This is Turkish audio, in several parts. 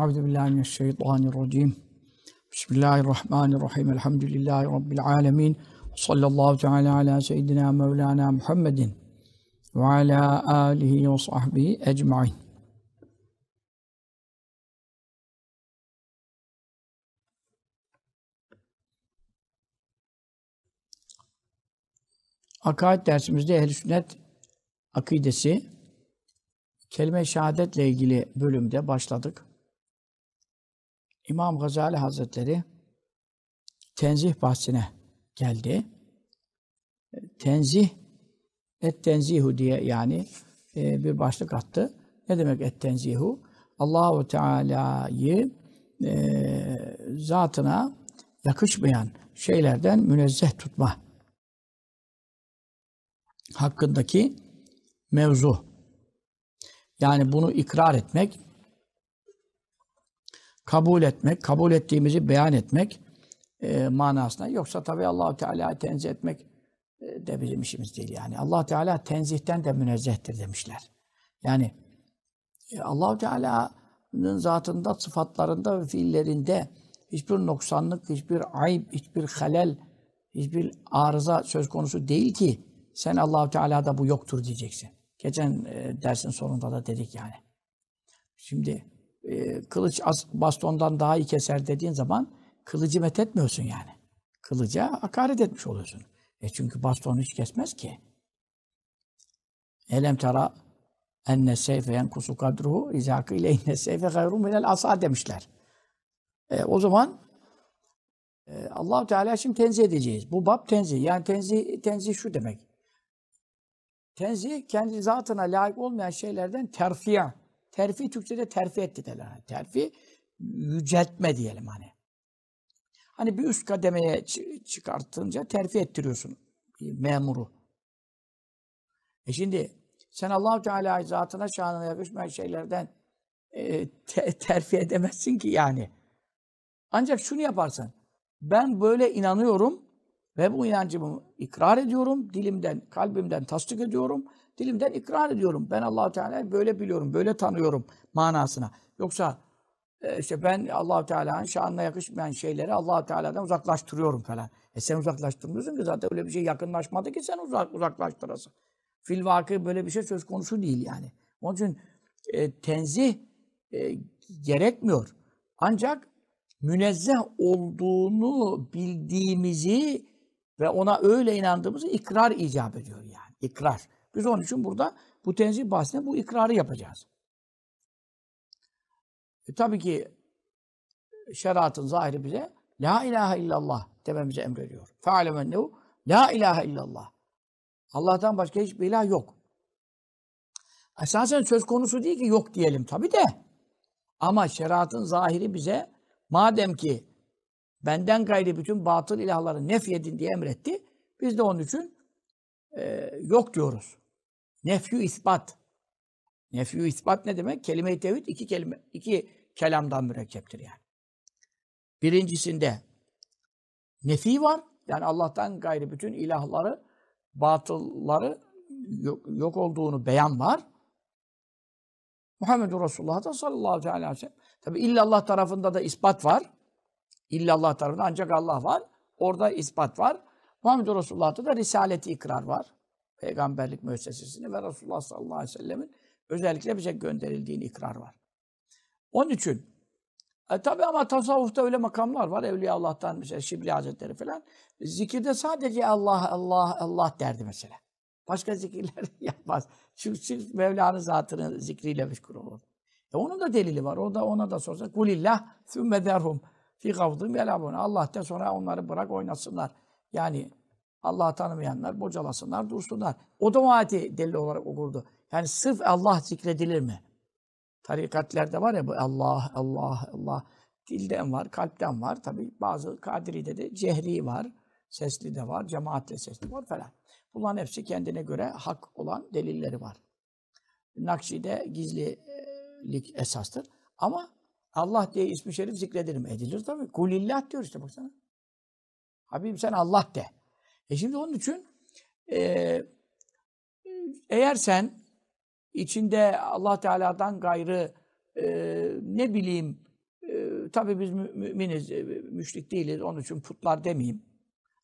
Euzubillahimineşşeytanirracim. Bismillahirrahmanirrahim. Elhamdülillahi Rabbil alemin. Sallallahu teala ala seyyidina Mevlana Muhammedin ve ala alihi ve sahbihi ecmain. Akaid dersimizde ehl Sünnet akidesi kelime-i şehadetle ilgili bölümde başladık. İmam Gazali Hazretleri tenzih bahsine geldi. Tenzih, et tenzihu diye yani e, bir başlık attı. Ne demek et tenzihu? Allahu Teala'yı e, zatına yakışmayan şeylerden münezzeh tutma hakkındaki mevzu. Yani bunu ikrar etmek, kabul etmek, kabul ettiğimizi beyan etmek e, manasına. Yoksa tabii Allahu Teala tenzih etmek e, de bizim işimiz değil yani. Allah Teala tenzihten de münezzehtir demişler. Yani e, Allahu Teala'nın zatında, sıfatlarında ve fiillerinde hiçbir noksanlık, hiçbir ayıp, hiçbir halel, hiçbir arıza söz konusu değil ki sen Allahu Teala'da bu yoktur diyeceksin. Geçen e, dersin sonunda da dedik yani. Şimdi ee, kılıç as, bastondan daha iyi keser dediğin zaman kılıcı met etmiyorsun yani. Kılıca hakaret etmiş oluyorsun. E çünkü baston hiç kesmez ki. Elem tara enne seyfe yenkusu kadruhu izâkı ileyne seyfe gayru minel asa demişler. E, o zaman e, allah Teala şimdi tenzih edeceğiz. Bu bab tenzih. Yani tenzih, tenzih şu demek. Tenzih kendi zatına layık olmayan şeylerden terfiye Terfi Türkçe'de terfi etti derler. Yani terfi yüceltme diyelim hani. Hani bir üst kademeye çıkartınca terfi ettiriyorsun memuru. E şimdi sen Allah Teala zatına şanına yakışmayan şeylerden e, te, terfi edemezsin ki yani. Ancak şunu yaparsan, ben böyle inanıyorum ve bu inancımı ikrar ediyorum, dilimden, kalbimden tasdik ediyorum dilimden ikrar ediyorum. Ben allah Teala böyle biliyorum, böyle tanıyorum manasına. Yoksa e, işte ben allah Teala'nın şanına yakışmayan şeyleri allah Teala'dan uzaklaştırıyorum falan. E sen uzaklaştırmıyorsun ki zaten öyle bir şey yakınlaşmadı ki sen uzak, uzaklaştırasın. Fil vakı böyle bir şey söz konusu değil yani. Onun için e, tenzih e, gerekmiyor. Ancak münezzeh olduğunu bildiğimizi ve ona öyle inandığımızı ikrar icap ediyor yani. İkrar. Biz onun için burada bu tenzih bahsinde bu ikrarı yapacağız. E, tabii ki şeriatın zahiri bize La ilahe illallah dememize emrediyor. Fe'alemennehu La ilahe illallah. Allah'tan başka hiçbir ilah yok. Esasen söz konusu değil ki yok diyelim tabi de. Ama şeriatın zahiri bize madem ki benden gayri bütün batıl ilahları nefyedin diye emretti. Biz de onun için e, yok diyoruz. Nefyü ispat. Nefyü ispat ne demek? Kelime-i tevhid iki kelime iki kelamdan mürekkeptir yani. Birincisinde nefi var. Yani Allah'tan gayri bütün ilahları, batılları yok, yok olduğunu beyan var. Muhammed Resulullah da sallallahu aleyhi ve sellem. Tabi illallah tarafında da ispat var. İllallah tarafında ancak Allah var. Orada ispat var. Muhammed Resulullah'ta da risaleti ikrar var peygamberlik müessesesini ve Resulullah sallallahu aleyhi ve sellemin özellikle bize gönderildiğini ikrar var. Onun için e, tabi ama tasavvufta öyle makamlar var. Evliya Allah'tan mesela Şibli Hazretleri falan. Zikirde sadece Allah, Allah, Allah derdi mesela. Başka zikirler yapmaz. Çünkü, çünkü Mevla'nın zatının zikriyle meşgul olur. E onun da delili var. O da ona da sorsa kulillah sümme derhum fi gavdım yelabun. Allah de sonra onları bırak oynasınlar. Yani Allah'ı tanımayanlar bocalasınlar, dursunlar. O da vaati delil olarak okurdu. Yani sırf Allah zikredilir mi? Tarikatlerde var ya bu Allah, Allah, Allah. Dilden var, kalpten var. Tabi bazı Kadiri'de de cehri var. Sesli de var, cemaatle sesli var falan. Bunların hepsi kendine göre hak olan delilleri var. Nakşi'de gizlilik esastır. Ama Allah diye ismi şerif zikredilir mi? Edilir tabii. Kulillah diyor işte baksana. Habibim sen Allah de. E şimdi onun için e, eğer sen içinde Allah Teala'dan gayrı e, ne bileyim e, tabii biz müminiz, e, müşrik değiliz. Onun için putlar demeyeyim.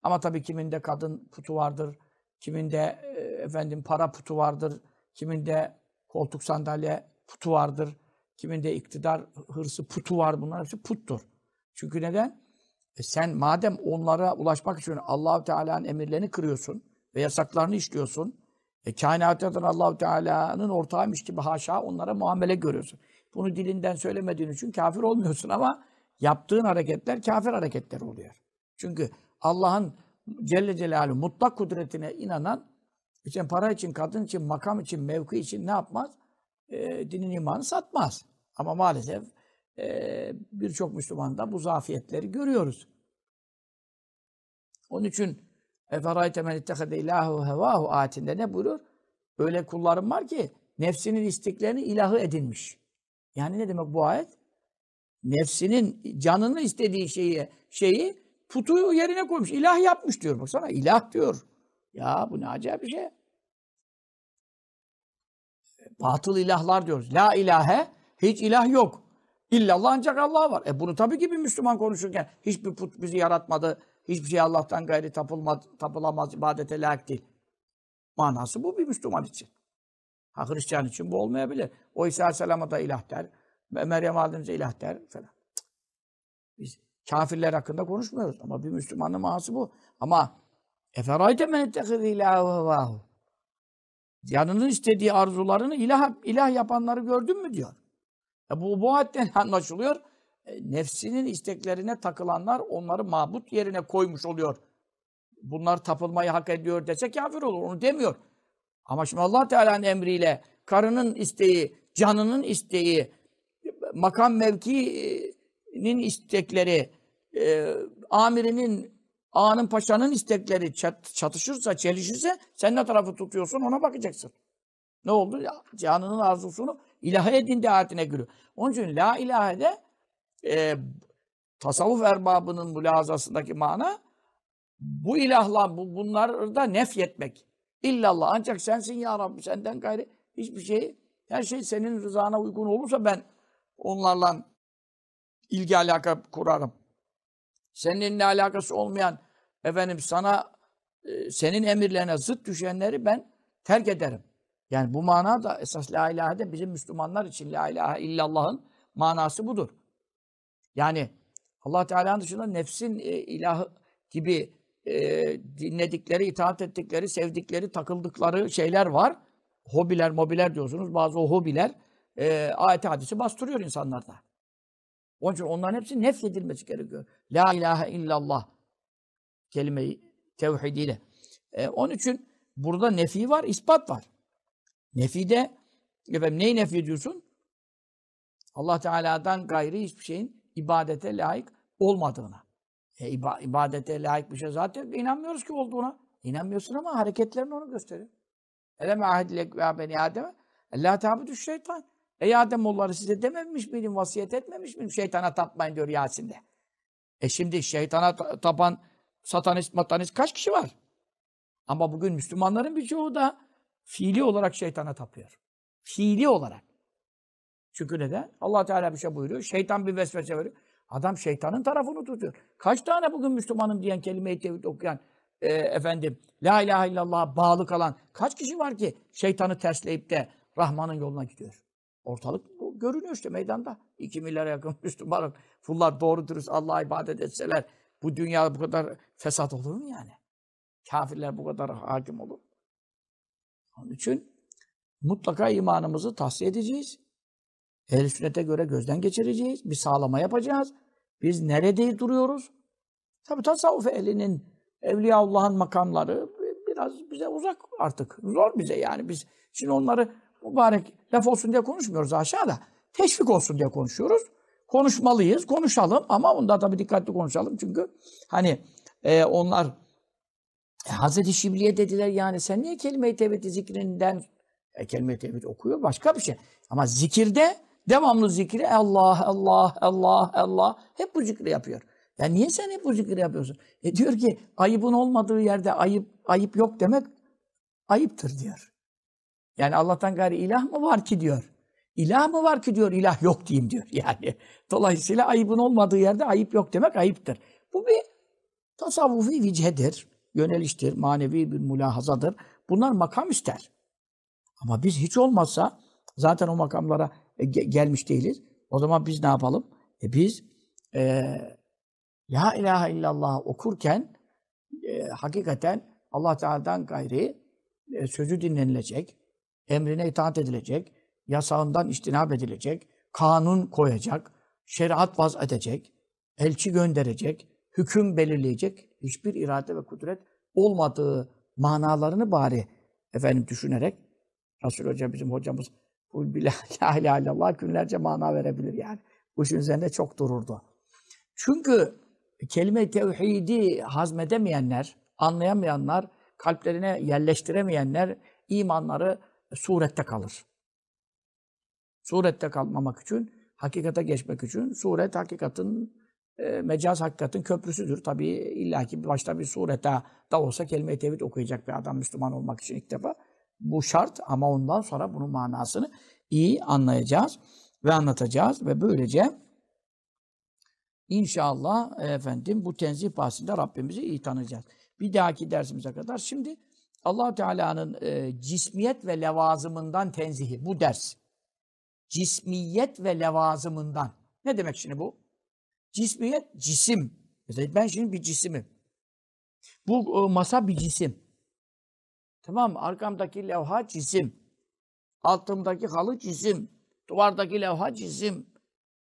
Ama tabii kiminde kadın putu vardır, kiminde e, efendim para putu vardır, kiminde koltuk sandalye putu vardır, kiminde iktidar hırsı putu var. Bunlar hepsi puttur. Çünkü neden? E sen madem onlara ulaşmak için Allahu Teala'nın emirlerini kırıyorsun ve yasaklarını işliyorsun. E kainattan Allahu Teala'nın ortağıymış gibi haşa onlara muamele görüyorsun. Bunu dilinden söylemediğin için kafir olmuyorsun ama yaptığın hareketler kafir hareketler oluyor. Çünkü Allah'ın Celle Celaluhu mutlak kudretine inanan işte para için, kadın için, makam için, mevki için ne yapmaz? E, dinin imanı satmaz. Ama maalesef e, birçok Müslümanda bu zafiyetleri görüyoruz. Onun için اَفَرَيْتَ مَنْ اِتَّخَدَ اِلَٰهُ هَوَاهُ ayetinde ne buyurur? Öyle kullarım var ki nefsinin istiklerini ilahı edinmiş. Yani ne demek bu ayet? Nefsinin canını istediği şeyi, şeyi putu yerine koymuş. İlah yapmış diyor. sana ilah diyor. Ya bu ne acayip bir şey. Batıl ilahlar diyoruz. La ilahe hiç ilah yok. İllallah ancak Allah var. E bunu tabii ki bir Müslüman konuşurken hiçbir put bizi yaratmadı. Hiçbir şey Allah'tan gayri tapılmaz, tapılamaz, ibadete layık değil. Manası bu bir Müslüman için. Ha Hristiyan için bu olmayabilir. O İsa Aleyhisselam'a da ilah der. Meryem Validemize ilah der falan. Biz kafirler hakkında konuşmuyoruz ama bir Müslümanın manası bu. Ama eferayte men ettehidi ilâhu Yanının istediği arzularını ilah, ilah yapanları gördün mü diyor. E bu, bu hadden anlaşılıyor. E, nefsinin isteklerine takılanlar onları mabut yerine koymuş oluyor. Bunlar tapılmayı hak ediyor dese kafir olur. Onu demiyor. Ama şimdi allah Teala'nın emriyle karının isteği, canının isteği, makam mevkinin istekleri, e, amirinin, ağanın paşanın istekleri çat, çatışırsa, çelişirse sen ne tarafı tutuyorsun ona bakacaksın. Ne oldu? ya Canının arzusunu İlahi din dehatine giriyor. Onun için la ilahe de e, tasavvuf erbabının mülazasındaki mana bu ilahla bu, bunları da nefyetmek. İllallah ancak sensin ya Rabbi senden gayrı hiçbir şey her şey senin rızana uygun olursa ben onlarla ilgi alaka kurarım. Seninle alakası olmayan efendim sana e, senin emirlerine zıt düşenleri ben terk ederim. Yani bu mana da esas la ilahe de bizim Müslümanlar için la ilahe illallah'ın manası budur. Yani allah Teala'nın dışında nefsin e, ilahı gibi e, dinledikleri, itaat ettikleri, sevdikleri, takıldıkları şeyler var. Hobiler, mobiler diyorsunuz. Bazı o hobiler e, ayet hadisi bastırıyor insanlarda. Onun için onların hepsi nefsedilmesi gerekiyor. La ilahe illallah kelime-i tevhidiyle. E, onun için burada nefi var, ispat var. Nefide efendim neyi nefi ediyorsun? Allah Teala'dan gayri hiçbir şeyin ibadete layık olmadığına. E, iba, ibadete layık bir şey zaten inanmıyoruz ki olduğuna. İnanmıyorsun ama hareketlerin onu gösterir. Eleme ahidilek ve beni Adem'e La tabudu şeytan. Ey Ademoğulları size dememiş miydim, vasiyet etmemiş miydim? Şeytana tapmayın diyor Yasin'de. E şimdi şeytana tapan satanist, matanist kaç kişi var? Ama bugün Müslümanların birçoğu da Fiili olarak şeytana tapıyor. Fiili olarak. Çünkü neden? allah Teala bir şey buyuruyor. Şeytan bir vesvese veriyor. Adam şeytanın tarafını tutuyor. Kaç tane bugün Müslümanım diyen, kelime-i tevhid okuyan, e, efendim, la ilahe illallah bağlı kalan kaç kişi var ki şeytanı tersleyip de Rahman'ın yoluna gidiyor? Ortalık bu, görünüyor işte meydanda. 2 milyara yakın Müslümanım. fullar doğru dürüst Allah'a ibadet etseler bu dünya bu kadar fesat olur mu yani? Kafirler bu kadar hakim olur. Onun için mutlaka imanımızı tahsiye edeceğiz. Ehl-i sünnete göre gözden geçireceğiz. Bir sağlama yapacağız. Biz neredeyiz duruyoruz? Tabi tasavvuf ehlinin, Evliyaullah'ın makamları biraz bize uzak artık. Zor bize yani. Biz şimdi onları mübarek laf olsun diye konuşmuyoruz aşağıda. Teşvik olsun diye konuşuyoruz. Konuşmalıyız, konuşalım ama bunda tabii dikkatli konuşalım. Çünkü hani e, onlar e, Hazreti Şibli'ye dediler yani sen niye kelime-i tevhidi zikrinden e, kelime-i tevhid okuyor başka bir şey. Ama zikirde devamlı zikri Allah, Allah, Allah, Allah hep bu zikri yapıyor. Ya niye sen hep bu zikri yapıyorsun? E diyor ki ayıbın olmadığı yerde ayıp ayıp yok demek ayıptır diyor. Yani Allah'tan gayri ilah mı var ki diyor. İlah mı var ki diyor, ilah yok diyeyim diyor yani. Dolayısıyla ayıbın olmadığı yerde ayıp yok demek ayıptır. Bu bir tasavvufi vicihedir yöneliştir, manevi bir mülahazadır. Bunlar makam ister. Ama biz hiç olmazsa zaten o makamlara e, gelmiş değiliz. O zaman biz ne yapalım? E biz e, La ilahe illallah okurken e, hakikaten Allah Teala'dan gayri e, sözü dinlenilecek, emrine itaat edilecek, yasağından iştinab edilecek, kanun koyacak, şeriat vaz edecek, elçi gönderecek, hüküm belirleyecek hiçbir irade ve kudret olmadığı manalarını bari efendim düşünerek Resul Hoca bizim hocamız kul bile la ilahe illallah günlerce mana verebilir yani. Bu işin üzerinde çok dururdu. Çünkü kelime tevhidi hazmedemeyenler, anlayamayanlar, kalplerine yerleştiremeyenler imanları surette kalır. Surette kalmamak için, hakikate geçmek için suret hakikatin ee, mecaz hakikatin köprüsüdür. Tabii illaki başta bir surete da olsa kelime-i tevhid okuyacak bir adam Müslüman olmak için ilk defa. Bu şart ama ondan sonra bunun manasını iyi anlayacağız ve anlatacağız ve böylece inşallah efendim bu tenzih bahsinde Rabbimizi iyi tanıyacağız. Bir dahaki dersimize kadar şimdi allah Teala'nın e, cismiyet ve levazımından tenzihi bu ders. Cismiyet ve levazımından. Ne demek şimdi bu? Cismiyet cisim. Mesela Ben şimdi bir cisimim. Bu e, masa bir cisim. Tamam mı? Arkamdaki levha cisim. Altımdaki halı cisim. Duvardaki levha cisim.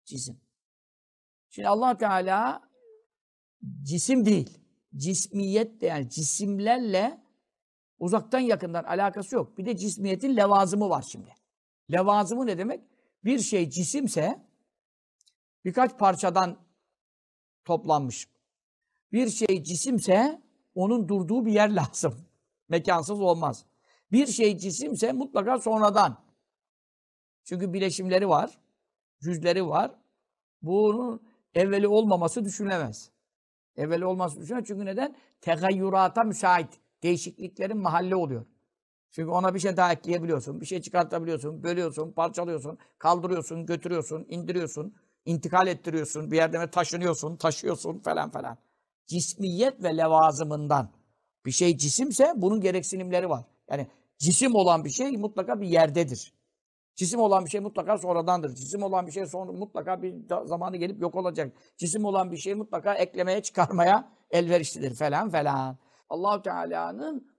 Cisim. Şimdi allah Teala cisim değil. Cismiyet de yani cisimlerle uzaktan yakından alakası yok. Bir de cismiyetin levazımı var şimdi. Levazımı ne demek? Bir şey cisimse birkaç parçadan toplanmış. Bir şey cisimse onun durduğu bir yer lazım. Mekansız olmaz. Bir şey cisimse mutlaka sonradan. Çünkü bileşimleri var, cüzleri var. Bunun evveli olmaması düşünemez. Evveli olması düşünülemez. Çünkü neden? Tegayyurata müsait. Değişikliklerin mahalle oluyor. Çünkü ona bir şey daha ekleyebiliyorsun, bir şey çıkartabiliyorsun, bölüyorsun, parçalıyorsun, kaldırıyorsun, götürüyorsun, indiriyorsun intikal ettiriyorsun, bir yerden taşınıyorsun, taşıyorsun falan falan. Cismiyet ve levazımından. Bir şey cisimse bunun gereksinimleri var. Yani cisim olan bir şey mutlaka bir yerdedir. Cisim olan bir şey mutlaka sonradandır. Cisim olan bir şey sonra mutlaka bir zamanı gelip yok olacak. Cisim olan bir şey mutlaka eklemeye çıkarmaya elverişlidir falan falan. Allahu Teala'nın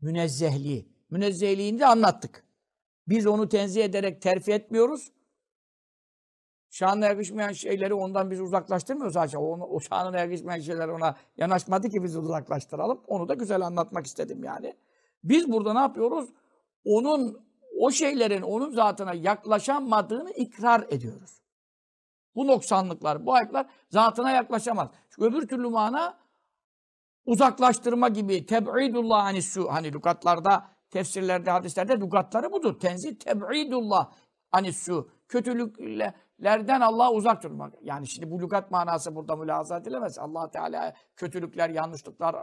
münezzehliği. Münezzehliğini de anlattık. Biz onu tenzih ederek terfi etmiyoruz şanına yakışmayan şeyleri ondan biz uzaklaştırmıyoruz haşa. O, o şanına yakışmayan şeyler ona yanaşmadı ki biz uzaklaştıralım. Onu da güzel anlatmak istedim yani. Biz burada ne yapıyoruz? Onun, o şeylerin onun zatına yaklaşamadığını ikrar ediyoruz. Bu noksanlıklar, bu ayıplar zatına yaklaşamaz. Çünkü öbür türlü mana uzaklaştırma gibi teb'idullah hani hani lukatlarda tefsirlerde hadislerde lukatları budur. Tenzih teb'idullah hani kötülükle lerden Allah'a uzak durmak. Yani şimdi bu lügat manası burada mülahaza edilemez. allah Teala kötülükler, yanlışlıklar, e,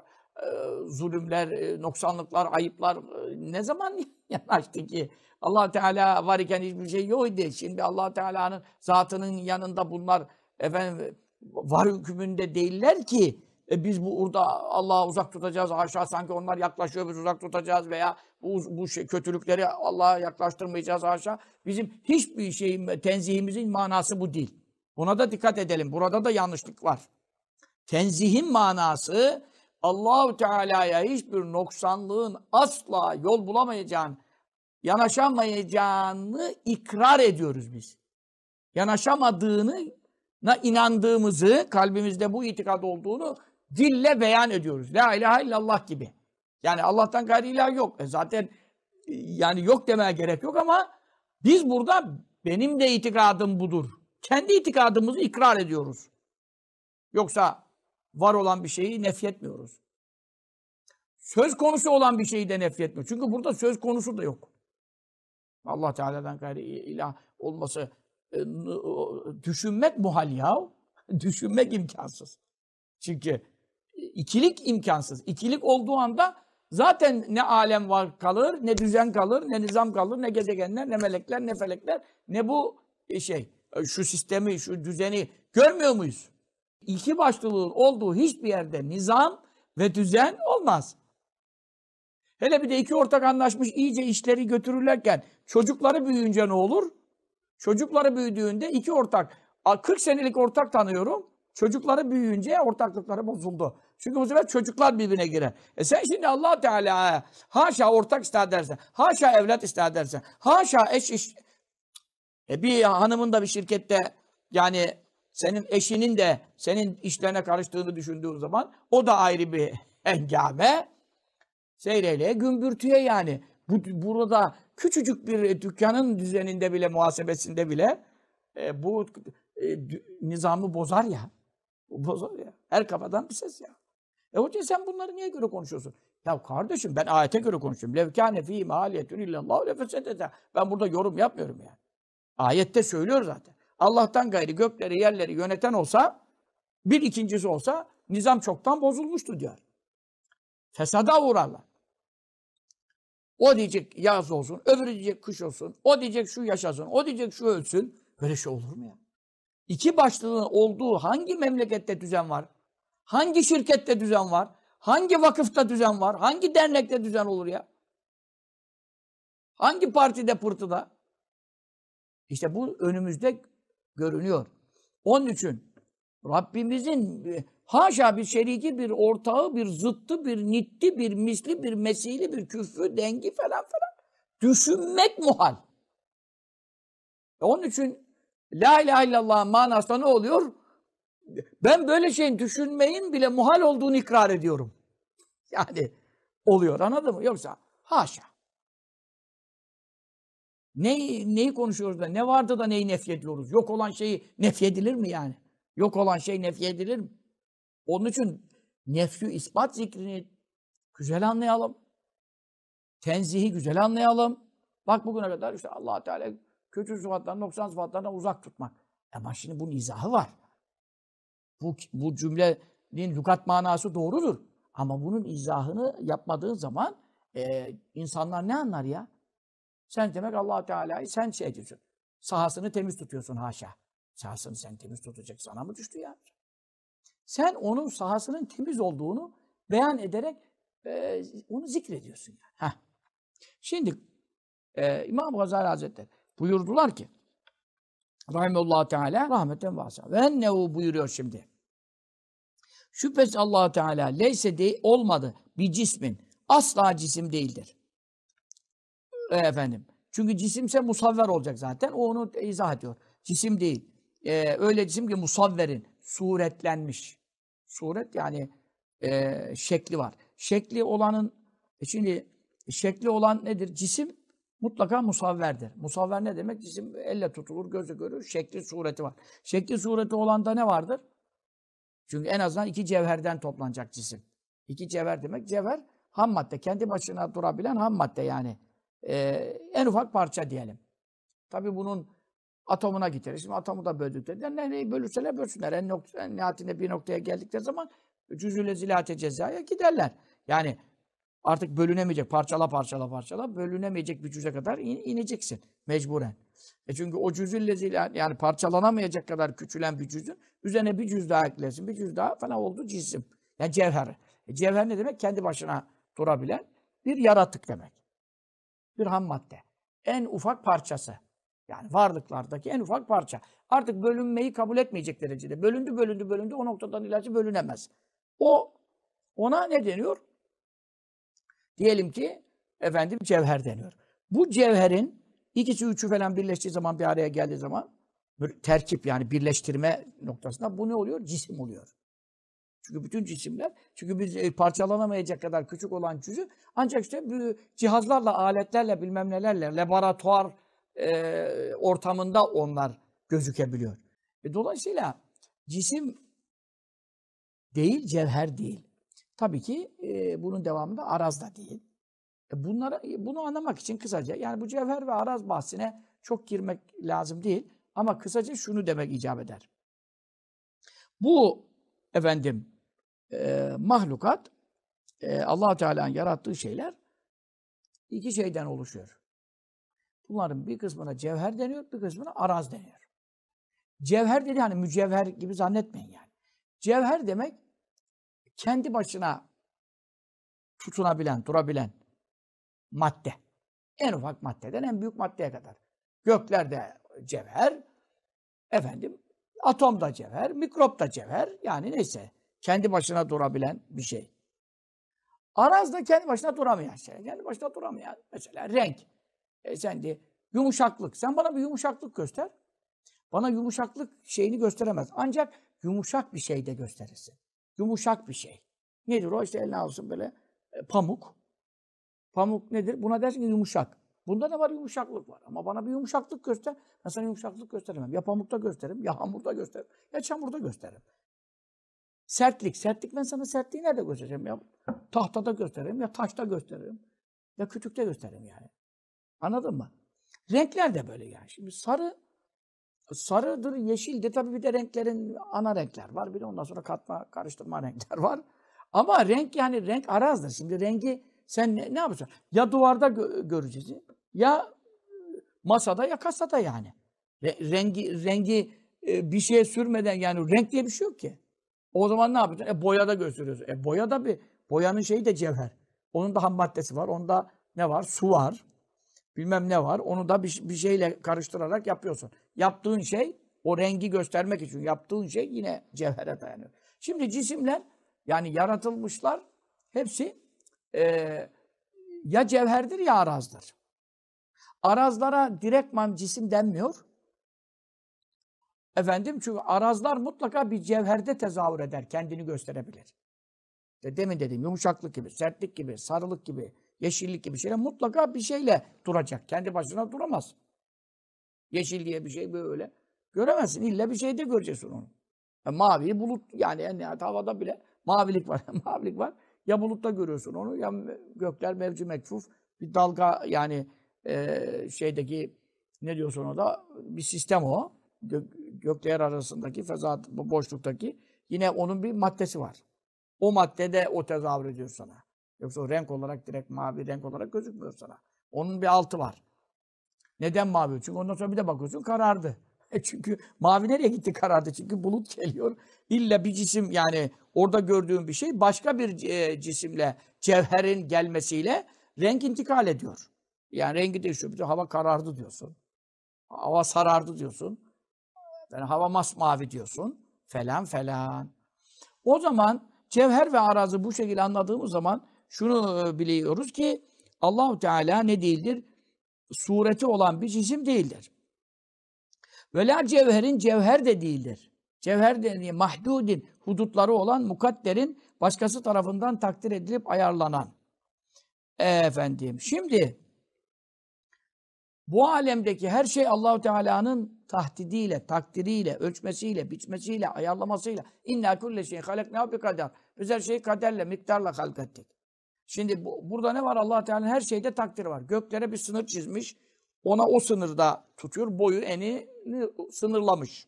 zulümler, e, noksanlıklar, ayıplar e, ne zaman yanaştı ki? allah Teala var iken hiçbir şey yok idi. Şimdi allah Teala'nın zatının yanında bunlar efendim var hükmünde değiller ki e biz bu burada Allah'a uzak tutacağız. aşağı sanki onlar yaklaşıyor biz uzak tutacağız veya bu, bu şey, kötülükleri Allah'a yaklaştırmayacağız aşağı Bizim hiçbir şeyin tenzihimizin manası bu değil. Buna da dikkat edelim. Burada da yanlışlık var. Tenzihin manası Allahu Teala'ya hiçbir noksanlığın asla yol bulamayacağını, yanaşamayacağını ikrar ediyoruz biz. Yanaşamadığını na inandığımızı, kalbimizde bu itikad olduğunu dille beyan ediyoruz. La ilahe illallah gibi. Yani Allah'tan gayri ilah yok. E zaten e, yani yok demeye gerek yok ama biz burada benim de itikadım budur. Kendi itikadımızı ikrar ediyoruz. Yoksa var olan bir şeyi nefretmiyoruz Söz konusu olan bir şeyi de nefyetmiyor. Çünkü burada söz konusu da yok. Allah Teala'dan gayri ilah olması e, düşünmek muhal ya. düşünmek imkansız. Çünkü ikilik imkansız. İkilik olduğu anda zaten ne alem var kalır, ne düzen kalır, ne nizam kalır, ne gezegenler, ne melekler, ne felekler, ne bu e, şey, e, şu sistemi, şu düzeni görmüyor muyuz? İki başlılığın olduğu hiçbir yerde nizam ve düzen olmaz. Hele bir de iki ortak anlaşmış iyice işleri götürürlerken çocukları büyüyünce ne olur? Çocukları büyüdüğünde iki ortak, 40 senelik ortak tanıyorum. Çocukları büyüyünce ortaklıkları bozuldu. Çünkü bu sefer çocuklar birbirine girer. E sen şimdi allah Teala'ya haşa ortak ister dersen, haşa evlat ister dersen, haşa eş iş... E bir hanımın da bir şirkette yani senin eşinin de senin işlerine karıştığını düşündüğün zaman o da ayrı bir engame. Seyreyle gümbürtüye yani. Bu, burada küçücük bir dükkanın düzeninde bile, muhasebesinde bile e, bu e, nizamı bozar ya. Bozar ya. Her kafadan bir ses ya. E hoca sen bunları niye göre konuşuyorsun? Ya kardeşim ben ayete göre konuşuyorum. Levkâne fî mâliyetün illallah lefesedete. Ben burada yorum yapmıyorum yani. Ayette söylüyor zaten. Allah'tan gayri gökleri yerleri yöneten olsa bir ikincisi olsa nizam çoktan bozulmuştu diyor. Fesada uğrarlar. O diyecek yaz olsun, öbürü diyecek kış olsun, o diyecek şu yaşasın, o diyecek şu ölsün. Böyle şey olur mu ya? İki başlılığın olduğu hangi memlekette düzen var? Hangi şirkette düzen var? Hangi vakıfta düzen var? Hangi dernekte düzen olur ya? Hangi partide pırtıda? İşte bu önümüzde görünüyor. Onun için Rabbimizin e, haşa bir şeriki, bir ortağı, bir zıttı, bir nitti, bir misli, bir mesili, bir küfrü, dengi falan falan düşünmek muhal. E, onun için La ilahe illallah manasında ne oluyor? Ben böyle şeyin düşünmeyin bile muhal olduğunu ikrar ediyorum. Yani oluyor anladın mı? Yoksa haşa. Ne neyi konuşuyoruz da ne vardı da neyi nefyediyoruz? Yok olan şeyi nefyedilir mi yani? Yok olan şey nefyedilir mi? Onun için nefyu ispat zikrini güzel anlayalım. Tenzihi güzel anlayalım. Bak bugüne kadar işte allah Teala kötü sıfatlardan, noksan sıfatlardan uzak tutmak. Ama şimdi bunun izahı var. Bu, bu cümlenin lügat manası doğrudur. Ama bunun izahını yapmadığın zaman e, insanlar ne anlar ya? Sen demek allah Teala'yı sen şey ediyorsun. Sahasını temiz tutuyorsun haşa. Sahasını sen temiz tutacak sana mı düştü ya? Sen onun sahasının temiz olduğunu beyan ederek e, onu zikrediyorsun. Yani. Heh. Şimdi e, İmam Gazali Hazretleri buyurdular ki Rahimullah Teala rahmetten vasa. Ve ennehu buyuruyor şimdi. Şüphesiz allah Teala leyse de olmadı bir cismin. Asla cisim değildir. E, efendim. Çünkü cisimse musavver olacak zaten. O onu izah ediyor. Cisim değil. E, öyle cisim ki musavverin suretlenmiş. Suret yani e, şekli var. Şekli olanın e, şimdi şekli olan nedir? Cisim mutlaka musavverdir. Musavver ne demek? Bizim elle tutulur, gözü görür, şekli sureti var. Şekli sureti olanda ne vardır? Çünkü en azından iki cevherden toplanacak cisim. İki cevher demek cevher ham madde. Kendi başına durabilen ham madde yani. Ee, en ufak parça diyelim. Tabi bunun atomuna gideriz. Şimdi atomu da böldük dediler. Nereyi bölürseler bölsünler. En, nokta, en nihayetinde bir noktaya geldikleri zaman cüzüle zilate cezaya giderler. Yani Artık bölünemeyecek. Parçala parçala parçala. Bölünemeyecek bir cüze kadar in, ineceksin. Mecburen. E çünkü o cüzülle yani parçalanamayacak kadar küçülen bir cüzün üzerine bir cüz daha eklersin. Bir cüz daha falan oldu cisim. Yani cevher. E cevher ne demek? Kendi başına durabilen bir yaratık demek. Bir ham madde. En ufak parçası. Yani varlıklardaki en ufak parça. Artık bölünmeyi kabul etmeyecek derecede. Bölündü, bölündü, bölündü. O noktadan ilerisi bölünemez. O, ona ne deniyor? Diyelim ki efendim cevher deniyor. Bu cevherin ikisi üçü falan birleştiği zaman bir araya geldiği zaman terkip yani birleştirme noktasında bu ne oluyor? Cisim oluyor. Çünkü bütün cisimler, çünkü biz e, parçalanamayacak kadar küçük olan cüzü ancak işte cihazlarla, aletlerle, bilmem nelerle, laboratuvar e, ortamında onlar gözükebiliyor. E, dolayısıyla cisim değil, cevher değil. Tabii ki e, bunun devamında araz da değil. E bunlara, e, bunu anlamak için kısaca, yani bu cevher ve araz bahsine çok girmek lazım değil. Ama kısaca şunu demek icap eder. Bu efendim e, mahlukat e, allah Teala'nın yarattığı şeyler iki şeyden oluşuyor. Bunların bir kısmına cevher deniyor, bir kısmına araz deniyor. Cevher dedi hani mücevher gibi zannetmeyin yani. Cevher demek kendi başına tutunabilen, durabilen madde. En ufak maddeden en büyük maddeye kadar. Göklerde cevher, efendim atom da cevher, mikrop da cevher. Yani neyse kendi başına durabilen bir şey. Araz da kendi başına duramayan şey. Kendi başına duramayan mesela renk. E sen de yumuşaklık. Sen bana bir yumuşaklık göster. Bana yumuşaklık şeyini gösteremez. Ancak yumuşak bir şey de gösterirsin. Yumuşak bir şey. Nedir o? İşte eline alsın böyle e, pamuk. Pamuk nedir? Buna dersin ki yumuşak. Bunda ne var? Yumuşaklık var. Ama bana bir yumuşaklık göster. Ben sana yumuşaklık gösteremem. Ya pamukta gösteririm, ya hamurda gösteririm, ya çamurda gösteririm. Sertlik. Sertlik ben sana sertliği nerede göstereceğim? Ya tahtada gösteririm, ya taşta gösteririm, ya kütükte gösteririm yani. Anladın mı? Renkler de böyle yani. Şimdi sarı sarıdır, yeşildir. Tabii bir de renklerin ana renkler var. Bir de ondan sonra katma, karıştırma renkler var. Ama renk yani renk arazdır. Şimdi rengi sen ne, ne yapacaksın? Ya duvarda gö göreceğiz ya masada ya kasada yani. Re rengi rengi e, bir şeye sürmeden yani renk diye bir şey yok ki. O zaman ne yapıyorsun? E boyada gösteriyorsun. E boya bir boyanın şeyi de cevher. Onun da ham maddesi var. Onda ne var? Su var. Bilmem ne var. Onu da bir, bir şeyle karıştırarak yapıyorsun yaptığın şey o rengi göstermek için yaptığın şey yine cevhere dayanıyor. Şimdi cisimler yani yaratılmışlar hepsi e, ya cevherdir ya arazdır. Arazlara direktman cisim denmiyor. Efendim çünkü arazlar mutlaka bir cevherde tezahür eder, kendini gösterebilir. İşte demin dediğim yumuşaklık gibi, sertlik gibi, sarılık gibi, yeşillik gibi şeyler mutlaka bir şeyle duracak. Kendi başına duramaz. Yeşil diye bir şey böyle. Göremezsin. İlla bir şey de göreceksin onu. E, mavi bulut yani en nihayet havada bile mavilik var. mavilik var. Ya bulutta görüyorsun onu ya gökler mevcu mekfuf. Bir dalga yani e, şeydeki ne diyorsun o da bir sistem o. Gök, gökle arasındaki fezat boşluktaki yine onun bir maddesi var. O maddede o tezahür ediyor sana. Yoksa renk olarak direkt mavi renk olarak gözükmüyor sana. Onun bir altı var. Neden mavi? Çünkü ondan sonra bir de bakıyorsun karardı. E çünkü mavi nereye gitti karardı? Çünkü bulut geliyor. İlla bir cisim yani orada gördüğün bir şey başka bir e, cisimle, cevherin gelmesiyle renk intikal ediyor. Yani rengi değişiyor. Bir de hava karardı diyorsun. Hava sarardı diyorsun. Yani hava masmavi diyorsun. Falan falan. O zaman cevher ve arazı bu şekilde anladığımız zaman şunu e, biliyoruz ki Allahu Teala ne değildir? sureti olan bir cisim değildir. Ve cevherin cevher de değildir. Cevher dediği mahdudin, hudutları olan mukadderin başkası tarafından takdir edilip ayarlanan. E efendim, şimdi bu alemdeki her şey Allahu Teala'nın tahdidiyle, takdiriyle, ölçmesiyle, biçmesiyle, ayarlamasıyla inna kulle şeyin halak ne bi kader. Biz her şeyi kaderle, miktarla halkettik. Şimdi bu, burada ne var? allah Teala'nın her şeyde takdir var. Göklere bir sınır çizmiş. Ona o sınırda tutuyor. Boyu, enini sınırlamış.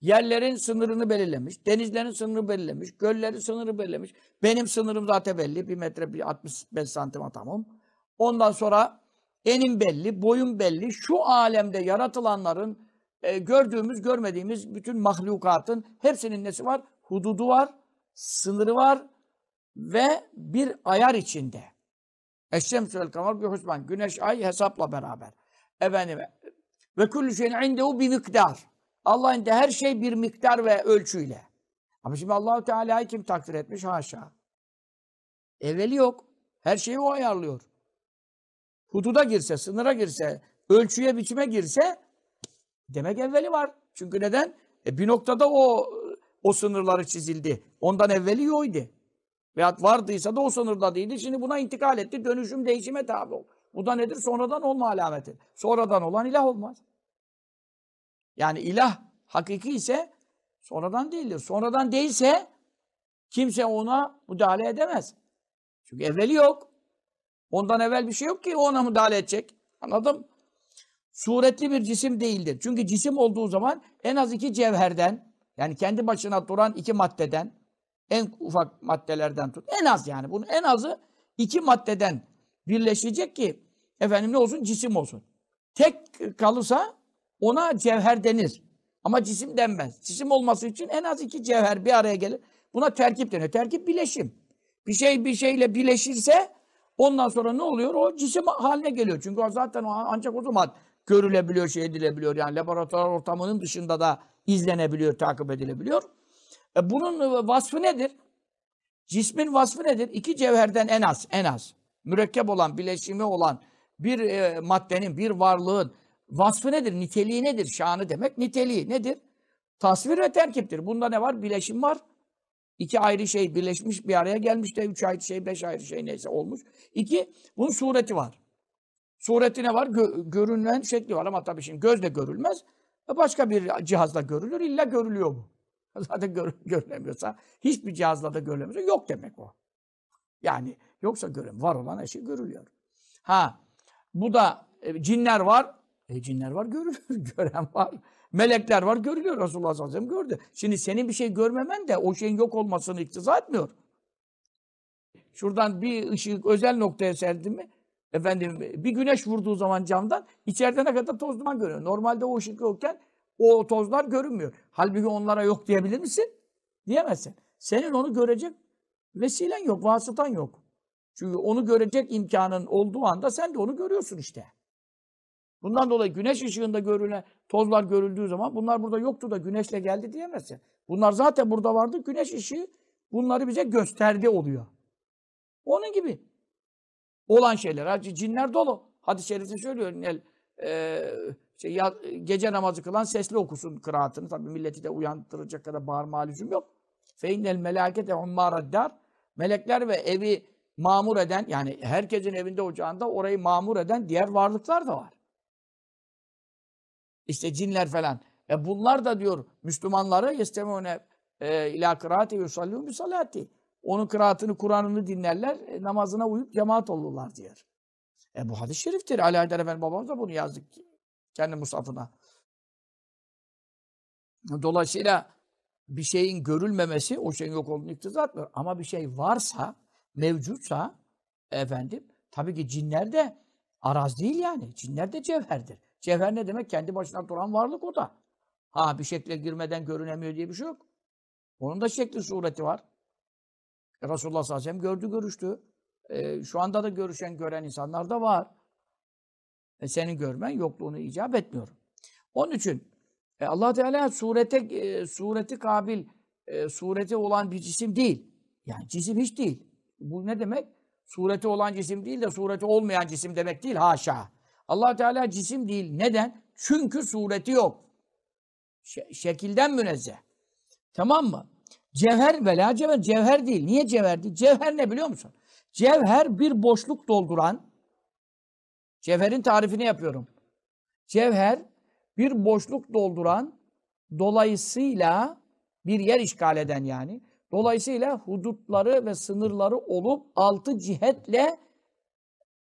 Yerlerin sınırını belirlemiş. Denizlerin sınırını belirlemiş. Göllerin sınırını belirlemiş. Benim sınırım zaten belli. Bir metre bir 65 santim tamam. Ondan sonra enim belli, boyum belli. Şu alemde yaratılanların e, gördüğümüz, görmediğimiz bütün mahlukatın hepsinin nesi var? Hududu var, sınırı var, ve bir ayar içinde. Eşşemsü vel kamer bir husban. Güneş, ay hesapla beraber. Efendim, ve küllü şeyin indehu bir miktar. Allah'ın da her şey bir miktar ve ölçüyle. Ama şimdi Allahu Teala'yı kim takdir etmiş? Haşa. Evveli yok. Her şeyi o ayarlıyor. Hududa girse, sınıra girse, ölçüye biçime girse demek evveli var. Çünkü neden? E bir noktada o o sınırları çizildi. Ondan evveli yoydu. Veyahut vardıysa da o sınırda değildi. Şimdi buna intikal etti. Dönüşüm değişime tabi oldu. Bu da nedir? Sonradan olma alameti. Sonradan olan ilah olmaz. Yani ilah hakiki ise sonradan değildir. Sonradan değilse kimse ona müdahale edemez. Çünkü evveli yok. Ondan evvel bir şey yok ki ona müdahale edecek. Anladım. Suretli bir cisim değildir. Çünkü cisim olduğu zaman en az iki cevherden yani kendi başına duran iki maddeden en ufak maddelerden tut. En az yani. Bunun en azı iki maddeden birleşecek ki efendim ne olsun? Cisim olsun. Tek kalırsa ona cevher denir. Ama cisim denmez. Cisim olması için en az iki cevher bir araya gelir. Buna terkip deniyor. Terkip bileşim. Bir şey bir şeyle birleşirse ondan sonra ne oluyor? O cisim haline geliyor. Çünkü o zaten ancak o zaman görülebiliyor, şey edilebiliyor. Yani laboratuvar ortamının dışında da izlenebiliyor, takip edilebiliyor. E bunun e, vasfı nedir? Cismin vasfı nedir? İki cevherden en az, en az. Mürekkep olan, bileşimi olan bir e, maddenin, bir varlığın vasfı nedir? Niteliği nedir? Şanı demek niteliği nedir? Tasvir ve terkiptir. Bunda ne var? Bileşim var. İki ayrı şey birleşmiş bir araya gelmiş de üç ayrı şey, beş ayrı şey neyse olmuş. İki, bunun sureti var. Sureti ne var? Gö görünen şekli var ama tabii şimdi gözle görülmez. E, başka bir cihazla görülür. İlla görülüyor bu. zaten gör, görünemiyorsa, hiçbir cihazla da görünemiyorsa yok demek o. Yani yoksa görün, var olan her şey görülüyor. Ha, bu da e, cinler var. E, cinler var görülür, gören var. Melekler var görülüyor Resulullah sallallahu aleyhi ve sellem gördü. Şimdi senin bir şey görmemen de o şeyin yok olmasını iktiza etmiyor. Şuradan bir ışık özel noktaya serdi mi efendim bir güneş vurduğu zaman camdan içeride ne kadar toz duman görüyor. Normalde o ışık yokken o tozlar görünmüyor. Halbuki onlara yok diyebilir misin? Diyemezsin. Senin onu görecek vesilen yok, vasıtan yok. Çünkü onu görecek imkanın olduğu anda sen de onu görüyorsun işte. Bundan dolayı güneş ışığında görülen tozlar görüldüğü zaman bunlar burada yoktu da güneşle geldi diyemezsin. Bunlar zaten burada vardı. Güneş ışığı bunları bize gösterdi oluyor. Onun gibi olan şeyler. Hacı cinler dolu. Hadis-i şerifte söylüyor. El, işte ya, gece namazı kılan sesli okusun kıraatını. Tabi milleti de uyandıracak kadar bağırma lüzum yok. Feinnel melâkete ummâreddâr. Melekler ve evi mamur eden, yani herkesin evinde ocağında orayı mamur eden diğer varlıklar da var. İşte cinler falan. E bunlar da diyor Müslümanları yestemûne e, ilâ kıraati yusallûn bi salati. Onun kıraatını, Kur'an'ını dinlerler, e, namazına uyup cemaat olurlar diyor. E bu hadis-i şeriftir. Ali Haydar Efendi babamız da bunu yazdık kendi musafına. Dolayısıyla bir şeyin görülmemesi o şeyin yok olduğunu iktiza etmiyor. Ama bir şey varsa, mevcutsa efendim tabii ki cinler de araz değil yani. Cinler de cevherdir. Cevher ne demek? Kendi başına duran varlık o da. Ha bir şekle girmeden görünemiyor diye bir şey yok. Onun da şekli sureti var. Resulullah sallallahu aleyhi ve sellem gördü görüştü. E, şu anda da görüşen gören insanlar da var. E, seni görmen yokluğunu icap etmiyor. Onun için e, allah Teala surete, e, sureti kabil, e, sureti olan bir cisim değil. Yani cisim hiç değil. Bu ne demek? Sureti olan cisim değil de sureti olmayan cisim demek değil. Haşa. allah Teala cisim değil. Neden? Çünkü sureti yok. Ş- şekilden münezzeh. Tamam mı? Cevher bela cevher. Cevher değil. Niye cevher değil? Cevher ne biliyor musun? Cevher bir boşluk dolduran, Cevherin tarifini yapıyorum. Cevher bir boşluk dolduran dolayısıyla bir yer işgal eden yani dolayısıyla hudutları ve sınırları olup altı cihetle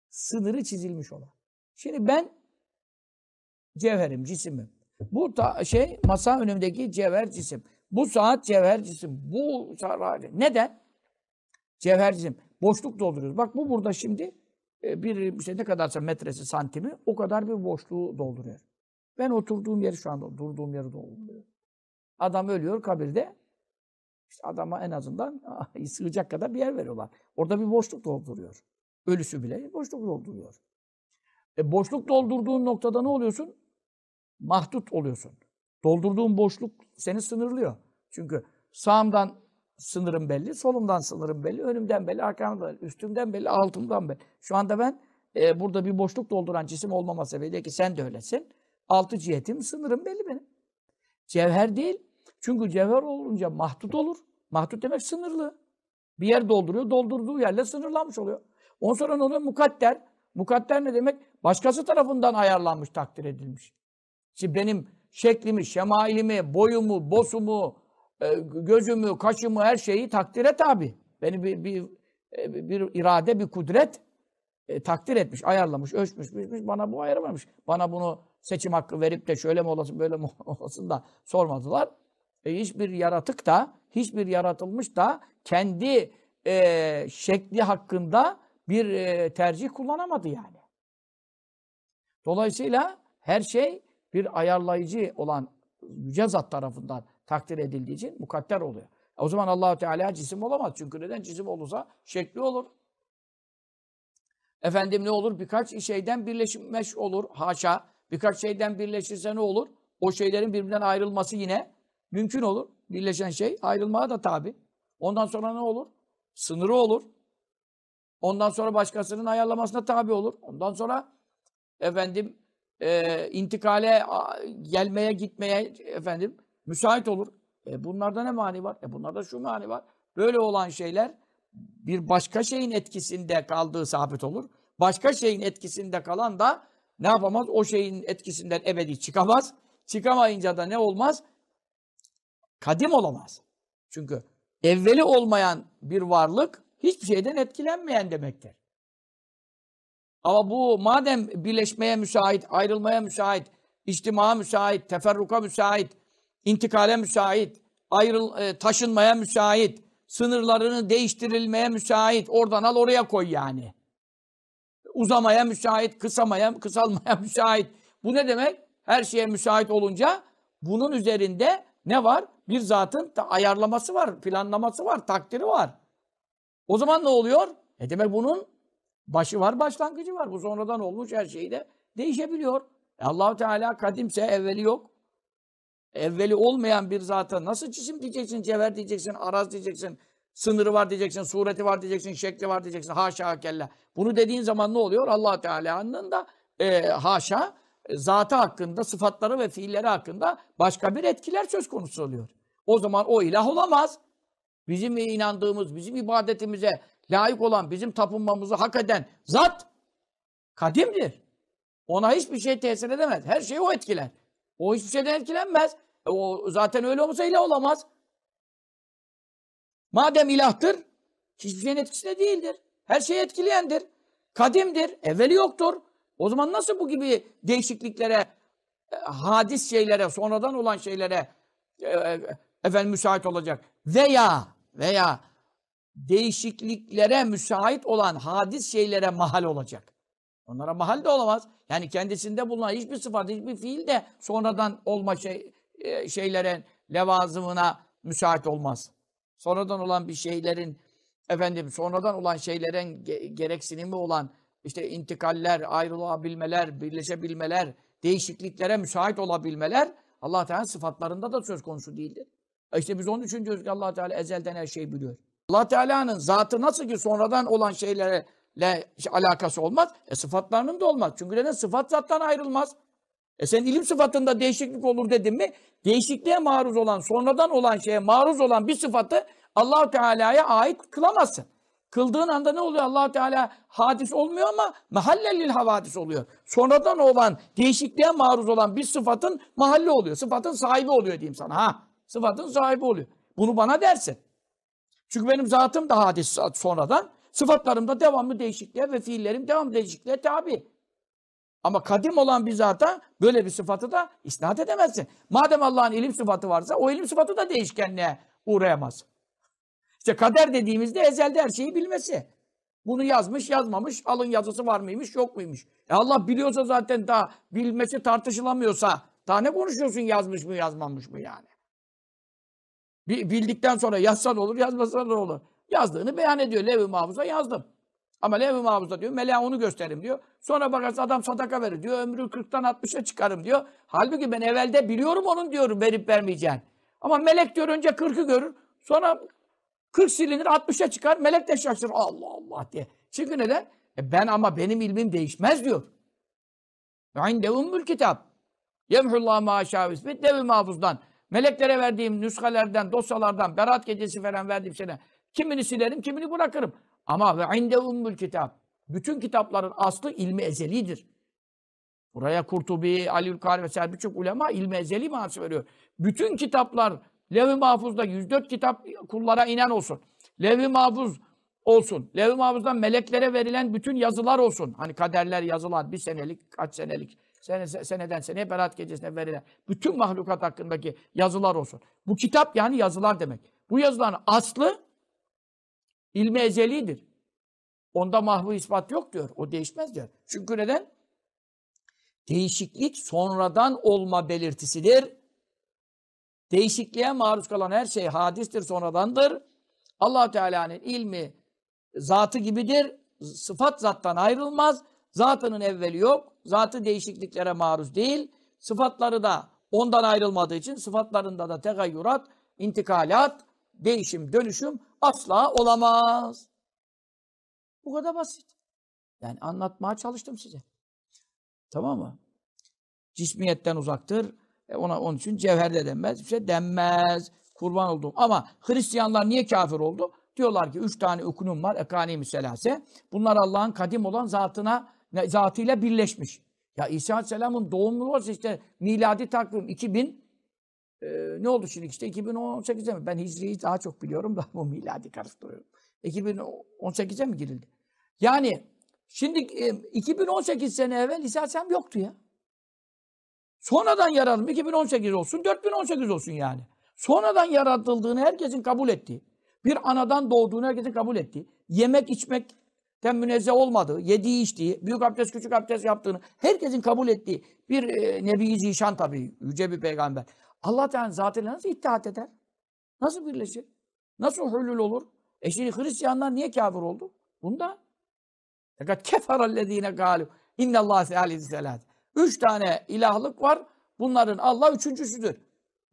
sınırı çizilmiş olan. Şimdi ben cevherim, cisimim. Bu ta şey masa önümdeki cevher cisim. Bu saat cevher cisim. Bu sarı Neden? Cevher cisim. Boşluk dolduruyoruz. Bak bu burada şimdi e, bir işte ne kadarsa metresi santimi o kadar bir boşluğu dolduruyor. Ben oturduğum yeri şu anda durduğum yeri dolduruyor. Adam ölüyor kabirde. İşte adama en azından sığacak kadar bir yer veriyorlar. Orada bir boşluk dolduruyor. Ölüsü bile boşluk dolduruyor. E boşluk doldurduğun noktada ne oluyorsun? Mahdut oluyorsun. Doldurduğun boşluk seni sınırlıyor. Çünkü sağımdan sınırım belli, solumdan sınırım belli, önümden belli, arkamdan belli, üstümden belli, altımdan belli. Şu anda ben e, burada bir boşluk dolduran cisim olmama sebebiyle ki sen de öylesin. Altı cihetim, sınırım belli benim. Cevher değil. Çünkü cevher olunca mahdut olur. Mahdut demek sınırlı. Bir yer dolduruyor, doldurduğu yerle sınırlanmış oluyor. Ondan sonra ona mukadder. Mukadder ne demek? Başkası tarafından ayarlanmış, takdir edilmiş. Şimdi benim şeklimi, şemailimi, boyumu, bosumu, ee, gözümü, kaşımı, her şeyi takdire tabi. Beni bir, bir, e, bir irade, bir kudret e, takdir etmiş, ayarlamış, ölçmüş, bilmiş, bana bu ayarlamamış, Bana bunu seçim hakkı verip de şöyle mi olasın, böyle mi olasın da sormadılar. E, hiçbir yaratık da, hiçbir yaratılmış da kendi e, şekli hakkında bir e, tercih kullanamadı yani. Dolayısıyla her şey bir ayarlayıcı olan yüce zat tarafından takdir edildiği için mukadder oluyor. E, o zaman Allahu Teala cisim olamaz. Çünkü neden cisim olursa şekli olur. Efendim ne olur? Birkaç şeyden birleşmiş olur. Haşa. Birkaç şeyden birleşirse ne olur? O şeylerin birbirinden ayrılması yine mümkün olur. Birleşen şey ayrılmaya da tabi. Ondan sonra ne olur? Sınırı olur. Ondan sonra başkasının ayarlamasına tabi olur. Ondan sonra efendim e, intikale gelmeye gitmeye efendim müsait olur. E bunlarda ne mani var? E bunlarda şu mani var. Böyle olan şeyler bir başka şeyin etkisinde kaldığı sabit olur. Başka şeyin etkisinde kalan da ne yapamaz? O şeyin etkisinden ebedi çıkamaz. Çıkamayınca da ne olmaz? Kadim olamaz. Çünkü evveli olmayan bir varlık hiçbir şeyden etkilenmeyen demektir. Ama bu madem birleşmeye müsait, ayrılmaya müsait, içtimaya müsait, teferruka müsait, intikale müsait, ayrıl, e, taşınmaya müsait, sınırlarını değiştirilmeye müsait. Oradan al oraya koy yani. Uzamaya müsait, kısamaya, kısalmaya müsait. Bu ne demek? Her şeye müsait olunca bunun üzerinde ne var? Bir zatın ayarlaması var, planlaması var, takdiri var. O zaman ne oluyor? E demek bunun başı var, başlangıcı var. Bu sonradan olmuş her şeyde değişebiliyor. E allah Teala kadimse evveli yok evveli olmayan bir zata nasıl cisim diyeceksin, cevher diyeceksin, araz diyeceksin, sınırı var diyeceksin, sureti var diyeceksin, şekli var diyeceksin, haşa kella. Bunu dediğin zaman ne oluyor? allah Teala'nın da e, haşa e, zatı hakkında, sıfatları ve fiilleri hakkında başka bir etkiler söz konusu oluyor. O zaman o ilah olamaz. Bizim inandığımız, bizim ibadetimize layık olan, bizim tapınmamızı hak eden zat kadimdir. Ona hiçbir şey tesir edemez. Her şeyi o etkiler. O hiçbir şeyden etkilenmez. E, o zaten öyle olmasa ilah olamaz. Madem ilahtır, hiçbir şeyin de değildir. Her şeyi etkileyendir. Kadimdir, evveli yoktur. O zaman nasıl bu gibi değişikliklere, e, hadis şeylere, sonradan olan şeylere e, e, efendim müsait olacak? Veya veya değişikliklere müsait olan hadis şeylere mahal olacak. Onlara mahal de olamaz. Yani kendisinde bulunan hiçbir sıfat, hiçbir fiil de sonradan olma şey e, şeylere, levazımına müsait olmaz. Sonradan olan bir şeylerin, efendim sonradan olan şeylerin gereksinimi olan işte intikaller, ayrılabilmeler, birleşebilmeler, değişikliklere müsait olabilmeler allah Teala sıfatlarında da söz konusu değildir. E işte biz onun için diyoruz ki allah Teala ezelden her şeyi biliyor. allah Teala'nın zatı nasıl ki sonradan olan şeylere alakası olmaz. E sıfatlarının da olmaz. Çünkü neden? Sıfat zattan ayrılmaz. E sen ilim sıfatında değişiklik olur dedin mi? Değişikliğe maruz olan, sonradan olan şeye maruz olan bir sıfatı Allahu Teala'ya ait kılamazsın. Kıldığın anda ne oluyor? Allahu Teala hadis olmuyor ama mahallelil havadis oluyor. Sonradan olan, değişikliğe maruz olan bir sıfatın mahalle oluyor. Sıfatın sahibi oluyor diyeyim sana. Ha, sıfatın sahibi oluyor. Bunu bana dersin. Çünkü benim zatım da hadis sonradan. Sıfatlarım da devamlı değişikliğe ve fiillerim devamlı değişikliğe tabi. Ama kadim olan bir zata böyle bir sıfatı da isnat edemezsin. Madem Allah'ın ilim sıfatı varsa o ilim sıfatı da değişkenliğe uğrayamaz. İşte kader dediğimizde ezelde her şeyi bilmesi. Bunu yazmış yazmamış alın yazısı var mıymış yok muymuş. E Allah biliyorsa zaten daha bilmesi tartışılamıyorsa daha ne konuşuyorsun yazmış mı yazmamış mı yani. Bildikten sonra yazsa da olur yazmasa da olur. Yazdığını beyan ediyor. levi Mahfuz'a yazdım. Ama levh-i mahfuzda diyor. Meleğe onu gösteririm diyor. Sonra bakarsa adam sadaka verir diyor. Ömrü 40'tan 60'a çıkarım diyor. Halbuki ben evvelde biliyorum onun diyorum verip vermeyeceğim. Ama melek diyor önce 40'ı görür. Sonra 40 silinir 60'a çıkar. Melek de şaşırır. Allah Allah diye. Çünkü neden? E ben ama benim ilmim değişmez diyor. İnde ummül kitap. Yemhullah maşavis. Bir devi mahfuzdan. Meleklere verdiğim nüskalardan, dosyalardan, berat gecesi veren verdiğim şeyden. Kimini silerim, kimini bırakırım. Ama ve inde ummul kitap. Bütün kitapların aslı ilmi ezelidir. Buraya Kurtubi, Aliül Kari vesaire birçok ulema ilmi ezeli manası veriyor. Bütün kitaplar Lev-i Mahfuz'da 104 kitap kullara inen olsun. Lev-i Mahfuz olsun. Lev-i Mahfuz'dan meleklere verilen bütün yazılar olsun. Hani kaderler, yazılar, bir senelik, kaç senelik, sene, seneden seneye Berat gecesine verilen bütün mahlukat hakkındaki yazılar olsun. Bu kitap yani yazılar demek. Bu yazıların aslı İlmi ezelidir. Onda mahvu ispat yok diyor. O değişmez diyor. Çünkü neden? Değişiklik sonradan olma belirtisidir. Değişikliğe maruz kalan her şey hadistir, sonradandır. allah Teala'nın ilmi zatı gibidir. Sıfat zattan ayrılmaz. Zatının evveli yok. Zatı değişikliklere maruz değil. Sıfatları da ondan ayrılmadığı için sıfatlarında da tegayyurat, intikalat, değişim, dönüşüm asla olamaz. Bu kadar basit. Yani anlatmaya çalıştım size. Tamam mı? Cismiyetten uzaktır. E ona onun için cevher de denmez. Bir şey denmez. Kurban oldum. Ama Hristiyanlar niye kafir oldu? Diyorlar ki üç tane ukunum var. Ekani müselase. Bunlar Allah'ın kadim olan zatına zatıyla birleşmiş. Ya İsa Aleyhisselam'ın doğumu olsa işte miladi takvim 2000 ee, ne oldu şimdi işte 2018'e mi? Ben Hicri'yi daha çok biliyorum da bu miladi karıştırıyorum. 2018'e mi girildi? Yani şimdi 2018 e, sene evvel İsa'sem yoktu ya. Sonradan yaralım 2018 olsun, 4018 olsun yani. Sonradan yaratıldığını herkesin kabul ettiği, bir anadan doğduğunu herkesin kabul ettiği, yemek içmek ten münezzeh olmadığı, yediği içtiği, büyük abdest küçük abdest yaptığını herkesin kabul ettiği bir e, Nebi Zişan tabii yüce bir peygamber. Allah Teala zatıyla nasıl ittihat eder? Nasıl birleşir? Nasıl hülül olur? E şimdi Hristiyanlar niye kafir oldu? Bunda fakat keferellezine galib. İnne Allah selat. Üç tane ilahlık var. Bunların Allah üçüncüsüdür.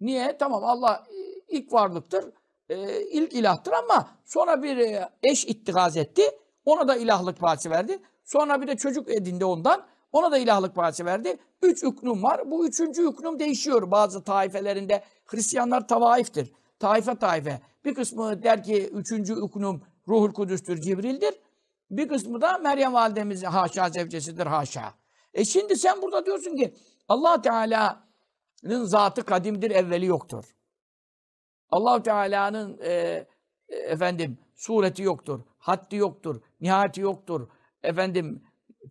Niye? Tamam Allah ilk varlıktır. E, ilk ilahtır ama sonra bir e, eş ittikaz etti. Ona da ilahlık bahsi verdi. Sonra bir de çocuk edindi ondan. Ona da ilahlık bahsi verdi. Üç hüküm var. Bu üçüncü hüküm değişiyor bazı taifelerinde. Hristiyanlar tavaiftir. Taife taife. Bir kısmı der ki üçüncü hüküm ruhul kudüstür, Cibril'dir. Bir kısmı da Meryem validemiz haşa zevcesidir haşa. E şimdi sen burada diyorsun ki Allah Teala'nın zatı kadimdir, evveli yoktur. Allah Teala'nın e, e efendim sureti yoktur, haddi yoktur, nihayeti yoktur. Efendim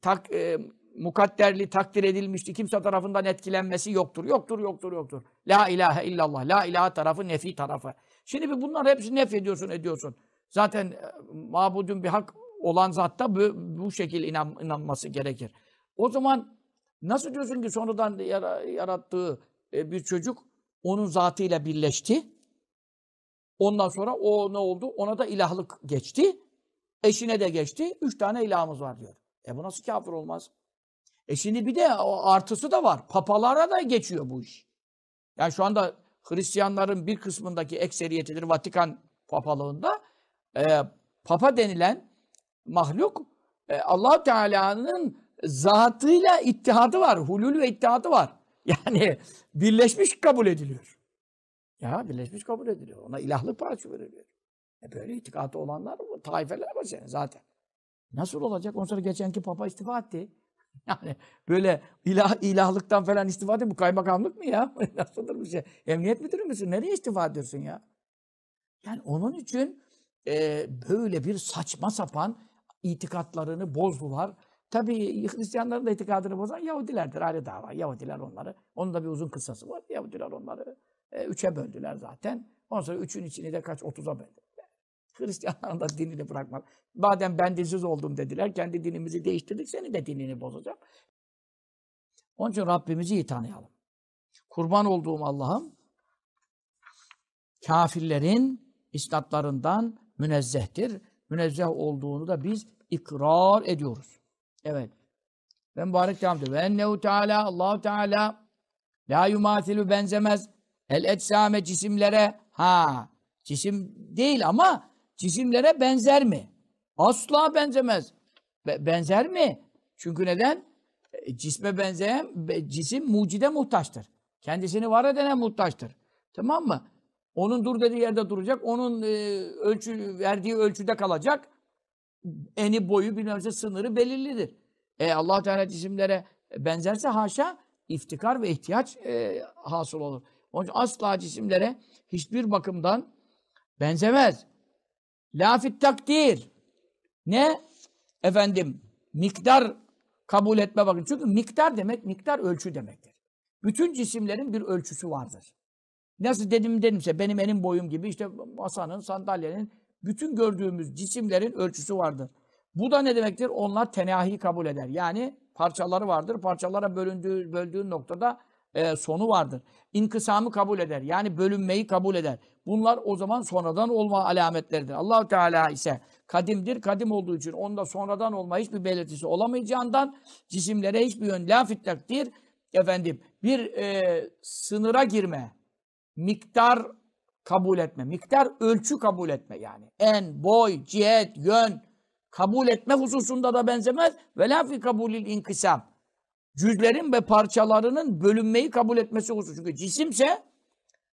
tak e, mukadderli, takdir edilmişti. Kimse tarafından etkilenmesi yoktur. Yoktur, yoktur, yoktur. La ilahe illallah. La ilahe tarafı, nefi tarafı. Şimdi bir bunlar hepsini nef ediyorsun, ediyorsun. Zaten e, mabudun bir hak olan zatta bu, bu şekil inan, inanması gerekir. O zaman nasıl diyorsun ki sonradan yarattığı e, bir çocuk onun zatıyla birleşti. Ondan sonra o ne oldu? Ona da ilahlık geçti. Eşine de geçti. Üç tane ilahımız var diyor. E bu nasıl kafir olmaz? E şimdi bir de o artısı da var. Papalara da geçiyor bu iş. Yani şu anda Hristiyanların bir kısmındaki ekseriyetidir Vatikan papalığında. E, papa denilen mahluk e, allah Teala'nın zatıyla ittihadı var. Hulul ve ittihadı var. Yani birleşmiş kabul ediliyor. Ya birleşmiş kabul ediliyor. Ona ilahlık parçası veriliyor. E böyle itikadı olanlar, taifeler var senin zaten. Nasıl olacak? Ondan sonra geçenki papa istifa etti. Yani böyle ilah, ilahlıktan falan istifa ediyor. Bu kaymakamlık mı ya? Nasıldır bir şey? Emniyet müdürü müsün? Nereye istifa ediyorsun ya? Yani onun için e, böyle bir saçma sapan itikatlarını bozdular. Tabii Hristiyanların da itikadını bozan Yahudilerdir. Ayrı dava. Yahudiler onları. Onun da bir uzun kısası var. Yahudiler onları e, üçe böldüler zaten. Ondan sonra üçün içini de kaç? Otuza böldüler. Hristiyanların da dinini bırakmaz. Madem ben dilsiz oldum dediler, kendi dinimizi değiştirdik, seni de dinini bozacağım. Onun için Rabbimizi iyi tanıyalım. Kurban olduğum Allah'ım, kafirlerin isnatlarından münezzehtir. Münezzeh olduğunu da biz ikrar ediyoruz. Evet. Ben mübarek devam ediyor. Ve ennehu teala, Allahu Teala la yumathilu benzemez el etsame cisimlere ha cisim değil ama cisimlere benzer mi? Asla benzemez. Be benzer mi? Çünkü neden? E, cisme benzeyen be cisim mucide muhtaçtır. Kendisini var edene muhtaçtır. Tamam mı? Onun dur dediği yerde duracak. Onun e, ölçü verdiği ölçüde kalacak. Eni boyu bilmem ne sınırı belirlidir. E Allah Teala cisimlere benzerse haşa iftikar ve ihtiyaç e, hasıl olur. Onun için asla cisimlere hiçbir bakımdan benzemez. Lafit takdir. Ne? Efendim miktar kabul etme bakın. Çünkü miktar demek miktar ölçü demektir. Bütün cisimlerin bir ölçüsü vardır. Nasıl dedim dedimse benim elim boyum gibi işte masanın, sandalyenin bütün gördüğümüz cisimlerin ölçüsü vardır. Bu da ne demektir? Onlar tenahi kabul eder. Yani parçaları vardır. Parçalara bölündüğü, böldüğün noktada e, sonu vardır. İnkısamı kabul eder. Yani bölünmeyi kabul eder. Bunlar o zaman sonradan olma alametlerdir. Allahu Teala ise kadimdir. Kadim olduğu için onda sonradan olma hiçbir belirtisi olamayacağından cisimlere hiçbir yön lafit takdir efendim bir e, sınıra girme, miktar kabul etme, miktar ölçü kabul etme yani. En, boy, cihet, yön kabul etme hususunda da benzemez. Ve lafi kabulil inkisam cüzlerin ve parçalarının bölünmeyi kabul etmesi hususu. Çünkü cisimse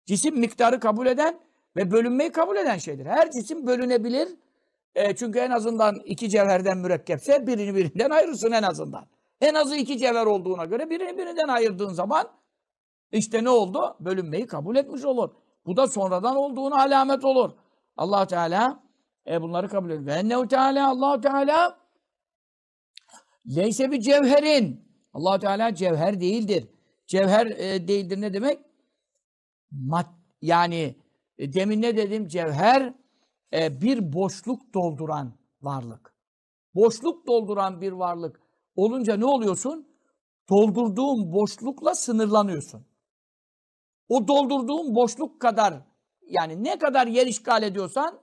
cisim miktarı kabul eden ve bölünmeyi kabul eden şeydir. Her cisim bölünebilir. E, çünkü en azından iki cevherden mürekkepse birini birinden ayırırsın en azından. En azı iki cevher olduğuna göre birini birinden ayırdığın zaman işte ne oldu? Bölünmeyi kabul etmiş olur. Bu da sonradan olduğuna alamet olur. Allah Teala e, bunları kabul ediyor. Ve ennehu Teala Allah Teala leyse bir cevherin allah Teala cevher değildir. Cevher e, değildir ne demek? Mat, yani e, demin ne dedim? Cevher e, bir boşluk dolduran varlık. Boşluk dolduran bir varlık olunca ne oluyorsun? Doldurduğun boşlukla sınırlanıyorsun. O doldurduğun boşluk kadar yani ne kadar yer işgal ediyorsan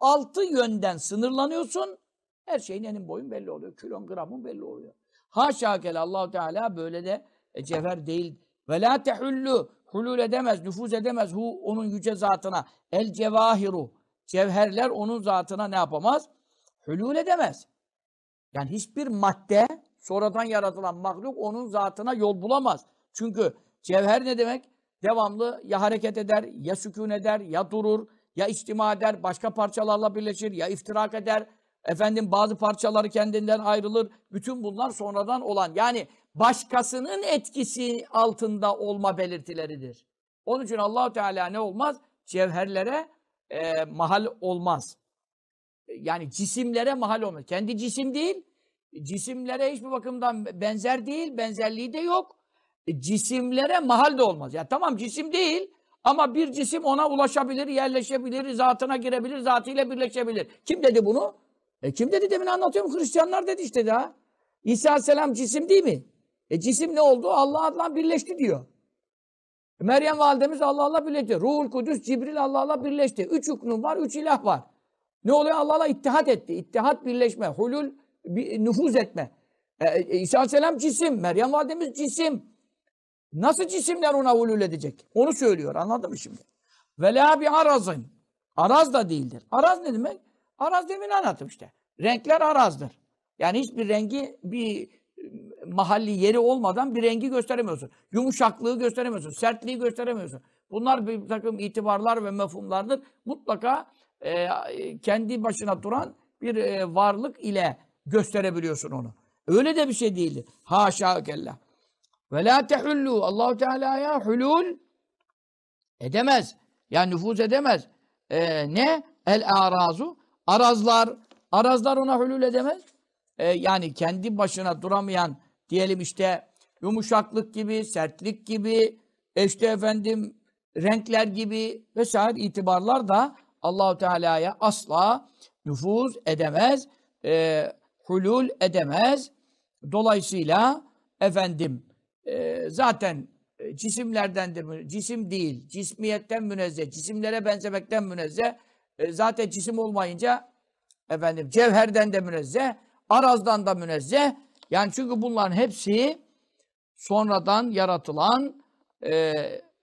altı yönden sınırlanıyorsun. Her şeyin enin boyun belli oluyor. Kilon gramın belli oluyor. Haşa kele Allahu Teala böyle de e, cevher değil. Ve la tehullu hulul edemez, nüfuz edemez hu onun yüce zatına. El cevahiru cevherler onun zatına ne yapamaz? Hulul edemez. Yani hiçbir madde sonradan yaratılan mahluk onun zatına yol bulamaz. Çünkü cevher ne demek? Devamlı ya hareket eder, ya sükun eder, ya durur, ya içtima eder, başka parçalarla birleşir, ya iftirak eder, Efendim bazı parçaları kendinden ayrılır. Bütün bunlar sonradan olan. Yani başkasının etkisi altında olma belirtileridir. Onun için Allahu Teala ne olmaz? Cevherlere e, mahal olmaz. Yani cisimlere mahal olmaz. Kendi cisim değil. Cisimlere hiçbir bakımdan benzer değil. Benzerliği de yok. cisimlere mahal de olmaz. Ya tamam cisim değil. Ama bir cisim ona ulaşabilir, yerleşebilir, zatına girebilir, zatıyla birleşebilir. Kim dedi bunu? E kim dedi demin anlatıyorum Hristiyanlar dedi işte daha. İsa Aleyhisselam cisim değil mi? E cisim ne oldu? Allah Allah'la birleşti diyor. E, Meryem validemiz Allah Allah birleşti. Ruhul Kudüs, Cibril Allah Allah birleşti. Üç hükmüm var, üç ilah var. Ne oluyor? Allah Allah ittihat etti. İttihat birleşme, hulul bir, nüfuz etme. E, e, İsa Aleyhisselam cisim, Meryem validemiz cisim. Nasıl cisimler ona hulul edecek? Onu söylüyor. Anladın mı şimdi? Ve la arazın. Araz da değildir. Araz ne demek? Araz demin anlattım işte. Renkler arazdır. Yani hiçbir rengi bir ıı, mahalli yeri olmadan bir rengi gösteremiyorsun. Yumuşaklığı gösteremiyorsun. Sertliği gösteremiyorsun. Bunlar bir takım itibarlar ve mefhumlardır. Mutlaka e, kendi başına duran bir e, varlık ile gösterebiliyorsun onu. Öyle de bir şey değildir. Haşa kella. Ve la tehullu. Allahu Teala'ya hulul edemez. Yani nüfuz edemez. E, ne? El arazu arazlar. Arazlar ona hülül edemez. E, yani kendi başına duramayan diyelim işte yumuşaklık gibi, sertlik gibi, e, işte efendim renkler gibi vesaire itibarlar da Allahu Teala'ya asla nüfuz edemez, e, hulul edemez. Dolayısıyla efendim e, zaten cisimlerdendir. Cisim değil, cismiyetten münezzeh, cisimlere benzemekten münezzeh e, zaten cisim olmayınca efendim cevherden de münezzeh, arazdan da münezzeh. Yani çünkü bunların hepsi sonradan yaratılan e,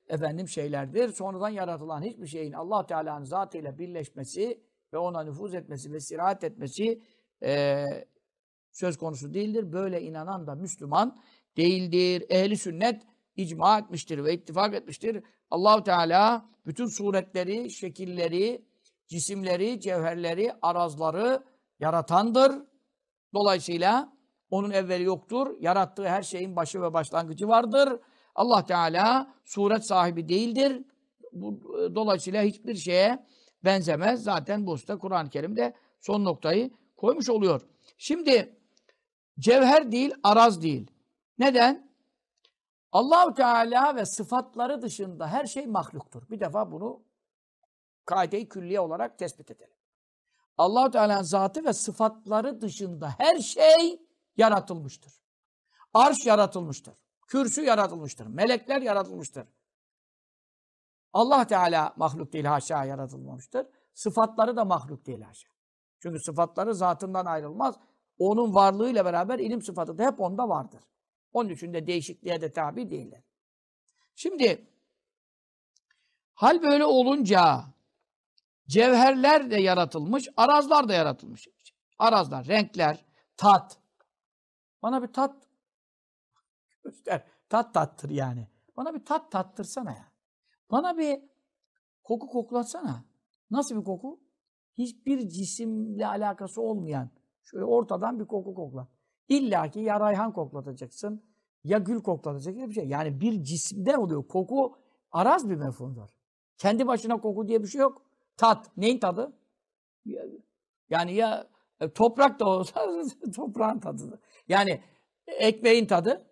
efendim şeylerdir. Sonradan yaratılan hiçbir şeyin Allah Teala'nın zatıyla birleşmesi ve ona nüfuz etmesi ve sirahat etmesi e, söz konusu değildir. Böyle inanan da Müslüman değildir. Ehli sünnet icma etmiştir ve ittifak etmiştir. Allahu Teala bütün suretleri, şekilleri, cisimleri, cevherleri, arazları yaratandır. Dolayısıyla onun evveli yoktur. Yarattığı her şeyin başı ve başlangıcı vardır. Allah Teala suret sahibi değildir. Bu, dolayısıyla hiçbir şeye benzemez. Zaten bu usta Kur'an-ı Kerim'de son noktayı koymuş oluyor. Şimdi cevher değil, araz değil. Neden? Allahu Teala ve sıfatları dışında her şey mahluktur. Bir defa bunu kaide-i külliye olarak tespit edelim. allah Teala'nın zatı ve sıfatları dışında her şey yaratılmıştır. Arş yaratılmıştır. Kürsü yaratılmıştır. Melekler yaratılmıştır. Allah Teala mahluk değil haşa yaratılmamıştır. Sıfatları da mahluk değil haşa. Çünkü sıfatları zatından ayrılmaz. Onun varlığıyla beraber ilim sıfatı da hep onda vardır. Onun için de değişikliğe de tabi değiller. Şimdi hal böyle olunca Cevherler de yaratılmış, arazlar da yaratılmış. Arazlar, renkler, tat. Bana bir tat göster. Tat tattır yani. Bana bir tat tattırsana ya. Bana bir koku koklatsana. Nasıl bir koku? Hiçbir cisimle alakası olmayan şöyle ortadan bir koku kokla. İlla ki ya rayhan koklatacaksın ya gül koklatacaksın bir şey. Yani bir cisimden oluyor. Koku araz bir mefhumdur. Kendi başına koku diye bir şey yok. Tat. Neyin tadı? Yani ya e, toprak da olsa toprağın tadı. Yani ekmeğin tadı.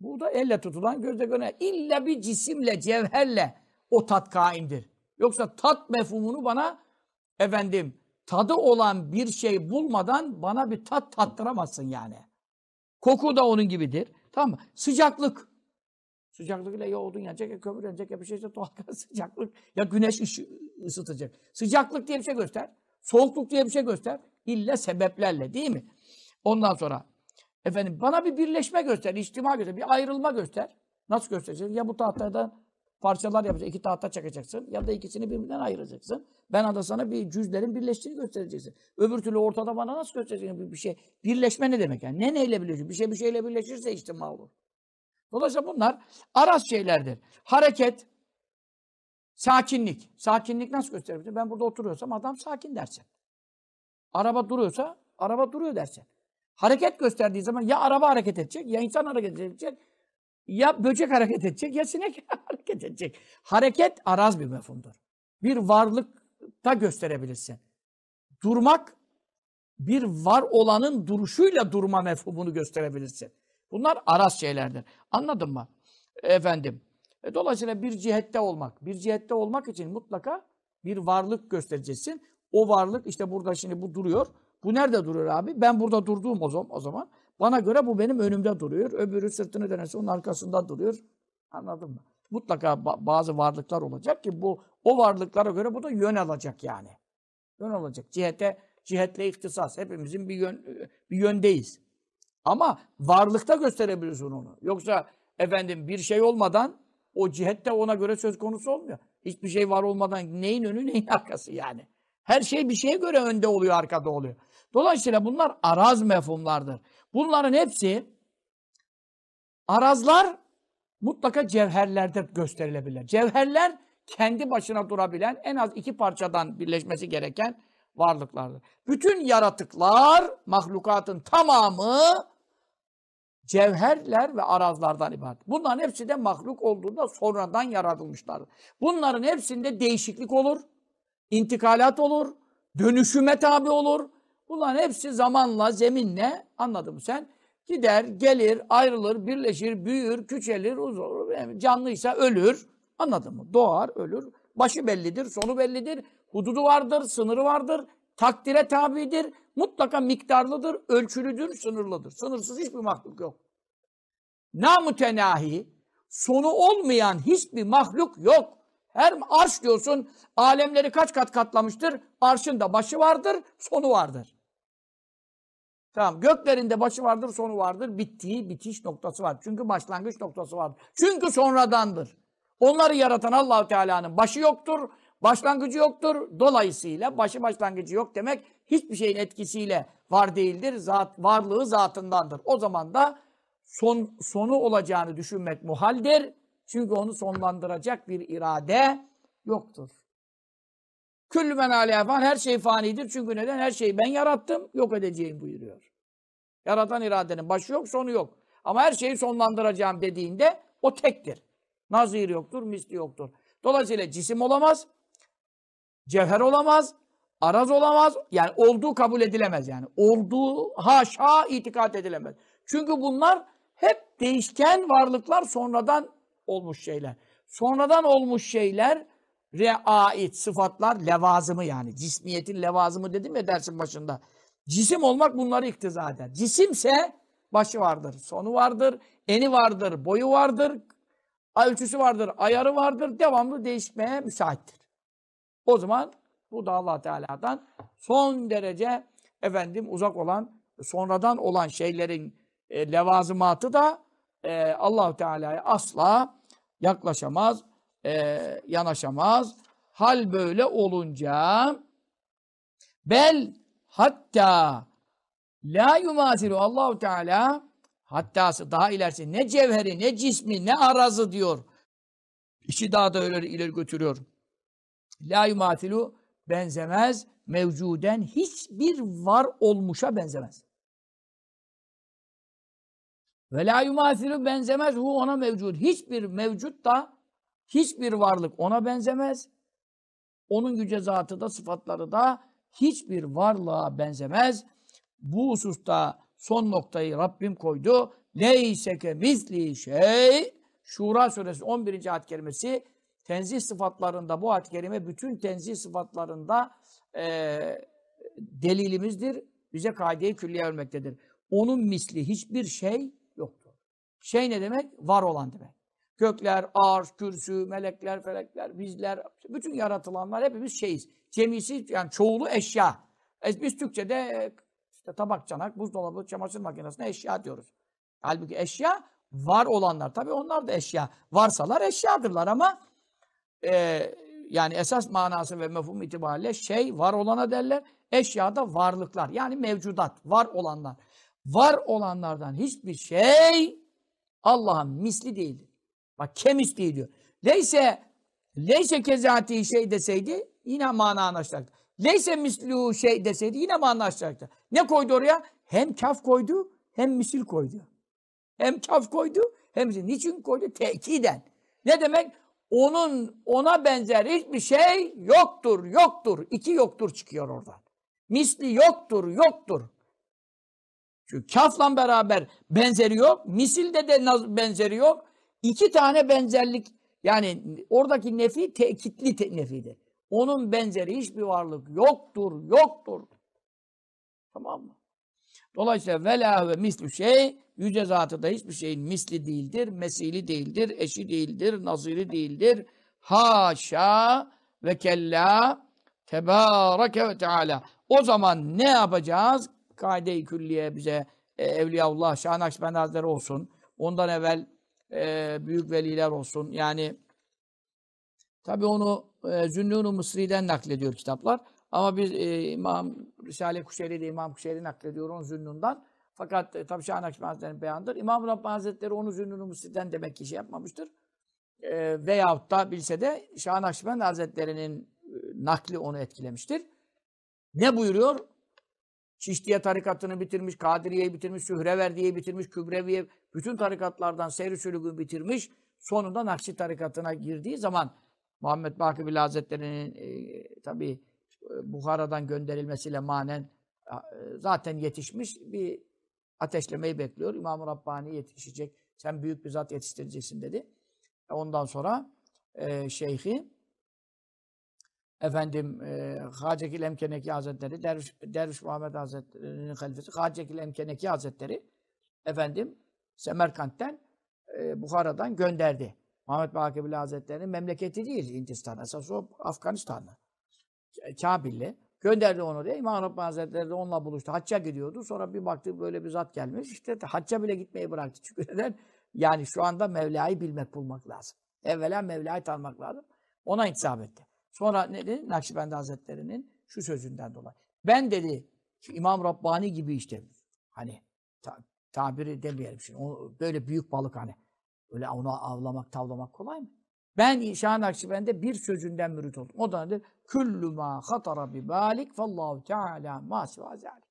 Bu da elle tutulan gözle göre. İlla bir cisimle, cevherle o tat kaindir. Yoksa tat mefhumunu bana efendim tadı olan bir şey bulmadan bana bir tat tattıramazsın yani. Koku da onun gibidir. Tamam mı? Sıcaklık. Sıcaklıkla ya odun yanacak ya kömür yanacak ya bir şeyse işte doğal gaz sıcaklık ya güneş ışığı ısıtacak. Sıcaklık diye bir şey göster. Soğukluk diye bir şey göster. İlla sebeplerle değil mi? Ondan sonra efendim bana bir birleşme göster, içtima göster, bir ayrılma göster. Nasıl göstereceksin? Ya bu tahtadan parçalar yapacaksın, iki tahta çakacaksın ya da ikisini birbirinden ayıracaksın. Ben da sana bir cüzlerin birleştiğini göstereceksin. Öbür türlü ortada bana nasıl göstereceksin bir, bir şey? Birleşme ne demek yani? Ne neyle birleşir? Bir şey bir şeyle birleşirse içtima olur. Dolayısıyla bunlar araz şeylerdir. Hareket, sakinlik. Sakinlik nasıl gösterebilirsin? Ben burada oturuyorsam adam sakin dersin. Araba duruyorsa araba duruyor dersin. Hareket gösterdiği zaman ya araba hareket edecek, ya insan hareket edecek, ya böcek hareket edecek, ya sinek hareket edecek. Hareket araz bir mefhumdur. Bir varlıkta gösterebilirsin. Durmak bir var olanın duruşuyla durma mefhumunu gösterebilirsin. Bunlar aras şeylerdir. Anladın mı? Efendim. E, dolayısıyla bir cihette olmak, bir cihette olmak için mutlaka bir varlık göstereceksin. O varlık işte burada şimdi bu duruyor. Bu nerede duruyor abi? Ben burada durduğum o zaman. O zaman. Bana göre bu benim önümde duruyor. Öbürü sırtını dönerse onun arkasında duruyor. Anladın mı? Mutlaka bazı varlıklar olacak ki bu o varlıklara göre bu da yön alacak yani. Yön alacak. Cihete, cihetle ihtisas. Hepimizin bir, yön, e, bir yöndeyiz. Ama varlıkta gösterebilirsin onu. Yoksa efendim bir şey olmadan o cihette ona göre söz konusu olmuyor. Hiçbir şey var olmadan neyin önü neyin arkası yani. Her şey bir şeye göre önde oluyor, arkada oluyor. Dolayısıyla bunlar araz mefhumlardır. Bunların hepsi arazlar mutlaka cevherlerde gösterilebilir. Cevherler kendi başına durabilen en az iki parçadan birleşmesi gereken varlıklardır. Bütün yaratıklar, mahlukatın tamamı cevherler ve arazlardan ibaret. Bunların hepsi de mahluk olduğunda sonradan yaratılmışlar. Bunların hepsinde değişiklik olur, intikalat olur, dönüşüme tabi olur. Bunların hepsi zamanla, zeminle anladın mı sen? Gider, gelir, ayrılır, birleşir, büyür, küçelir, uzun, canlıysa ölür. Anladın mı? Doğar, ölür. Başı bellidir, sonu bellidir, hududu vardır, sınırı vardır takdire tabidir, mutlaka miktarlıdır, ölçülüdür, sınırlıdır. Sınırsız hiçbir mahluk yok. Namutenahi, sonu olmayan hiçbir mahluk yok. Her arş diyorsun, alemleri kaç kat katlamıştır? Arşın da başı vardır, sonu vardır. Tamam, göklerinde başı vardır, sonu vardır. Bittiği, bitiş noktası var. Çünkü başlangıç noktası vardır. Çünkü sonradandır. Onları yaratan Allahu Teala'nın başı yoktur, Başlangıcı yoktur. Dolayısıyla başı başlangıcı yok demek hiçbir şeyin etkisiyle var değildir. Zat, varlığı zatındandır. O zaman da son, sonu olacağını düşünmek muhaldir. Çünkü onu sonlandıracak bir irade yoktur. Küllü men aleyha her şey fanidir. Çünkü neden? Her şeyi ben yarattım, yok edeceğim buyuruyor. Yaratan iradenin başı yok, sonu yok. Ama her şeyi sonlandıracağım dediğinde o tektir. Nazir yoktur, misli yoktur. Dolayısıyla cisim olamaz, Cevher olamaz, araz olamaz. Yani olduğu kabul edilemez yani. Olduğu haşa itikat edilemez. Çünkü bunlar hep değişken varlıklar sonradan olmuş şeyler. Sonradan olmuş şeyler re ait sıfatlar levazımı yani. Cismiyetin levazımı dedim ya dersin başında. Cisim olmak bunları iktiza eder. Cisimse başı vardır, sonu vardır, eni vardır, boyu vardır, ölçüsü vardır, ayarı vardır, devamlı değişmeye müsaittir. O zaman bu da allah Teala'dan son derece efendim uzak olan, sonradan olan şeylerin e, levazımatı da e, allah Teala'ya asla yaklaşamaz, e, yanaşamaz. Hal böyle olunca bel hatta la yumaziru Allahu Teala hattası daha ilerisi ne cevheri ne cismi ne arazı diyor. İşi daha da öyle ileri götürüyor. La yumatilu benzemez. Mevcuden hiçbir var olmuşa benzemez. Ve la yumatilu benzemez hu ona mevcut. Hiçbir mevcut da hiçbir varlık ona benzemez. Onun güce zatı da sıfatları da hiçbir varlığa benzemez. Bu hususta son noktayı Rabbim koydu. Neyse Leyseke misli şey. Şura suresi 11. ayet kelimesi Tenzih sıfatlarında bu ayet-i kerime bütün tenzih sıfatlarında e, delilimizdir. Bize kaideyi külliye vermektedir. Onun misli hiçbir şey yoktur. Şey ne demek? Var olan demek. Gökler, arş, kürsü, melekler, felekler, bizler, bütün yaratılanlar hepimiz şeyiz. Cemisi yani çoğulu eşya. E, biz Türkçe'de işte tabak, çanak, buzdolabı, çamaşır makinesine eşya diyoruz. Halbuki eşya var olanlar. Tabii onlar da eşya. Varsalar eşyadırlar ama e, yani esas manası ve mefhum itibariyle şey var olana derler. Eşyada varlıklar yani mevcudat var olanlar. Var olanlardan hiçbir şey Allah'ın misli değildir. Bak kemisliği diyor. Leyse leyse kezati şey deseydi yine mana anlaşacaktı. Leyse mislu şey deseydi yine mana anlaşacaktı. Ne koydu oraya? Hem kaf koydu hem misil koydu. Hem kaf koydu hem misil. Niçin koydu? Tekiden. Ne demek? onun ona benzer hiçbir şey yoktur, yoktur. İki yoktur çıkıyor oradan. Misli yoktur, yoktur. Çünkü kafla beraber benzeri yok. Misilde de benzeri yok. İki tane benzerlik yani oradaki nefi tekitli te, nefidir. Onun benzeri hiçbir varlık yoktur, yoktur. Tamam mı? Dolayısıyla vela ve misli şey yüce zatı da hiçbir şeyin misli değildir, mesili değildir, eşi değildir, naziri değildir. Haşa ve kella tebareke ve teala. O zaman ne yapacağız? Kaide-i külliye bize e, Evliyaullah, Şahnaşbend Hazretleri olsun. Ondan evvel e, büyük veliler olsun. Yani tabi onu e, Zünnûn-u Mısri'den naklediyor kitaplar. Ama biz e, İmam Risale Kuşeyri ile İmam Kuşeyri naklediyor onun zünnundan. Fakat e, tabi Şahin Akşam Hazretleri'nin beyanıdır. İmam Rabbani Hazretleri onu zünnunu musitten demek ki şey yapmamıştır. E, veyahut da bilse de Şahin Akşam Hazretleri'nin e, nakli onu etkilemiştir. Ne buyuruyor? Şiştiye tarikatını bitirmiş, Kadiriye'yi bitirmiş, Sühreverdiyi bitirmiş, Kübreviye, bütün tarikatlardan seyri sülükü bitirmiş. Sonunda Nakşi tarikatına girdiği zaman Muhammed Bakı Bile Hazretleri'nin e, tabii e, Buharadan gönderilmesiyle manen e, zaten yetişmiş bir ateşlemeyi bekliyor. İmam-ı Rabbani yetişecek. Sen büyük bir zat yetiştireceksin dedi. E, ondan sonra e, şeyhi efendim e, Hacekil Emkeneki Hazretleri, Derviş, Derviş Muhammed Hazretleri'nin halifesi Hacekil Emkeneki Hazretleri efendim Semerkant'ten e, Bukhara'dan gönderdi. Muhammed Bakibil Hazretleri'nin memleketi değil Hindistan'a, esas o Afganistan'a. Kabil'le. Gönderdi onu diye. İmam Rabbani Hazretleri de onunla buluştu. Hacca gidiyordu. Sonra bir baktı böyle bir zat gelmiş. İşte hacca bile gitmeyi bıraktı. Çünkü neden? Yani şu anda Mevla'yı bilmek, bulmak lazım. Evvela Mevla'yı tanımak lazım. Ona intisap etti. Sonra ne dedi? Nakşibendi Hazretleri'nin şu sözünden dolayı. Ben dedi İmam Rabbani gibi işte hani ta, tabiri demeyelim şimdi. O, böyle büyük balık hani. Öyle onu avlamak, tavlamak kolay mı? Ben Şah Nakşibend'e bir sözünden mürit oldum. O da nedir? Küllü ma hatara bi balik fallahu teala ma siva zalik.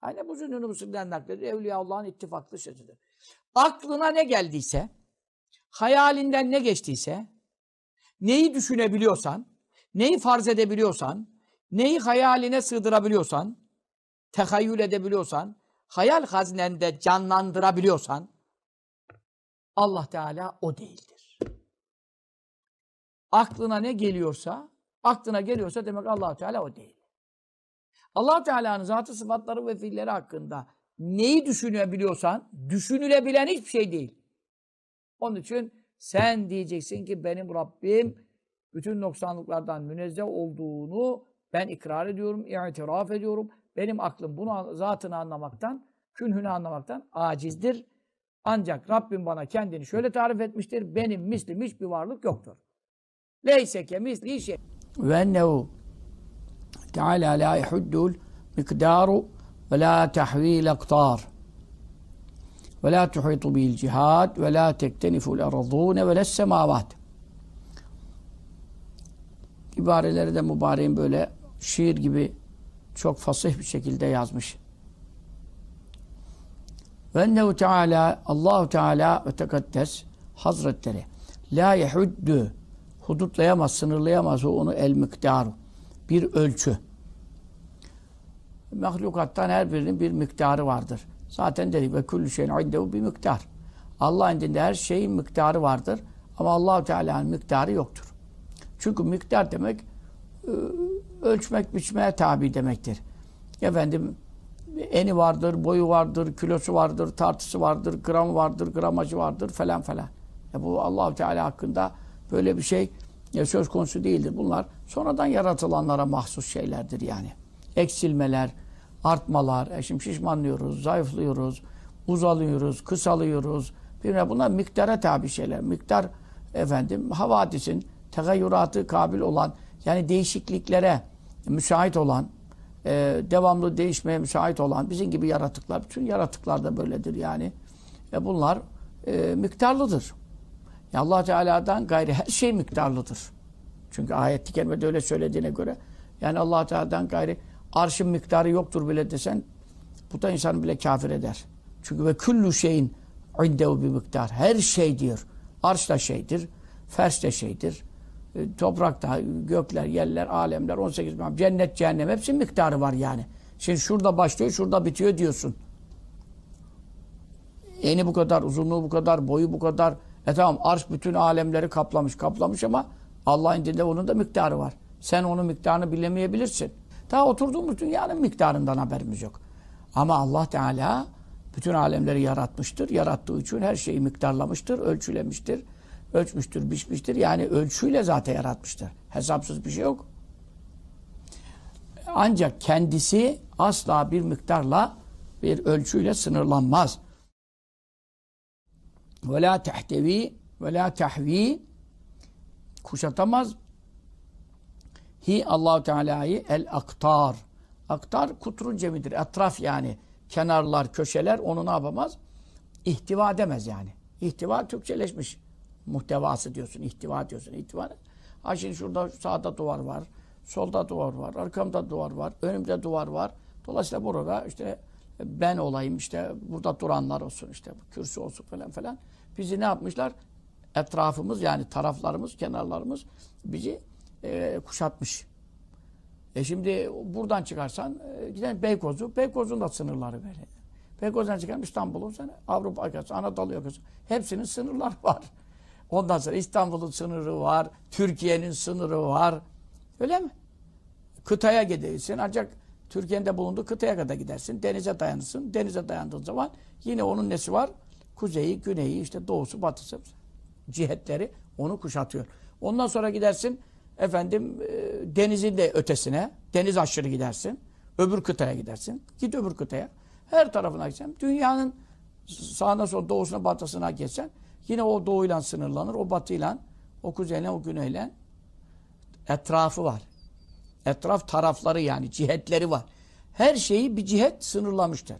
Hani bu zünnünü Müslüm'den naklediyor. Evliya Allah'ın ittifaklı sözüdür. Aklına ne geldiyse, hayalinden ne geçtiyse, neyi düşünebiliyorsan, neyi farz edebiliyorsan, neyi hayaline sığdırabiliyorsan, tehayyül edebiliyorsan, hayal haznende canlandırabiliyorsan, Allah Teala o değildir aklına ne geliyorsa, aklına geliyorsa demek allah Teala o değil. allah Teala'nın zatı, sıfatları ve fiilleri hakkında neyi düşünebiliyorsan, düşünülebilen hiçbir şey değil. Onun için sen diyeceksin ki benim Rabbim bütün noksanlıklardan münezzeh olduğunu ben ikrar ediyorum, itiraf ediyorum. Benim aklım bunu zatını anlamaktan, künhünü anlamaktan acizdir. Ancak Rabbim bana kendini şöyle tarif etmiştir. Benim mislim hiçbir varlık yoktur. Leyse ke misli şey. Ve ennehu Teala la yuhuddul mikdaru ve la tahvil aktar. Ve la tuhitu bil cihad ve la tekteniful erzune ve les semavat. İbareleri de mübareğin böyle şiir gibi çok fasih bir şekilde yazmış. Ve ennehu Teala Allahu Teala ve tekaddes Hazretleri la yehuddü hudutlayamaz, sınırlayamaz. O onu el miktaru. Bir ölçü. Mahlukattan her birinin bir miktarı vardır. Zaten dedik ve küllü şeyin indehu bir miktar. Allah indinde her şeyin miktarı vardır. Ama Allahu Teala'nın miktarı yoktur. Çünkü miktar demek e, ölçmek, biçmeye tabi demektir. Efendim eni vardır, boyu vardır, kilosu vardır, tartısı vardır, gramı vardır, gramajı vardır falan falan. E bu Allahu Teala hakkında Böyle bir şey e, söz konusu değildir. Bunlar sonradan yaratılanlara mahsus şeylerdir yani. Eksilmeler, artmalar, e şimdi şişmanlıyoruz, zayıflıyoruz, uzalıyoruz, kısalıyoruz. Birbirine bunlar miktara tabi şeyler. Miktar efendim havadisin tegayyuratı kabil olan yani değişikliklere müsait olan e, devamlı değişmeye müsait olan bizim gibi yaratıklar bütün yaratıklar da böyledir yani. E bunlar e, miktarlıdır. Yani allah Teala'dan gayri her şey miktarlıdır. Çünkü ayet-i kerimede öyle söylediğine göre yani allah Teala'dan gayri arşın miktarı yoktur bile desen bu da insan bile kafir eder. Çünkü ve küllü şeyin indehu bir miktar. Her şey diyor. Arş da şeydir. Fers de şeydir. E, toprak da, gökler, yerler, alemler, 18 milyon, cennet, cehennem hepsi miktarı var yani. Şimdi şurada başlıyor, şurada bitiyor diyorsun. Eni bu kadar, uzunluğu bu kadar, boyu bu kadar, e tamam arş bütün alemleri kaplamış kaplamış ama Allah'ın dinde onun da miktarı var. Sen onun miktarını bilemeyebilirsin. Daha oturduğumuz dünyanın miktarından haberimiz yok. Ama Allah Teala bütün alemleri yaratmıştır. Yarattığı için her şeyi miktarlamıştır, ölçülemiştir. Ölçmüştür, biçmiştir. Yani ölçüyle zaten yaratmıştır. Hesapsız bir şey yok. Ancak kendisi asla bir miktarla, bir ölçüyle sınırlanmaz. Ve la tehtevi ve la tahvi kuşatamaz. Hi Allahu Teala'yı el aktar. Aktar kutrun cemidir. Etraf yani kenarlar, köşeler onu ne yapamaz? İhtiva demez yani. İhtiva Türkçeleşmiş. Muhtevası diyorsun, ihtiva diyorsun. İhtiva ne? Ha şimdi şurada sağda duvar var, solda duvar var, arkamda duvar var, önümde duvar var. Dolayısıyla burada işte ben olayım işte burada duranlar olsun işte kürsü olsun falan falan bizi ne yapmışlar? Etrafımız yani taraflarımız, kenarlarımız bizi e, kuşatmış. E şimdi buradan çıkarsan e, giden Beykoz'u, Beykoz'un da sınırları böyle. Beykoz'dan çıkan İstanbul'un sen Avrupa yakası, Anadolu yakası hepsinin sınırları var. Ondan sonra İstanbul'un sınırı var, Türkiye'nin sınırı var. Öyle mi? Kıtaya gidersin ancak Türkiye'nin de bulunduğu kıtaya kadar gidersin. Denize dayanırsın. Denize dayandığın zaman yine onun nesi var? kuzeyi, güneyi, işte doğusu, batısı cihetleri onu kuşatıyor. Ondan sonra gidersin efendim e, denizin de ötesine, deniz aşırı gidersin. Öbür kıtaya gidersin. Git öbür kıtaya. Her tarafına gitsen dünyanın sağına sol doğusuna batısına geçsen yine o doğuyla sınırlanır. O batıyla, o kuzeyle, o güneyle etrafı var. Etraf tarafları yani cihetleri var. Her şeyi bir cihet sınırlamıştır.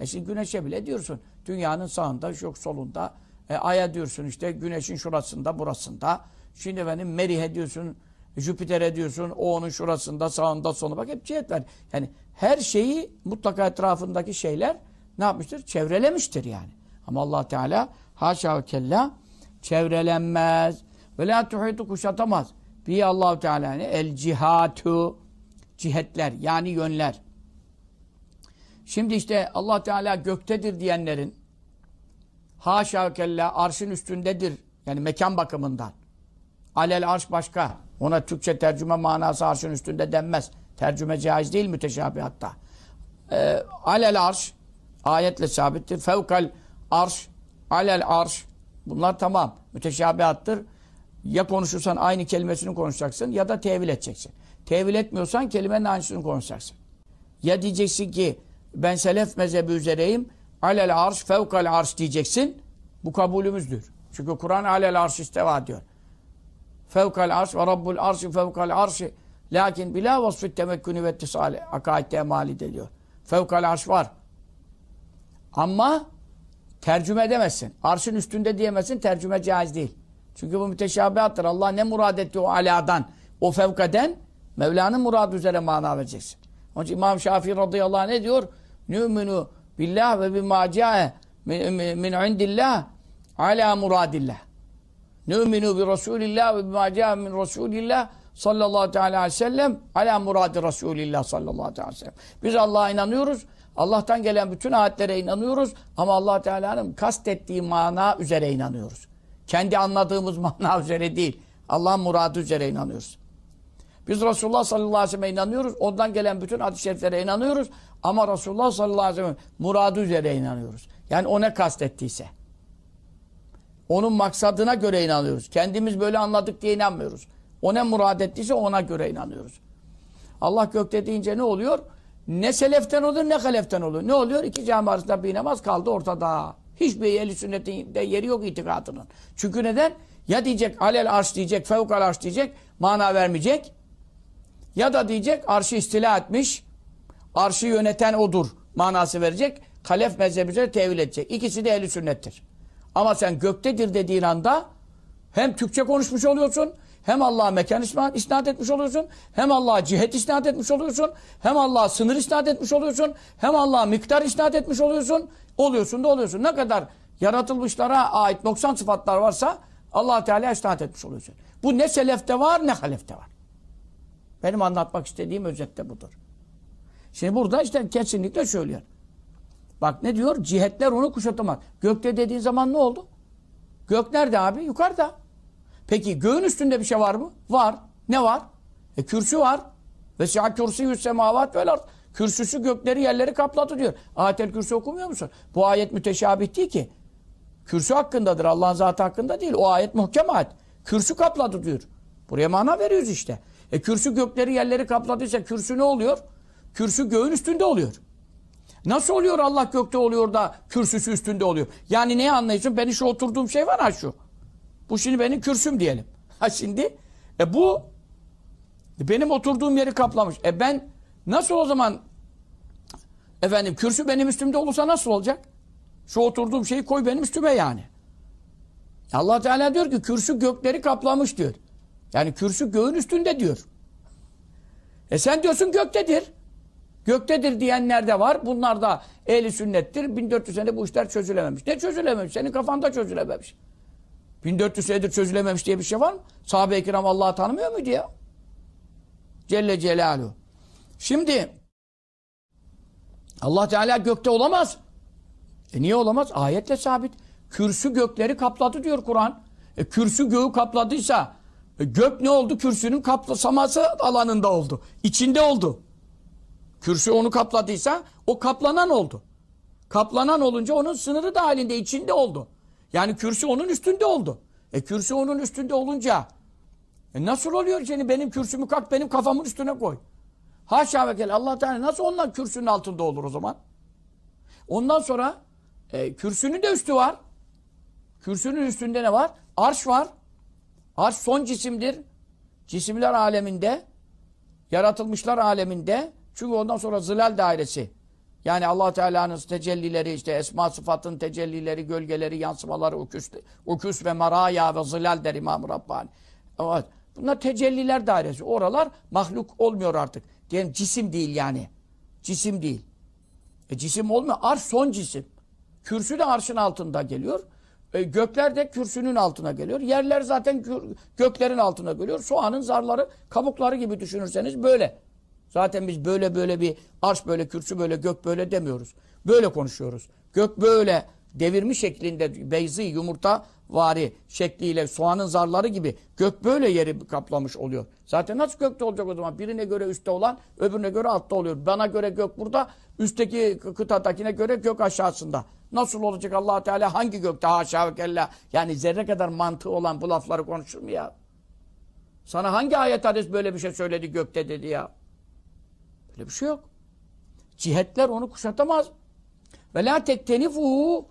E şimdi güneşe bile diyorsun Dünyanın sağında, yok solunda. E, aya diyorsun işte güneşin şurasında, burasında. Şimdi benim Merih'e diyorsun, Jüpiter'e diyorsun, o onun şurasında, sağında, solunda. Bak hep cihetler. Yani her şeyi mutlaka etrafındaki şeyler ne yapmıştır? Çevrelemiştir yani. Ama allah Teala haşa ve kella çevrelenmez. Ve la tuhitu kuşatamaz. Bi allah Teala yani el cihatu cihetler yani yönler. Şimdi işte Allah Teala göktedir diyenlerin haşa kella arşın üstündedir. Yani mekan bakımından. Alel arş başka. Ona Türkçe tercüme manası arşın üstünde denmez. Tercüme caiz değil müteşabihatta. Ee, alel arş ayetle sabittir. Fevkal arş, alel arş bunlar tamam. Müteşabihattır. Ya konuşursan aynı kelimesini konuşacaksın ya da tevil edeceksin. Tevil etmiyorsan kelimenin aynısını konuşacaksın. Ya diyeceksin ki ben selef mezhebi üzereyim. Alel arş fevkal arş diyeceksin. Bu kabulümüzdür. Çünkü Kur'an alel arş isteva diyor. Fevkal arş ve rabbul arşi fevkal arşi. Lakin bila vasfı temekkünü ve tisali. Akaidde emali deliyor. Fevkal arş var. Ama tercüme edemezsin. Arşın üstünde diyemezsin. Tercüme caiz değil. Çünkü bu müteşabihattır. Allah ne murad etti o aladan, o fevkaden Mevla'nın muradı üzere mana vereceksin. Onun için İmam Şafii radıyallahu anh ne diyor? Nü'minu billah ve bimâ câe min indillah ala muradillah. Nü'minu bi Resulillah ve bimâ câe min Resulillah sallallahu teala aleyhi ve sellem ala muradi Resulillah sallallahu teala aleyhi ve sellem. Biz Allah'a inanıyoruz. Allah'tan gelen bütün ayetlere inanıyoruz ama Allah Teala'nın kastettiği mana üzere inanıyoruz. Kendi anladığımız mana üzere değil. Allah'ın muradı üzere inanıyoruz. Biz Resulullah sallallahu aleyhi ve sellem'e inanıyoruz. Ondan gelen bütün hadis-i şeriflere inanıyoruz. Ama Resulullah sallallahu aleyhi ve sellem muradı üzere inanıyoruz. Yani o ne kastettiyse. Onun maksadına göre inanıyoruz. Kendimiz böyle anladık diye inanmıyoruz. O ne murad ettiyse ona göre inanıyoruz. Allah gökte deyince ne oluyor? Ne seleften olur ne haleften olur. Ne oluyor? İki cami arasında bir namaz kaldı ortada. Hiçbir eli de yeri yok itikadının. Çünkü neden? Ya diyecek alel arş diyecek, fevkal arş diyecek, mana vermeyecek. Ya da diyecek arşı istila etmiş, Arşı yöneten odur manası verecek. Kalef mezhebine tevil edecek. İkisi de eli sünnettir. Ama sen göktedir dediğin anda hem Türkçe konuşmuş oluyorsun, hem Allah'a mekan isnat etmiş oluyorsun, hem Allah'a cihet isnat etmiş oluyorsun, hem Allah'a sınır isnat etmiş oluyorsun, hem Allah'a miktar isnat etmiş oluyorsun, oluyorsun da oluyorsun. Ne kadar yaratılmışlara ait 90 sıfatlar varsa allah Teala isnat etmiş oluyorsun. Bu ne selefte var ne halefte var. Benim anlatmak istediğim özette budur. Şimdi burada işte kesinlikle söylüyor. Bak ne diyor? Cihetler onu kuşatamaz. Gökte dediğin zaman ne oldu? Gök nerede abi? Yukarıda. Peki göğün üstünde bir şey var mı? Var. Ne var? E kürsü var. Ve siyah kürsü yüz semavat vel Kürsüsü gökleri yerleri kapladı diyor. Ayetel kürsü okumuyor musun? Bu ayet müteşabih değil ki. Kürsü hakkındadır. Allah'ın zatı hakkında değil. O ayet muhkem ayet. Kürsü kapladı diyor. Buraya mana veriyoruz işte. E kürsü gökleri yerleri kapladıysa kürsü ne oluyor? Kürsü göğün üstünde oluyor. Nasıl oluyor Allah gökte oluyor da kürsüsü üstünde oluyor? Yani neyi anlayıyorsun? Benim şu oturduğum şey var ha şu. Bu şimdi benim kürsüm diyelim. Ha şimdi e bu benim oturduğum yeri kaplamış. E ben nasıl o zaman efendim kürsü benim üstümde olursa nasıl olacak? Şu oturduğum şeyi koy benim üstüme yani. Allah Teala diyor ki kürsü gökleri kaplamış diyor. Yani kürsü göğün üstünde diyor. E sen diyorsun göktedir. Göktedir diyenler de var. Bunlar da ehli sünnettir. 1400 sene bu işler çözülememiş. Ne çözülememiş? Senin kafanda çözülememiş. 1400 senedir çözülememiş diye bir şey var mı? Sahabe-i kiram Allah'ı tanımıyor muydu ya? Celle Celaluhu. Şimdi Allah Teala gökte olamaz. E niye olamaz? Ayetle sabit. Kürsü gökleri kapladı diyor Kur'an. E kürsü göğü kapladıysa e gök ne oldu? Kürsünün kaplasaması alanında oldu. İçinde oldu. Kürsü onu kapladıysa o kaplanan oldu. Kaplanan olunca onun sınırı dahilinde içinde oldu. Yani kürsü onun üstünde oldu. E kürsü onun üstünde olunca e nasıl oluyor seni benim kürsümü kalk benim kafamın üstüne koy. Haşa ve kelle Allah Teala nasıl ondan kürsünün altında olur o zaman? Ondan sonra e, kürsünün de üstü var. Kürsünün üstünde ne var? Arş var. Arş son cisimdir. Cisimler aleminde, yaratılmışlar aleminde çünkü ondan sonra zilal dairesi yani allah Teala'nın tecellileri işte esma sıfatın tecellileri, gölgeleri, yansımaları, uküs, uküs ve maraya ve zilal der İmam Rabbani. Evet. Bunlar tecelliler dairesi. Oralar mahluk olmuyor artık. Diyelim cisim değil yani. Cisim değil. E, cisim olmuyor. Arş son cisim. Kürsü de arşın altında geliyor. E, gökler de kürsünün altına geliyor. Yerler zaten göklerin altına geliyor. Soğanın zarları, kabukları gibi düşünürseniz böyle. Zaten biz böyle böyle bir arş böyle kürsü böyle gök böyle demiyoruz. Böyle konuşuyoruz. Gök böyle devirme şeklinde beyzi yumurta vari şekliyle soğanın zarları gibi gök böyle yeri kaplamış oluyor. Zaten nasıl gökte olacak o zaman? Birine göre üstte olan öbürüne göre altta oluyor. Bana göre gök burada üstteki kıtadakine göre gök aşağısında. Nasıl olacak allah Teala hangi gökte haşa ve kella yani zerre kadar mantığı olan bu lafları konuşur mu ya? Sana hangi ayet hadis böyle bir şey söyledi gökte dedi ya? Böyle bir şey yok. Cihetler onu kuşatamaz. Ve la tektenifuhu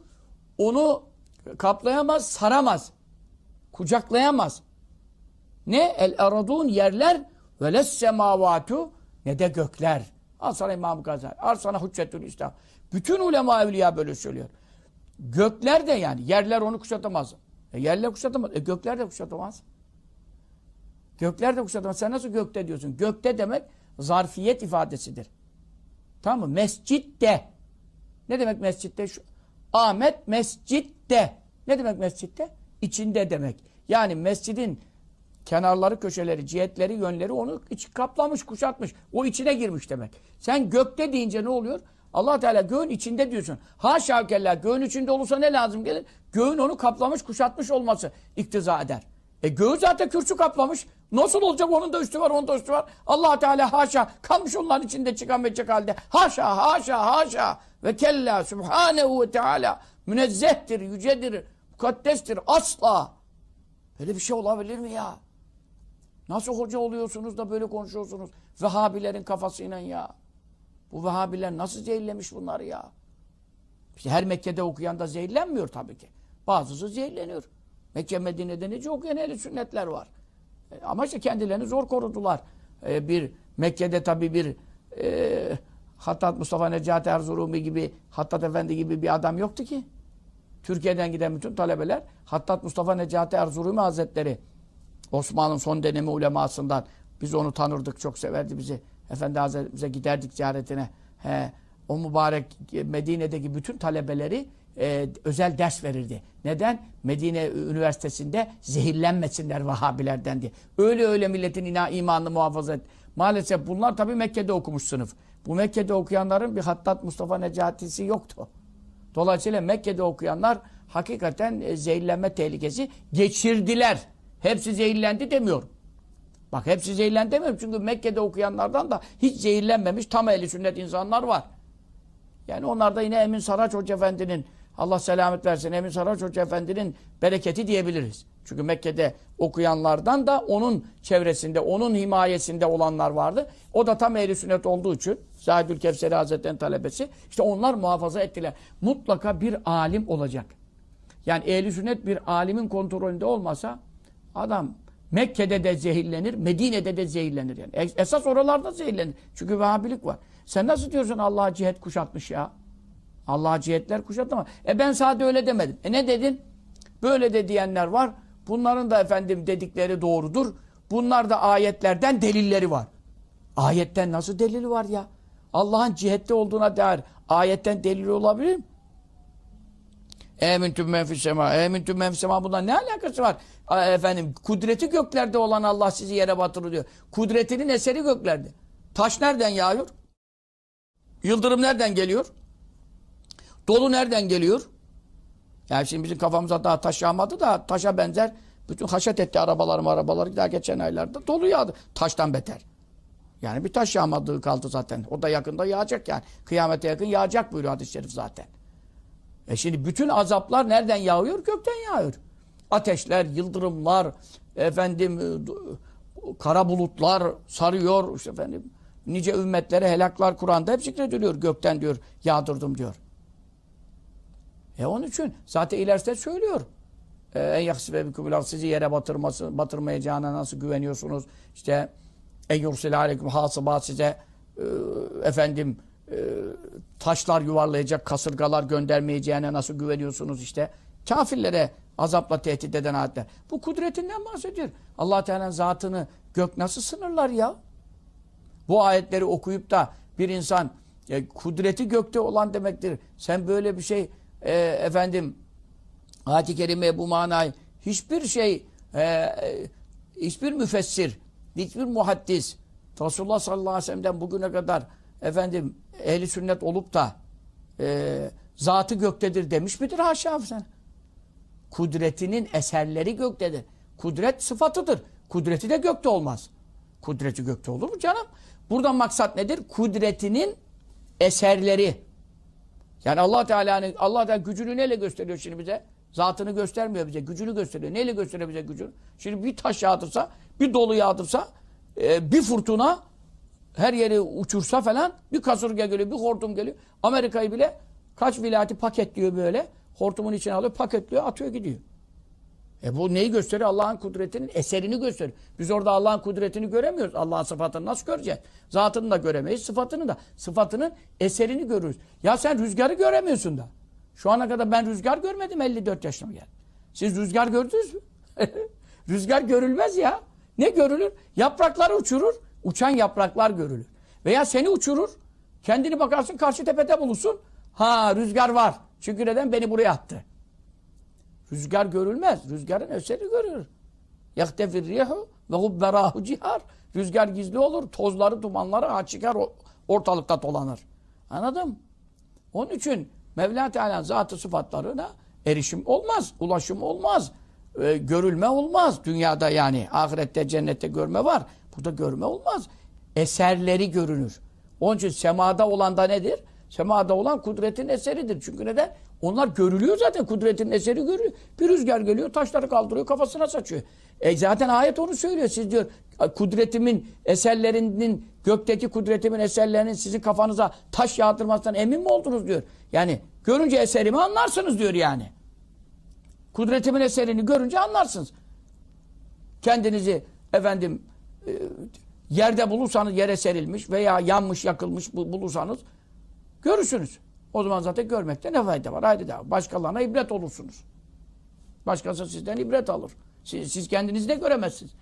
onu kaplayamaz, saramaz. Kucaklayamaz. Ne? El aradun yerler ve les semavatu ne de gökler. Al sana İmam Gazali. Al sana Hüccetül İslam. Bütün ulema evliya böyle söylüyor. Gökler de yani. Yerler onu kuşatamaz. E yerler kuşatamaz. E gökler de kuşatamaz. Gökler de kuşatamaz. Sen nasıl gökte diyorsun? Gökte demek zarfiyet ifadesidir. Tamam mı? Mescitte. Ne demek mescitte? Şu, Ahmet mescitte. Ne demek mescitte? İçinde demek. Yani mescidin kenarları, köşeleri, cihetleri, yönleri onu iç kaplamış, kuşatmış. O içine girmiş demek. Sen gökte deyince ne oluyor? allah Teala göğün içinde diyorsun. Haşa kella göğün içinde olursa ne lazım gelir? Göğün onu kaplamış, kuşatmış olması iktiza eder. E göğü zaten kürsü kaplamış. Nasıl olacak onun da üstü var, onun da üstü var. allah Teala haşa kalmış onların içinde çıkamayacak halde. Haşa, haşa, haşa. Ve kella subhanehu ve teala. Münezzehtir, yücedir, mukaddestir. Asla. Böyle bir şey olabilir mi ya? Nasıl hoca oluyorsunuz da böyle konuşuyorsunuz? Vehhabilerin kafasıyla ya. Bu Vehhabiler nasıl zehirlemiş bunları ya? İşte her Mekke'de okuyan da zehirlenmiyor tabii ki. Bazısı zehirleniyor. Mekke Medine'de nice okuyan ehli sünnetler var. E, ama işte kendilerini zor korudular. E, bir Mekke'de tabii bir e, Hattat Mustafa Necati Erzurumi gibi Hattat Efendi gibi bir adam yoktu ki. Türkiye'den giden bütün talebeler Hattat Mustafa Necati Erzurumi Hazretleri Osmanlı'nın son dönemi ulemasından biz onu tanırdık çok severdi bizi. Efendi Hazretimize giderdik ziyaretine. He, o mübarek Medine'deki bütün talebeleri e, özel ders verirdi. Neden? Medine Üniversitesi'nde zehirlenmesinler Vahabilerden diye. Öyle öyle milletin ina, imanını muhafaza et. Maalesef bunlar tabii Mekke'de okumuş sınıf. Bu Mekke'de okuyanların bir Hattat Mustafa Necati'si yoktu. Dolayısıyla Mekke'de okuyanlar hakikaten e, zehirlenme tehlikesi geçirdiler. Hepsi zehirlendi demiyorum. Bak hepsi zehirlendi demiyorum. Çünkü Mekke'de okuyanlardan da hiç zehirlenmemiş tam ehli sünnet insanlar var. Yani onlar da yine Emin Saraç Hoca Efendi'nin Allah selamet versin Emin Saraç Hoca Efendi'nin bereketi diyebiliriz. Çünkü Mekke'de okuyanlardan da onun çevresinde, onun himayesinde olanlar vardı. O da tam ehli sünnet olduğu için Zahidül Kevseri Hazretleri'nin talebesi. İşte onlar muhafaza ettiler. Mutlaka bir alim olacak. Yani ehli sünnet bir alimin kontrolünde olmasa adam Mekke'de de zehirlenir, Medine'de de zehirlenir. Yani esas oralarda zehirlenir. Çünkü vahabilik var. Sen nasıl diyorsun Allah'a cihet kuşatmış ya? Allah'a cihetler kuşatma. E ben sadece öyle demedim. E ne dedin? Böyle de diyenler var. Bunların da efendim dedikleri doğrudur. Bunlar da ayetlerden delilleri var. Ayetten nasıl delili var ya? Allah'ın cihette olduğuna dair ayetten delil olabilir mi? Emin tüm menfis sema, e, tüm menfis sema bundan ne alakası var? Efendim kudreti göklerde olan Allah sizi yere batırır diyor. Kudretinin eseri göklerde. Taş nereden yağıyor? Yıldırım nereden geliyor? Dolu nereden geliyor? Yani şimdi bizim kafamıza daha taş yağmadı da taşa benzer bütün haşet etti arabalar arabalar daha geçen aylarda dolu yağdı. Taştan beter. Yani bir taş yağmadığı kaldı zaten. O da yakında yağacak yani. Kıyamete yakın yağacak buyuruyor hadis-i şerif zaten. E şimdi bütün azaplar nereden yağıyor? Gökten yağıyor. Ateşler, yıldırımlar, efendim e, kara bulutlar sarıyor. İşte efendim nice ümmetlere helaklar Kur'an'da hep zikrediliyor. Gökten diyor yağdırdım diyor. E onun için zaten ileride söylüyor. E, en yaksı yaksibe bikumul sizi yere batırması, batırmayacağına nasıl güveniyorsunuz? İşte en yursel aleyküm hasıbat size e, efendim e, taşlar yuvarlayacak kasırgalar göndermeyeceğine nasıl güveniyorsunuz işte? Kafirlere azapla tehdit eden ayetler. Bu kudretinden bahsediyor. allah Teala'nın zatını gök nasıl sınırlar ya? Bu ayetleri okuyup da bir insan e, kudreti gökte olan demektir. Sen böyle bir şey e, efendim ayet kerime bu manayı hiçbir şey e, e, hiçbir müfessir, hiçbir muhaddis Resulullah sallallahu aleyhi ve sellem'den bugüne kadar efendim ehli sünnet olup da e, zatı göktedir demiş midir haşa sen? Kudretinin eserleri göktedir. Kudret sıfatıdır. Kudreti de gökte olmaz. Kudreti gökte olur mu canım? Buradan maksat nedir? Kudretinin eserleri yani Allah Teala'nın Allah Teala gücünü neyle gösteriyor şimdi bize? Zatını göstermiyor bize. Gücünü gösteriyor. Neyle gösteriyor bize gücünü? Şimdi bir taş yağdırsa, bir dolu yağdırsa, e, bir fırtına her yeri uçursa falan bir kasırga geliyor, bir hortum geliyor. Amerika'yı bile kaç vilayeti paketliyor böyle. Hortumun içine alıyor, paketliyor, atıyor gidiyor. E bu neyi gösteriyor? Allah'ın kudretinin eserini gösteriyor. Biz orada Allah'ın kudretini göremiyoruz. Allah'ın sıfatını nasıl göreceğiz? Zatını da göremeyiz, sıfatını da. Sıfatının eserini görürüz. Ya sen rüzgarı göremiyorsun da. Şu ana kadar ben rüzgar görmedim 54 yaşıma geldim. Siz rüzgar gördünüz mü? rüzgar görülmez ya. Ne görülür? Yapraklar uçurur, uçan yapraklar görülür. Veya seni uçurur, kendini bakarsın karşı tepede bulursun. Ha rüzgar var. Çünkü neden? Beni buraya attı. Rüzgar görülmez. Rüzgarın eseri görür. Yahtefir rihu ve hubberahu cihar. Rüzgar gizli olur. Tozları, dumanları açıkar ortalıkta dolanır. Anladım. Onun için Mevla Teala'nın zatı sıfatlarına erişim olmaz. Ulaşım olmaz. E, görülme olmaz. Dünyada yani. Ahirette, cennette görme var. Burada görme olmaz. Eserleri görünür. Onun için semada olan da nedir? Semada olan kudretin eseridir. Çünkü neden? Onlar görülüyor zaten. Kudretin eseri görülüyor. Bir rüzgar geliyor, taşları kaldırıyor, kafasına saçıyor. E zaten ayet onu söylüyor. Siz diyor kudretimin eserlerinin gökteki kudretimin eserlerinin sizin kafanıza taş yağdırmasından emin mi oldunuz diyor. Yani görünce eserimi anlarsınız diyor yani. Kudretimin eserini görünce anlarsınız. Kendinizi efendim e, yerde bulursanız yere serilmiş veya yanmış yakılmış bulursanız görürsünüz. O zaman zaten görmekte ne fayda var? Haydi daha. Başkalarına ibret olursunuz. Başkası sizden ibret alır. Siz, siz kendinizi de göremezsiniz.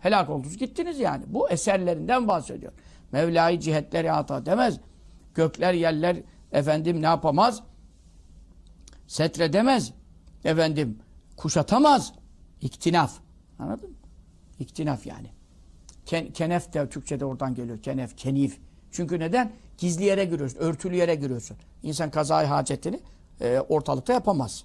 Helak oldunuz gittiniz yani. Bu eserlerinden bahsediyor. Mevla'yı cihetleri ata demez. Gökler yerler efendim ne yapamaz? Setre demez Efendim kuşatamaz. İktinaf. Anladın mı? İktinaf yani. Ken, kenef de Türkçe'de oradan geliyor. Kenef, kenif. Çünkü neden? Gizli yere giriyorsun, örtülü yere giriyorsun. İnsan kazayı hacetini e, ortalıkta yapamaz.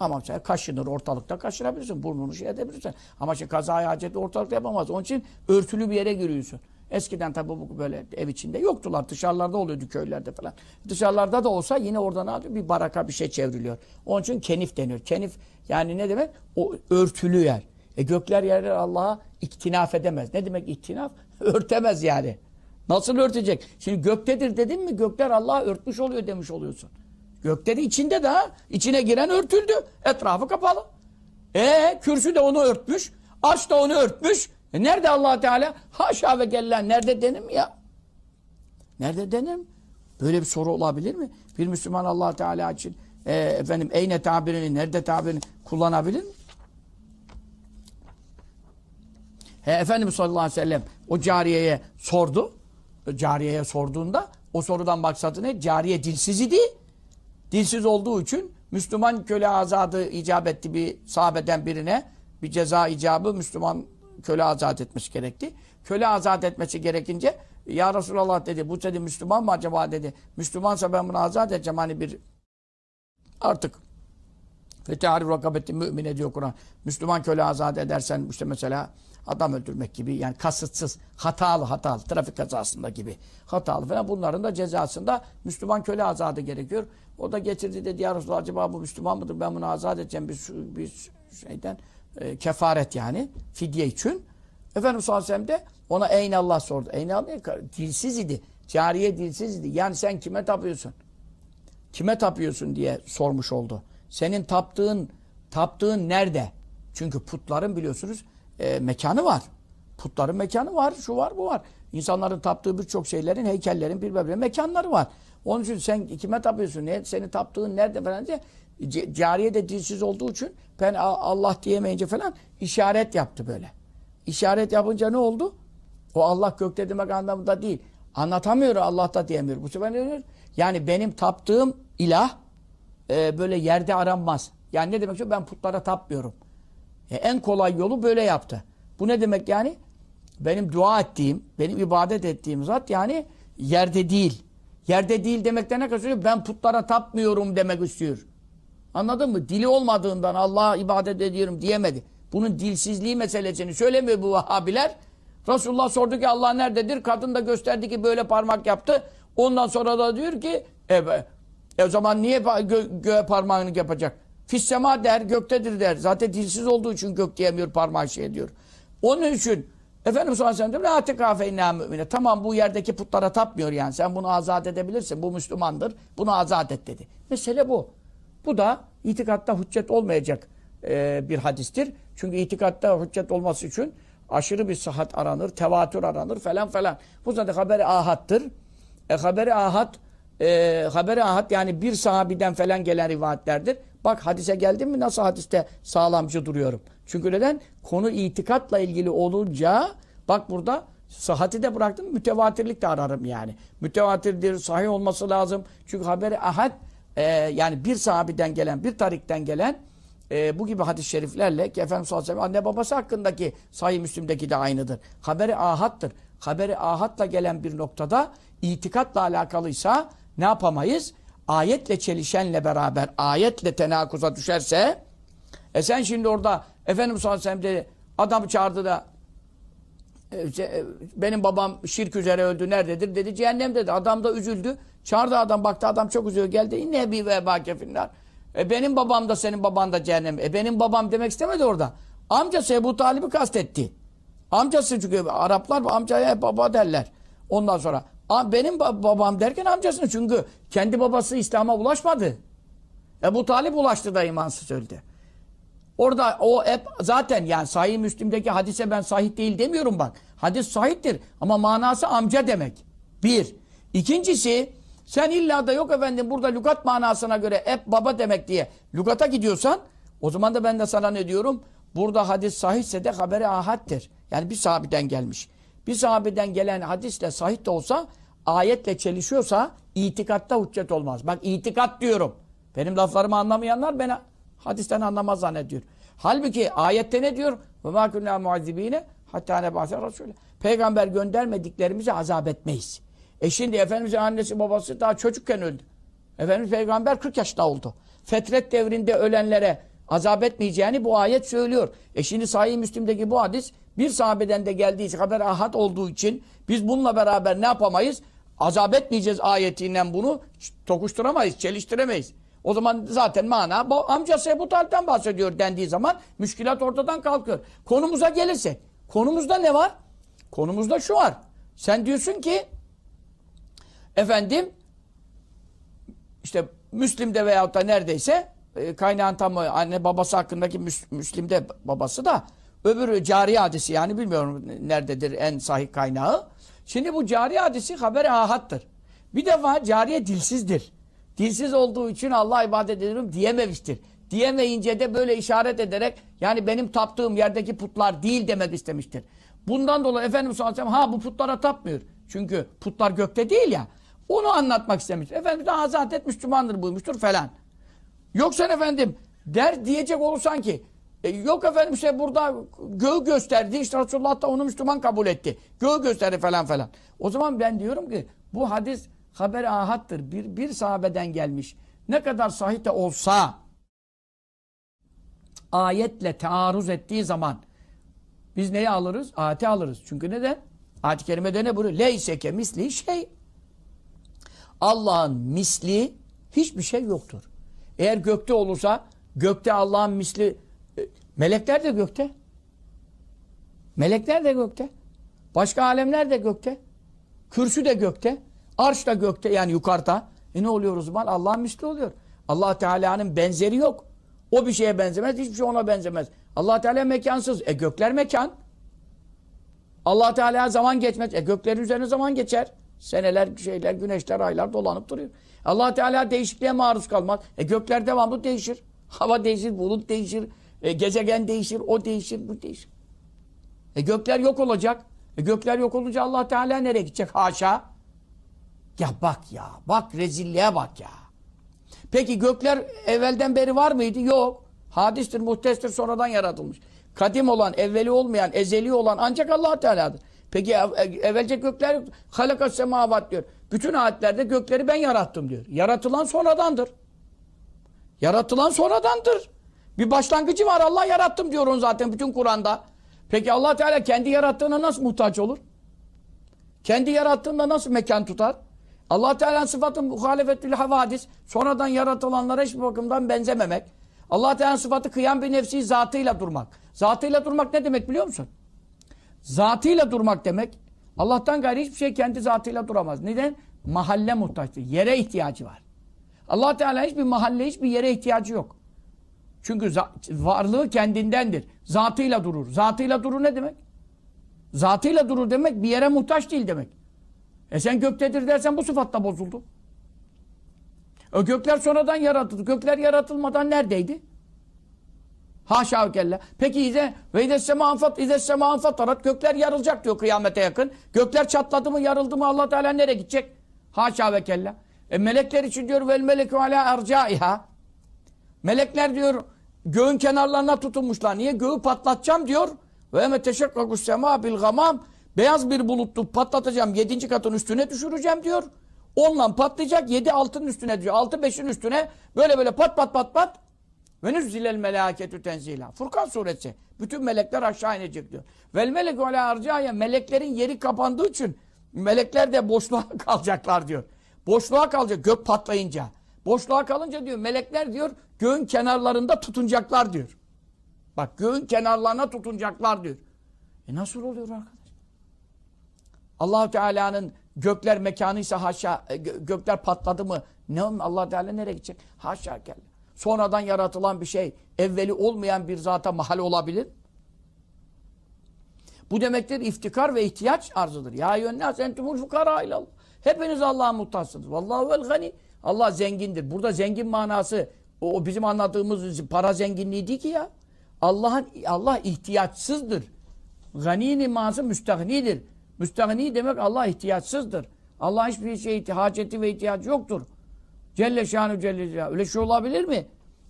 Ama sen kaşınır ortalıkta kaşınabilirsin. Burnunu şey edebilirsin. Ama işte kazayı haceti ortalıkta yapamaz. Onun için örtülü bir yere giriyorsun. Eskiden tabi bu böyle ev içinde yoktular. Dışarılarda oluyordu köylerde falan. Dışarılarda da olsa yine oradan alıyor bir baraka bir şey çevriliyor. Onun için kenif deniyor. Kenif yani ne demek? O örtülü yer. E gökler yerler Allah'a iktinaf edemez. Ne demek iktinaf? Örtemez yani. Nasıl örtecek? Şimdi göktedir dedin mi gökler Allah'a örtmüş oluyor demiş oluyorsun. Gökleri içinde daha içine giren örtüldü. Etrafı kapalı. E kürsü de onu örtmüş. Aç da onu örtmüş. E nerede allah Teala? Haşa ve gellen nerede denim ya? Nerede denim? Böyle bir soru olabilir mi? Bir Müslüman allah Teala için e, efendim eyne tabirini, nerede tabirini kullanabilir mi? He, Efendimiz sallallahu aleyhi ve sellem o cariyeye sordu cariyeye sorduğunda o sorudan baksadı ne? Cariye dilsiz idi. Dilsiz olduğu için Müslüman köle azadı icap etti bir sahabeden birine bir ceza icabı Müslüman köle azat etmesi gerekti. Köle azat etmesi gerekince ya Resulallah dedi bu dedi Müslüman mı acaba dedi. Müslümansa ben bunu azat edeceğim hani bir artık fetih Fetihari rakabeti mümin ediyor Kur'an. Müslüman köle azat edersen işte mesela Adam öldürmek gibi yani kasıtsız, hatalı hatalı, trafik kazasında gibi hatalı falan bunların da cezasında Müslüman köle azadı gerekiyor. O da getirdi dedi ya Resulallah acaba bu Müslüman mıdır ben bunu azat edeceğim bir, bir şeyden e, kefaret yani fidye için. Efendimiz sallallahu aleyhi ve sellem de ona Eynallah sordu. Eynallah dilsiz idi. Cariye dilsiz idi. Yani sen kime tapıyorsun? Kime tapıyorsun diye sormuş oldu. Senin taptığın taptığın nerede? Çünkü putların biliyorsunuz e, mekanı var. Putların mekanı var, şu var, bu var. İnsanların taptığı birçok şeylerin, heykellerin birbirine mekanları var. Onun için sen kime tapıyorsun, ne, seni taptığın nerede falan diye cariye de dilsiz olduğu için ben Allah diyemeyince falan işaret yaptı böyle. İşaret yapınca ne oldu? O Allah gökte demek anlamında değil. Anlatamıyor Allah da diyemiyor. Bu sefer ne diyor? Yani benim taptığım ilah e, böyle yerde aranmaz. Yani ne demek istiyor? Ben putlara tapmıyorum. E, en kolay yolu böyle yaptı. Bu ne demek yani? Benim dua ettiğim, benim ibadet ettiğim zat yani yerde değil. Yerde değil demekten ne kadar? Ben putlara tapmıyorum demek istiyor. Anladın mı? Dili olmadığından Allah'a ibadet ediyorum diyemedi. Bunun dilsizliği meselesini söylemiyor bu Vahabiler. Resulullah sordu ki Allah nerededir? Kadın da gösterdi ki böyle parmak yaptı. Ondan sonra da diyor ki e, e o zaman niye gö göğe parmağını yapacak? Fissema der, göktedir der. Zaten dilsiz olduğu için gök diyemiyor, parmağı şey diyor. Onun için Efendimiz sallallahu aleyhi ve sellem mümine. Tamam bu yerdeki putlara tapmıyor yani. Sen bunu azat edebilirsin. Bu Müslümandır. Bunu azat et dedi. Mesele bu. Bu da itikatta hüccet olmayacak e, bir hadistir. Çünkü itikatta hüccet olması için aşırı bir sıhhat aranır, tevatür aranır falan falan. Bu zaten haberi ahattır. E haberi ahat e, haberi ahad yani bir sahabiden falan gelen rivayetlerdir. Bak hadise geldim mi nasıl hadiste sağlamcı duruyorum. Çünkü neden? Konu itikatla ilgili olunca bak burada sahati de bıraktım mütevatirlik de ararım yani. Mütevatirdir, sahih olması lazım. Çünkü haberi ahad e, yani bir sahabiden gelen, bir tarikten gelen e, bu gibi hadis-i şeriflerle ki Efendimiz sallallahu aleyhi ve sellem anne babası hakkındaki sahih Müslim'deki de aynıdır. Haberi ahattır. Haberi ahatla gelen bir noktada itikatla alakalıysa ne yapamayız? Ayetle çelişenle beraber, ayetle tenakuza düşerse e sen şimdi orada Efendimiz sallallahu aleyhi ve sellem dedi, adamı çağırdı da e, e, benim babam şirk üzere öldü nerededir dedi cehennem dedi adam da üzüldü çağırdı adam baktı adam çok üzüyor geldi ne bi ve bakefinler e benim babam da senin baban da cehennem e benim babam demek istemedi orada amcası Ebu Talib'i kastetti amcası çünkü Araplar amcaya baba derler ondan sonra benim babam derken amcasını çünkü kendi babası İslam'a ulaşmadı. Ebu Talip ulaştı da imansız öldü. Orada o hep zaten yani Sahih Müslim'deki hadise ben sahih değil demiyorum bak. Hadis sahihtir ama manası amca demek. Bir. İkincisi sen illa da yok efendim burada lügat manasına göre hep baba demek diye lügata gidiyorsan o zaman da ben de sana ne diyorum? Burada hadis sahihse de haberi ahattir. Yani bir sahabeden gelmiş bir sahabeden gelen hadisle sahih de olsa ayetle çelişiyorsa itikatta hüccet olmaz. Bak itikat diyorum. Benim laflarımı anlamayanlar beni hadisten anlamaz zannediyor. Halbuki ayette ne diyor? Ve ma kunna muazibine hatta nebase rasule. Peygamber göndermediklerimizi azap etmeyiz. E şimdi Efendimizin annesi babası daha çocukken öldü. Efendimiz peygamber 40 yaşta oldu. Fetret devrinde ölenlere azap etmeyeceğini bu ayet söylüyor. E şimdi Sahih Müslim'deki bu hadis bir sahabeden de geldiği için haber ahad olduğu için biz bununla beraber ne yapamayız? Azap etmeyeceğiz ayetiyle bunu tokuşturamayız, çeliştiremeyiz. O zaman zaten mana amcası bu Talip'ten bahsediyor dendiği zaman müşkilat ortadan kalkıyor. Konumuza gelirse, konumuzda ne var? Konumuzda şu var. Sen diyorsun ki efendim işte Müslim'de veyahut da neredeyse e, kaynağın tam anne babası hakkındaki Müslim'de babası da Öbürü cari hadisi yani bilmiyorum nerededir en sahih kaynağı. Şimdi bu cari hadisi haber ahattır. Bir defa cariye dilsizdir. Dilsiz olduğu için Allah ibadet ediyorum diyememiştir. Diyemeyince de böyle işaret ederek yani benim taptığım yerdeki putlar değil demek istemiştir. Bundan dolayı Efendimiz sallallahu aleyhi ve sellem ha bu putlara tapmıyor. Çünkü putlar gökte değil ya. Onu anlatmak istemiş. Efendimiz de Hazret Müslümandır buymuştur falan. Yoksa efendim der diyecek olursan ki e, yok efendim işte burada göğü gösterdi. İşte Resulullah da onu Müslüman kabul etti. Göğü gösterdi falan falan. O zaman ben diyorum ki bu hadis haber ahattır. Bir, bir sahabeden gelmiş. Ne kadar sahih de olsa ayetle taarruz ettiği zaman biz neyi alırız? Ayeti alırız. Çünkü neden? Ayet-i kerimede ne buyuruyor? Leyseke misli şey. Allah'ın misli hiçbir şey yoktur. Eğer gökte olursa gökte Allah'ın misli Melekler de gökte. Melekler de gökte. Başka alemler de gökte. Kürsü de gökte. Arş da gökte yani yukarıda. E ne oluyor o zaman? Allah'ın misli oluyor. allah Teala'nın benzeri yok. O bir şeye benzemez, hiçbir şey ona benzemez. allah Teala mekansız. E gökler mekan. allah Teala zaman geçmez. E göklerin üzerine zaman geçer. Seneler, şeyler, güneşler, aylar dolanıp duruyor. allah Teala değişikliğe maruz kalmaz. E gökler devamlı değişir. Hava değişir, bulut değişir, e, gezegen değişir, o değişir, bu değişir. E, gökler yok olacak. E, gökler yok olunca Allah Teala nereye gidecek? Haşa. Ya bak ya, bak rezilliğe bak ya. Peki gökler evvelden beri var mıydı? Yok. Hadistir, muhtestir, sonradan yaratılmış. Kadim olan, evveli olmayan, ezeli olan ancak Allah Teala'dır. Peki evvelce gökler yok. Halakas semavat diyor. Bütün ayetlerde gökleri ben yarattım diyor. Yaratılan sonradandır. Yaratılan sonradandır. Bir başlangıcı var. Allah yarattım diyor onu zaten bütün Kur'an'da. Peki allah Teala kendi yarattığına nasıl muhtaç olur? Kendi yarattığında nasıl mekan tutar? allah Teala'nın sıfatı muhalefetül havadis. Sonradan yaratılanlara hiçbir bakımdan benzememek. allah Teala'nın sıfatı kıyam bir nefsi zatıyla durmak. Zatıyla durmak ne demek biliyor musun? Zatıyla durmak demek. Allah'tan gayrı hiçbir şey kendi zatıyla duramaz. Neden? Mahalle muhtaçtır. Yere ihtiyacı var. allah Teala hiçbir mahalle, hiçbir yere ihtiyacı yok. Çünkü varlığı kendindendir. Zatıyla durur. Zatıyla durur ne demek? Zatıyla durur demek bir yere muhtaç değil demek. E sen göktedir dersen bu sıfatla bozuldu. O e gökler sonradan yaratıldı. Gökler yaratılmadan neredeydi? Haşa kella. Peki ize ve izessema anfat anfat arat. gökler yarılacak diyor kıyamete yakın. Gökler çatladı mı yarıldı mı Allah Teala nereye gidecek? Haşa ve kella. E melekler için diyor vel meleku ala ercaiha. Melekler diyor Göğün kenarlarına tutunmuşlar. Niye? Göğü patlatacağım diyor. Ve eme teşekkakus sema bil gamam. Beyaz bir buluttu patlatacağım. Yedinci katın üstüne düşüreceğim diyor. Onunla patlayacak. Yedi altın üstüne diyor. Altı beşin üstüne. Böyle böyle pat pat pat pat. Ve nüzzilel melâketü tenzila. Furkan suresi. Bütün melekler aşağı inecek diyor. Vel melek ve arcaya. Meleklerin yeri kapandığı için melekler de boşluğa kalacaklar diyor. Boşluğa kalacak gök patlayınca. Boşluğa kalınca diyor melekler diyor göğün kenarlarında tutunacaklar diyor. Bak göğün kenarlarına tutunacaklar diyor. E nasıl oluyor arkadaş? allah Teala'nın gökler mekanı ise haşa e, gökler patladı mı ne allah Teala nereye gidecek? Haşa gel. Sonradan yaratılan bir şey evveli olmayan bir zata mahal olabilir. Bu demektir iftikar ve ihtiyaç arzıdır. Ya yönnas entumul fukara ilallah. Hepiniz Allah'a muhtaçsınız. Vallahu el gani. Allah zengindir. Burada zengin manası o, o bizim anladığımız para zenginliği değil ki ya. Allah'ın Allah ihtiyaçsızdır. Gani'nin manası müstahnidir. Müstahni demek Allah ihtiyaçsızdır. Allah hiçbir şey haceti ve ihtiyacı yoktur. Celle şanu celle şanu. Öyle şey olabilir mi?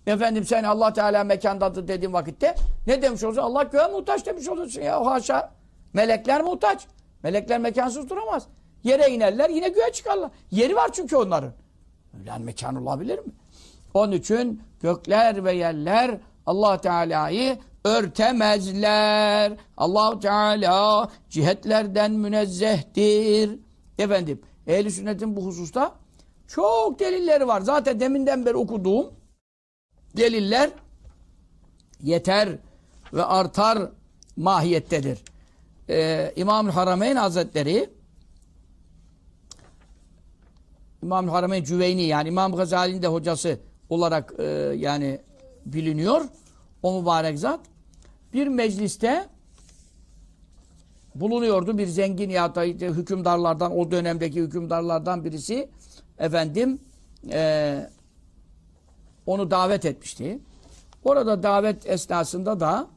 Efendim sen Allah Teala mekandadır dediğin vakitte ne demiş olursun? Allah göğe muhtaç demiş olursun ya haşa. Melekler muhtaç. Melekler mekansız duramaz. Yere inerler yine göğe çıkarlar. Yeri var çünkü onların. Yani mekan olabilir mi? Onun için gökler ve yerler Allah Teala'yı örtemezler. Allah Teala cihetlerden münezzehtir. Efendim, ehl sünnetin bu hususta çok delilleri var. Zaten deminden beri okuduğum deliller yeter ve artar mahiyettedir. Ee, İmam-ül Harameyn Hazretleri İmam Harame Cüveyni yani İmam Gazali'nin de hocası olarak e, yani biliniyor. O mübarek zat. Bir mecliste bulunuyordu bir zengin ya da hükümdarlardan o dönemdeki hükümdarlardan birisi efendim e, onu davet etmişti. Orada davet esnasında da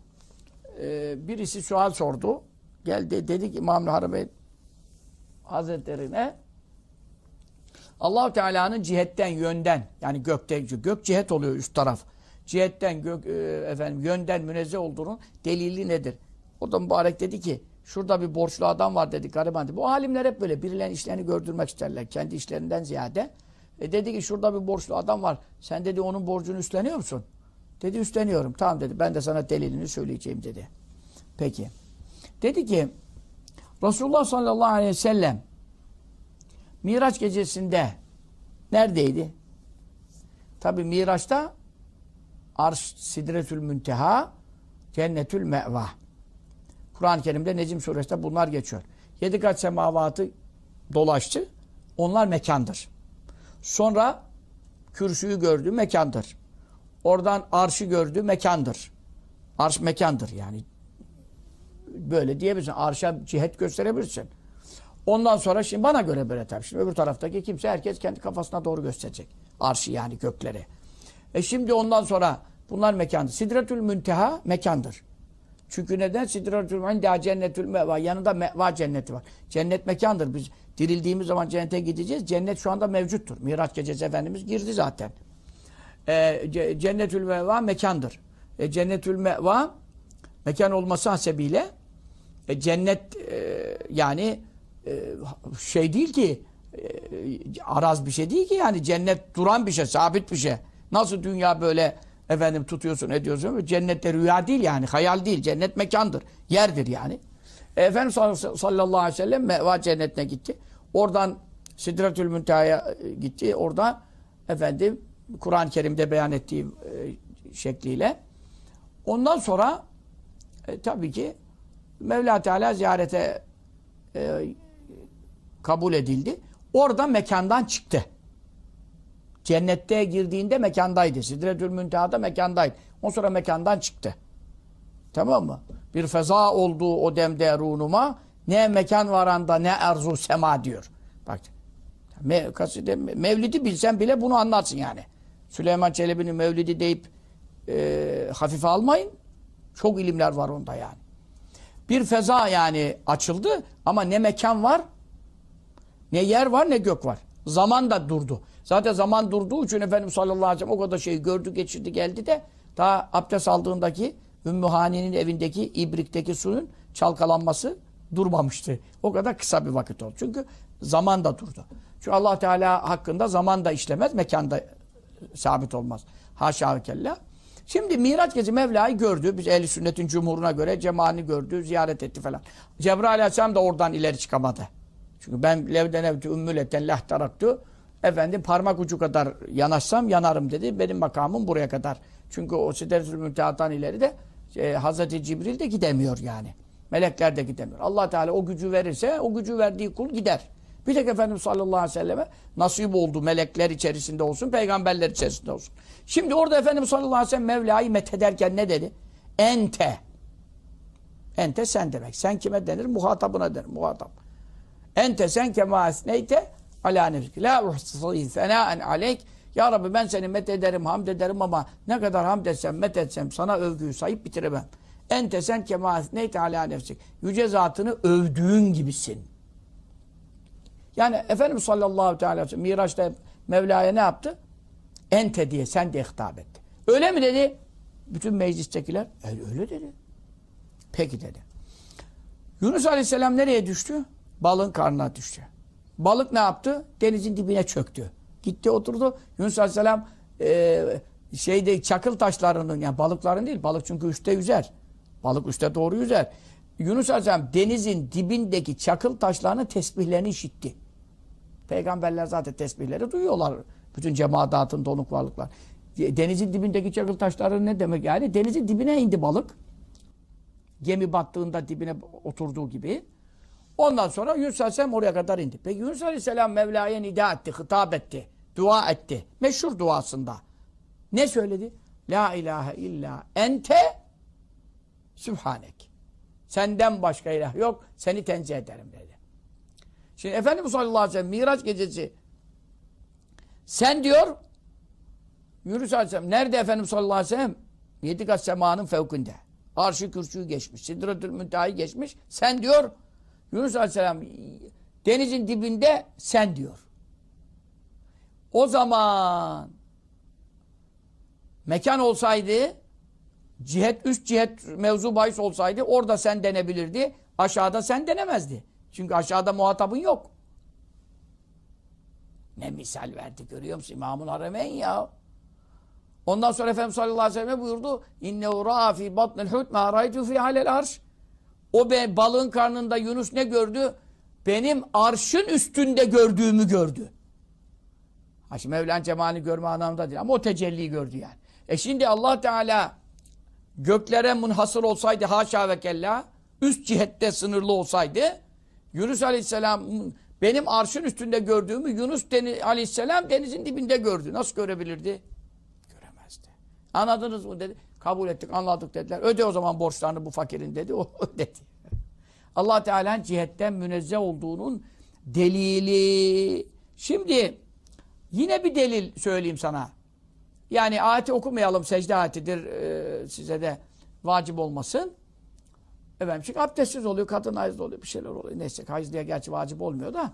e, birisi sual sordu. Geldi dedi ki İmam-ı Harbi Hazretleri'ne allah Teala'nın cihetten, yönden yani gökte, gök cihet oluyor üst taraf. Cihetten, gök, e, efendim, yönden münezzeh olduğunun delili nedir? O da mübarek dedi ki şurada bir borçlu adam var dedi gariban dedi. Bu alimler hep böyle birilerinin işlerini gördürmek isterler kendi işlerinden ziyade. E dedi ki şurada bir borçlu adam var. Sen dedi onun borcunu üstleniyor musun? Dedi üstleniyorum. Tamam dedi ben de sana delilini söyleyeceğim dedi. Peki. Dedi ki Resulullah sallallahu aleyhi ve sellem Miraç gecesinde neredeydi? Tabi Miraç'ta Arş Sidretül Münteha Cennetül Me'va. Kur'an-ı Kerim'de Necim Suresi'nde bunlar geçiyor. Yedi kat semavatı dolaştı. Onlar mekandır. Sonra kürsüyü gördü mekandır. Oradan arşı gördü mekandır. Arş mekandır yani. Böyle diyebilirsin. Arşa cihet gösterebilirsin. Ondan sonra şimdi bana göre böyle tabii. Şimdi öbür taraftaki kimse herkes kendi kafasına doğru gösterecek. Arşı yani gökleri. E şimdi ondan sonra bunlar mekandır. Sidretül münteha mekandır. Çünkü neden? Sidretül indâ cennetül meva. Yanında meva cenneti var. Cennet mekandır. Biz dirildiğimiz zaman cennete gideceğiz. Cennet şu anda mevcuttur. Miraç gecesi Efendimiz girdi zaten. E, cennetül meva mekandır. E, cennetül meva mekan olması hasebiyle e, cennet e, yani ee, şey değil ki e, araz bir şey değil ki yani cennet duran bir şey, sabit bir şey. Nasıl dünya böyle efendim tutuyorsun ediyorsun ama cennette rüya değil yani hayal değil cennet mekandır yerdir yani. E, efendim sallallahu aleyhi ve sellem meva cennetine gitti. Oradan Sidretül Münteha'ya e, gitti. Orada efendim Kur'an-ı Kerim'de beyan ettiği şekliyle. Ondan sonra e, tabii ki Mevla Teala ziyarete e, kabul edildi. Orada mekandan çıktı. Cennette girdiğinde mekandaydı. Sidretül Münteha'da mekandaydı. O sonra mekandan çıktı. Tamam mı? Bir feza olduğu o demde ruhnuma ne mekan varanda ne arzu sema diyor. Bak me, kaside, mevlidi bilsen bile bunu anlatsın yani. Süleyman Çelebi'nin mevlidi deyip e, hafife almayın. Çok ilimler var onda yani. Bir feza yani açıldı ama ne mekan var ne yer var ne gök var. Zaman da durdu. Zaten zaman durduğu için Efendimiz sallallahu aleyhi ve sellem o kadar şeyi gördü, geçirdi, geldi de daha abdest aldığındaki Ümmü Hani'nin evindeki ibrikteki suyun çalkalanması durmamıştı. O kadar kısa bir vakit oldu. Çünkü zaman da durdu. Çünkü allah Teala hakkında zaman da işlemez, mekanda sabit olmaz. Haşa ve kella. Şimdi Miraç gezi Mevla'yı gördü. Biz ehl Sünnet'in cumhuruna göre cemalini gördü, ziyaret etti falan. Cebrail Aleyhisselam da oradan ileri çıkamadı. Çünkü ben levden evti ümmületen lahtaraktu. Efendim parmak ucu kadar yanaşsam yanarım dedi. Benim makamım buraya kadar. Çünkü o sidertül mümtehatan ileri de e, Hazreti Cibril de gidemiyor yani. Melekler de gidemiyor. allah Teala o gücü verirse o gücü verdiği kul gider. Bir tek Efendimiz sallallahu aleyhi ve selleme nasip oldu. Melekler içerisinde olsun, peygamberler içerisinde olsun. Şimdi orada Efendimiz sallallahu aleyhi ve sellem Mevla'yı methederken ne dedi? Ente. Ente sen demek. Sen kime denir? Muhatabına denir. Muhatap. Ente sen kema esneyte ala nefsik. La uhsisi senaen aleyk. Ya Rabbi ben seni met ederim, hamd ederim ama ne kadar hamd etsem, met etsem sana övgüyü sayıp bitiremem. Ente sen kema esneyte ala nefsik. Yüce zatını övdüğün gibisin. Yani Efendimiz sallallahu teala aleyhi ve sellem Miraç'ta Mevla'ya ne yaptı? Ente diye sen diye hitap etti. Öyle mi dedi? Bütün meclistekiler öyle, öyle dedi. Peki dedi. Yunus aleyhisselam nereye düştü? Balın karnına düştü. Balık ne yaptı? Denizin dibine çöktü. Gitti oturdu. Yunus Aleyhisselam e, şeyde çakıl taşlarının yani balıkların değil. Balık çünkü üstte yüzer. Balık üstte doğru yüzer. Yunus Aleyhisselam denizin dibindeki çakıl taşlarının tesbihlerini işitti. Peygamberler zaten tesbihleri duyuyorlar. Bütün cemaatatın donuk varlıklar. E, denizin dibindeki çakıl taşları ne demek yani? Denizin dibine indi balık. Gemi battığında dibine oturduğu gibi. Ondan sonra Yunus Aleyhisselam oraya kadar indi. Peki Yunus Aleyhisselam Mevla'ya nida etti, hitap etti, dua etti. Meşhur duasında. Ne söyledi? La ilahe illa ente sübhanek. Senden başka ilah yok, seni tenzih ederim dedi. Şimdi Efendimiz sallallahu aleyhi ve sellem Miraç gecesi sen diyor Yunus aleyhisselam nerede Efendimiz sallallahu aleyhi ve sellem? Yedi kat semanın fevkinde. Arşı kürsüyü geçmiş, sidretül müntahı geçmiş. Sen diyor Yunus Aleyhisselam denizin dibinde sen diyor. O zaman mekan olsaydı cihet üst cihet mevzu bahis olsaydı orada sen denebilirdi. Aşağıda sen denemezdi. Çünkü aşağıda muhatabın yok. Ne misal verdi görüyor musun? İmamul Haremeyn ya. Ondan sonra Efendimiz sallallahu aleyhi ve sellem buyurdu. İnne ura fi batnil hut ma raytu fi halel arş. O be, balığın karnında Yunus ne gördü? Benim arşın üstünde gördüğümü gördü. Ha şimdi Mevla'nın cemalini görme anlamda değil ama o tecelliyi gördü yani. E şimdi Allah Teala göklere münhasır olsaydı haşa ve kella üst cihette sınırlı olsaydı Yunus Aleyhisselam benim arşın üstünde gördüğümü Yunus deni, Aleyhisselam denizin dibinde gördü. Nasıl görebilirdi? Göremezdi. Anladınız mı dedi. Kabul ettik, anladık dediler. Öde o zaman borçlarını bu fakirin dedi. O ödedi. Allah Teala'nın cihetten münezzeh olduğunun delili. Şimdi yine bir delil söyleyeyim sana. Yani ayeti okumayalım. Secde ayetidir e, size de vacip olmasın. Efendim çünkü abdestsiz oluyor, kadın hayızlı oluyor, bir şeyler oluyor. Neyse hayız diye gerçi vacip olmuyor da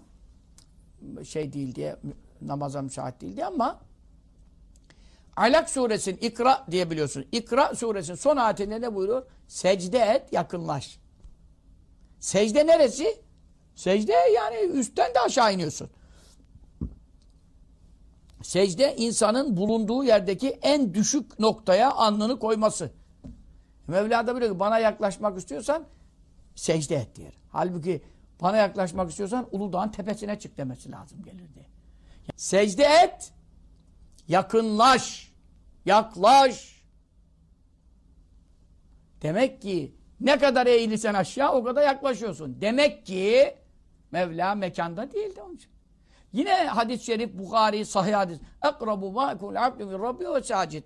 şey değil diye, namaza müsait değil diye ama Alak suresinin ikra diye biliyorsun. İkra suresinin son ayetinde ne buyuruyor? Secde et, yakınlaş. Secde neresi? Secde yani üstten de aşağı iniyorsun. Secde insanın bulunduğu yerdeki en düşük noktaya anlını koyması. Mevla da biliyor ki bana yaklaşmak istiyorsan secde et diyor. Halbuki bana yaklaşmak istiyorsan Uludağ'ın tepesine çık demesi lazım gelirdi. Secde et, Yakınlaş. Yaklaş. Demek ki ne kadar eğilirsen aşağı o kadar yaklaşıyorsun. Demek ki Mevla mekanda değil de onun için. Yine hadis-i şerif Bukhari sahih hadis. Akrabu ma'kul abdü min rabbi ve sacid.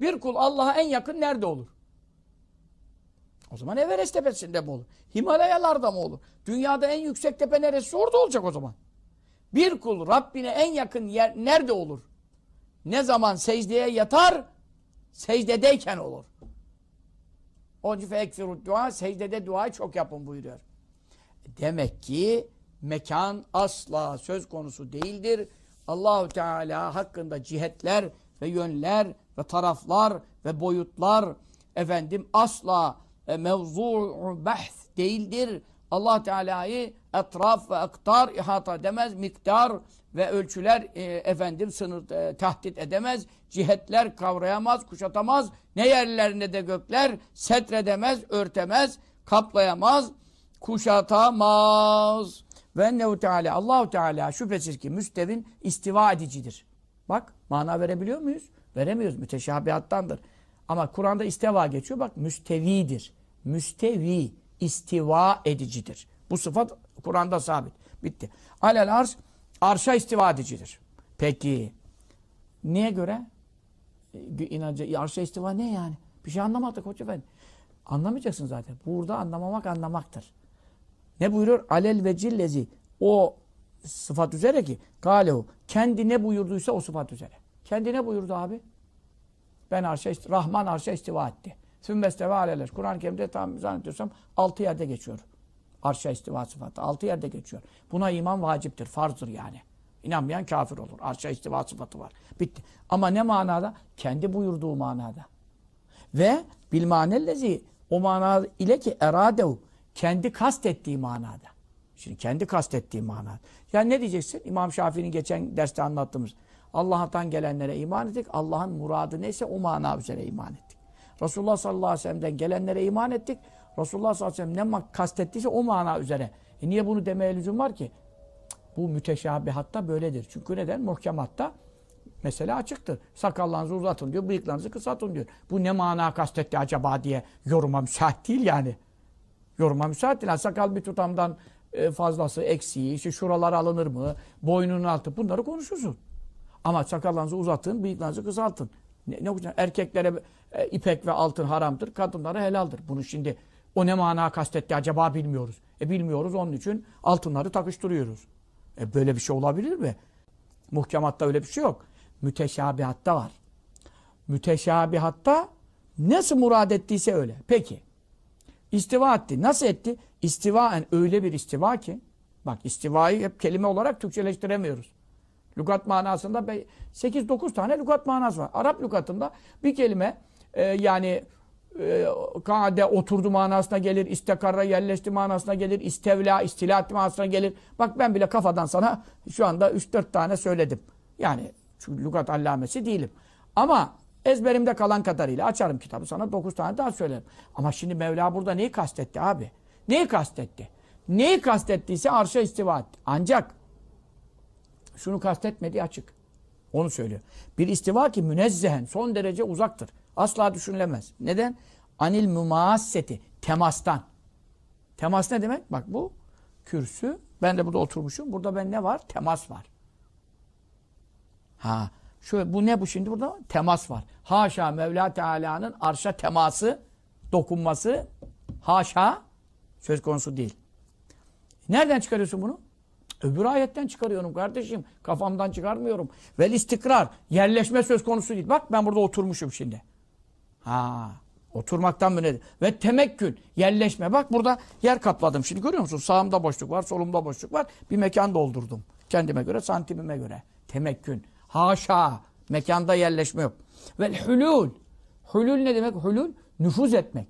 Bir kul Allah'a en yakın nerede olur? O zaman Everest tepesinde mi olur? Himalayalarda mı olur? Dünyada en yüksek tepe neresi? Orada olacak o zaman. Bir kul Rabbine en yakın yer nerede olur? ne zaman secdeye yatar secdedeyken olur. Onun için dua secdede duayı çok yapın buyuruyor. Demek ki mekan asla söz konusu değildir. Allahu Teala hakkında cihetler ve yönler ve taraflar ve boyutlar efendim asla e, mevzu'u bahs değildir. Allah Teala'yı etraf ve aktar ihata edemez miktar ve ölçüler e, efendim sınır e, tahdit edemez, cihetler kavrayamaz, kuşatamaz, ne yerlerinde de gökler setredemez, örtemez, kaplayamaz, kuşatamaz. Ve nehu Teala, Allah Teala şüphesiz ki müstevin istiva edicidir. Bak mana verebiliyor muyuz? Veremiyoruz müteşabihattandır. Ama Kur'an'da isteva geçiyor bak müstevidir. Müstevi istiva edicidir. Bu sıfat Kur'an'da sabit. Bitti. Alel arş, arşa istiva edicidir. Peki. Niye göre? E, inanca, arşa istiva ne yani? Bir şey anlamadık hoca ben. Anlamayacaksın zaten. Burada anlamamak anlamaktır. Ne buyuruyor? Alel ve cillezi. O sıfat üzere ki. Kalehu. Kendi ne buyurduysa o sıfat üzere. Kendi ne buyurdu abi? Ben arşa, Rahman arşa istiva etti. Sümmesteve aleleş. Kur'an-ı Kerim'de tam zannediyorsam altı yerde geçiyor. Arşa istiva sıfatı. Altı yerde geçiyor. Buna iman vaciptir. Farzdır yani. İnanmayan kafir olur. Arşa istiva sıfatı var. Bitti. Ama ne manada? Kendi buyurduğu manada. Ve bilmanellezi o mana ile ki eradev kendi kastettiği manada. Şimdi kendi kastettiği manada. Yani ne diyeceksin? İmam Şafii'nin geçen derste anlattığımız. Allah'tan gelenlere iman ettik. Allah'ın muradı neyse o mana üzere iman ettik. Resulullah sallallahu aleyhi ve sellem'den gelenlere iman ettik. Resulullah sallallahu aleyhi ve sellem ne kastettiyse o mana üzere. E niye bunu demeye lüzum var ki? Bu müteşabihatta böyledir. Çünkü neden? Muhkematta mesele açıktır. Sakallarınızı uzatın diyor, bıyıklarınızı kısaltın diyor. Bu ne mana kastetti acaba diye yoruma müsait değil yani. Yoruma müsait değil. Yani sakal bir tutamdan e, fazlası, eksiği, işte şuralar alınır mı, boynunun altı bunları konuşursun. Ama sakallarınızı uzatın, bıyıklarınızı kısaltın. Ne, ne Erkeklere e, ipek ve altın haramdır, kadınlara helaldir. Bunu şimdi o ne mana kastetti acaba bilmiyoruz. E bilmiyoruz onun için altınları takıştırıyoruz. E böyle bir şey olabilir mi? Muhkematta öyle bir şey yok. Müteşabihatta var. Müteşabihatta nasıl murad ettiyse öyle. Peki. İstiva etti. Nasıl etti? İstivaen yani öyle bir istiva ki bak istivayı hep kelime olarak Türkçeleştiremiyoruz. Lugat manasında 8-9 tane lugat manası var. Arap lugatında bir kelime e, yani e, kade oturdu manasına gelir, istekarra yerleşti manasına gelir, istevla, istila etti manasına gelir. Bak ben bile kafadan sana şu anda 3-4 tane söyledim. Yani çünkü lügat allamesi değilim. Ama ezberimde kalan kadarıyla açarım kitabı sana 9 tane daha söylerim. Ama şimdi Mevla burada neyi kastetti abi? Neyi kastetti? Neyi kastettiyse arşa istiva etti. Ancak şunu kastetmedi açık. Onu söylüyor. Bir istiva ki münezzehen son derece uzaktır. Asla düşünülemez. Neden? Anil mümasseti. Temastan. Temas ne demek? Bak bu kürsü. Ben de burada oturmuşum. Burada ben ne var? Temas var. Ha. şu bu ne bu şimdi burada? Temas var. Haşa Mevla Teala'nın arşa teması, dokunması haşa söz konusu değil. Nereden çıkarıyorsun bunu? Öbür ayetten çıkarıyorum kardeşim. Kafamdan çıkarmıyorum. Vel istikrar, yerleşme söz konusu değil. Bak ben burada oturmuşum şimdi. Ha, oturmaktan mı münezzeh. Ve temekkün, yerleşme. Bak burada yer kapladım. Şimdi görüyor musun? Sağımda boşluk var, solumda boşluk var. Bir mekan doldurdum. Kendime göre, santimime göre. Temekkün. Haşa. Mekanda yerleşme yok. Ve hulul. Hulul ne demek? Hulul nüfuz etmek.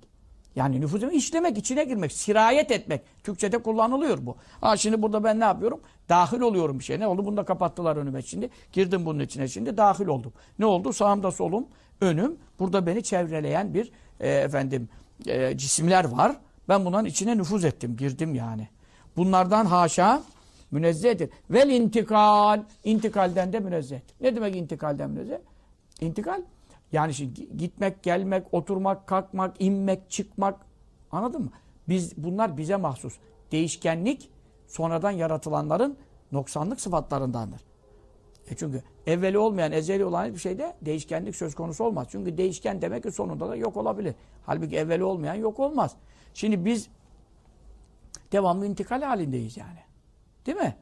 Yani nüfuz etmek, işlemek, içine girmek, sirayet etmek. Türkçede kullanılıyor bu. Ha şimdi burada ben ne yapıyorum? Dahil oluyorum bir şey. Ne oldu? Bunu da kapattılar önüme şimdi. Girdim bunun içine şimdi. Dahil oldum. Ne oldu? Sağımda solum, önüm. Burada beni çevreleyen bir e, efendim e, cisimler var. Ben bunların içine nüfuz ettim, girdim yani. Bunlardan haşa münezzehtir. Vel intikal, intikalden de münezzehtir. Ne demek intikalden münezzeh? İntikal, yani şimdi gitmek, gelmek, oturmak, kalkmak, inmek, çıkmak. Anladın mı? Biz, bunlar bize mahsus. Değişkenlik sonradan yaratılanların noksanlık sıfatlarındandır. E çünkü evveli olmayan, ezeli olan hiçbir şeyde değişkenlik söz konusu olmaz. Çünkü değişken demek ki sonunda da yok olabilir. Halbuki evveli olmayan yok olmaz. Şimdi biz devamlı intikal halindeyiz yani. Değil mi?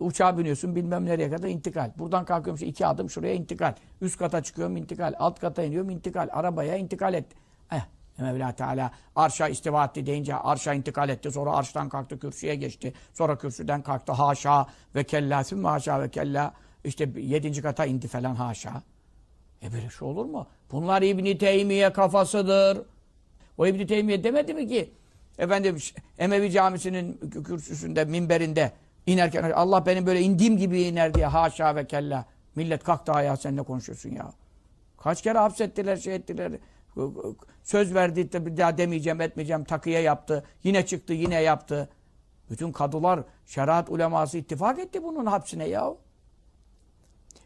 Uçağa biniyorsun bilmem nereye kadar intikal. Buradan kalkıyorum işte iki adım şuraya intikal. Üst kata çıkıyorum intikal. Alt kata iniyorum intikal. Arabaya intikal et. Eh, Mevla Teala arşa istiva etti deyince arşa intikal etti. Sonra arştan kalktı kürsüye geçti. Sonra kürsüden kalktı haşa ve kella sümme haşa ve kella. İşte yedinci kata indi falan haşa. E böyle şey olur mu? Bunlar İbni Teymiye kafasıdır. O İbni Teymiye demedi mi ki? Efendim Emevi camisinin kürsüsünde, minberinde inerken Allah benim böyle indiğim gibi iner diye haşa ve kella. Millet kalk daha ya sen ne konuşuyorsun ya. Kaç kere hapsettiler şey ettiler. Söz verdi de bir daha demeyeceğim etmeyeceğim takıya yaptı. Yine çıktı yine yaptı. Bütün kadılar şeriat uleması ittifak etti bunun hapsine yahu.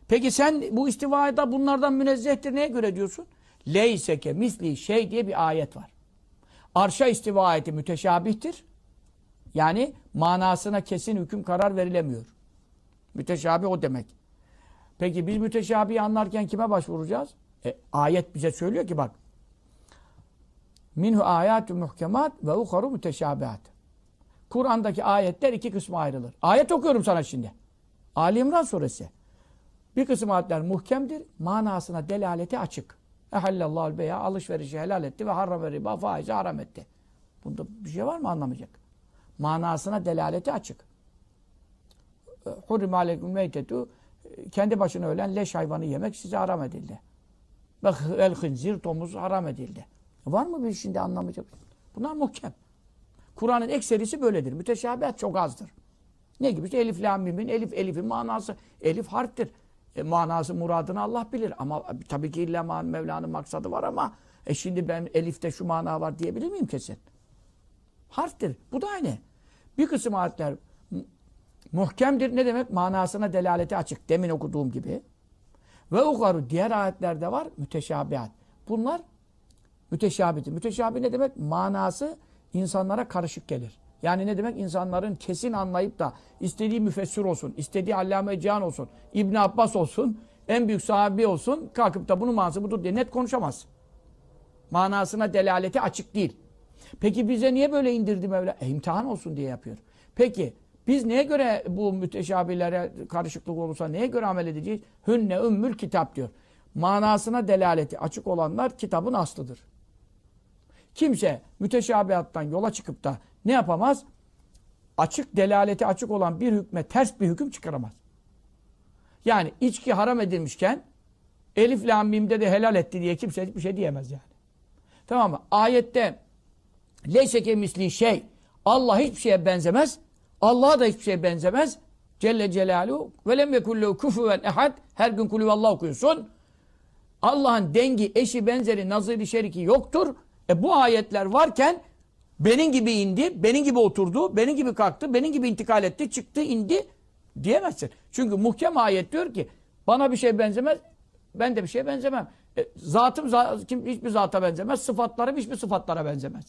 Peki sen bu istivada bunlardan münezzehtir neye göre diyorsun? Leyseke misli şey diye bir ayet var. Arşa istiva ayeti müteşabihtir. Yani manasına kesin hüküm karar verilemiyor. Müteşabih o demek. Peki biz müteşabihi anlarken kime başvuracağız? E, ayet bize söylüyor ki bak. Minhu ayatü muhkemat ve uharu müteşabihat. Kur'an'daki ayetler iki kısma ayrılır. Ayet okuyorum sana şimdi. Ali İmran suresi. Bir kısım ayetler muhkemdir. Manasına delaleti açık. Ehallallahu beya alışverişi helal etti ve harrame riba faizi haram etti. Bunda bir şey var mı anlamayacak. Manasına delaleti açık. Ee, Hurrim aleyküm meytetu kendi başına ölen leş hayvanı yemek size haram edildi. Ve el hınzir domuz haram edildi. Var mı bir şey şimdi anlamayacak. Bunlar muhkem. Kur'an'ın ekserisi böyledir. Müteşabihat çok azdır. Ne gibi? İşte elif lamimin, elif elifin manası. Elif harftir e, manası muradını Allah bilir. Ama tabii ki illa Mevla'nın maksadı var ama e şimdi ben Elif'te şu mana var diyebilir miyim kesin? Harftir. Bu da aynı. Bir kısım ayetler muhkemdir. Ne demek? Manasına delaleti açık. Demin okuduğum gibi. Ve ugaru diğer ayetlerde var müteşabihat. Bunlar müteşabidi. Müteşabi ne demek? Manası insanlara karışık gelir. Yani ne demek? insanların kesin anlayıp da istediği müfessir olsun, istediği Allame Cihan olsun, İbn Abbas olsun, en büyük sahabi olsun kalkıp da bunu manası budur diye net konuşamaz. Manasına delaleti açık değil. Peki bize niye böyle indirdi Mevla? E, imtihan olsun diye yapıyor. Peki biz neye göre bu müteşabihlere karışıklık olursa neye göre amel edeceğiz? Hünne ümmül kitap diyor. Manasına delaleti açık olanlar kitabın aslıdır. Kimse müteşabihattan yola çıkıp da ne yapamaz? Açık delaleti açık olan bir hükme ters bir hüküm çıkaramaz. Yani içki haram edilmişken Elif lam de helal etti diye kimse hiçbir şey diyemez yani. Tamam mı? Ayette leşeke misli şey Allah hiçbir şeye benzemez. Allah'a da hiçbir şeye benzemez. Celle Celaluhu ve lem yekullu kufuven ehad her gün kulü Allah okuyorsun. Allah'ın dengi, eşi, benzeri, naziri, şeriki yoktur. E bu ayetler varken benim gibi indi, benim gibi oturdu, benim gibi kalktı, benim gibi intikal etti, çıktı, indi diyemezsin. Çünkü muhkem ayet diyor ki bana bir şey benzemez, ben de bir şeye benzemem. E, zatım kim, hiçbir zata benzemez, sıfatlarım hiçbir sıfatlara benzemez.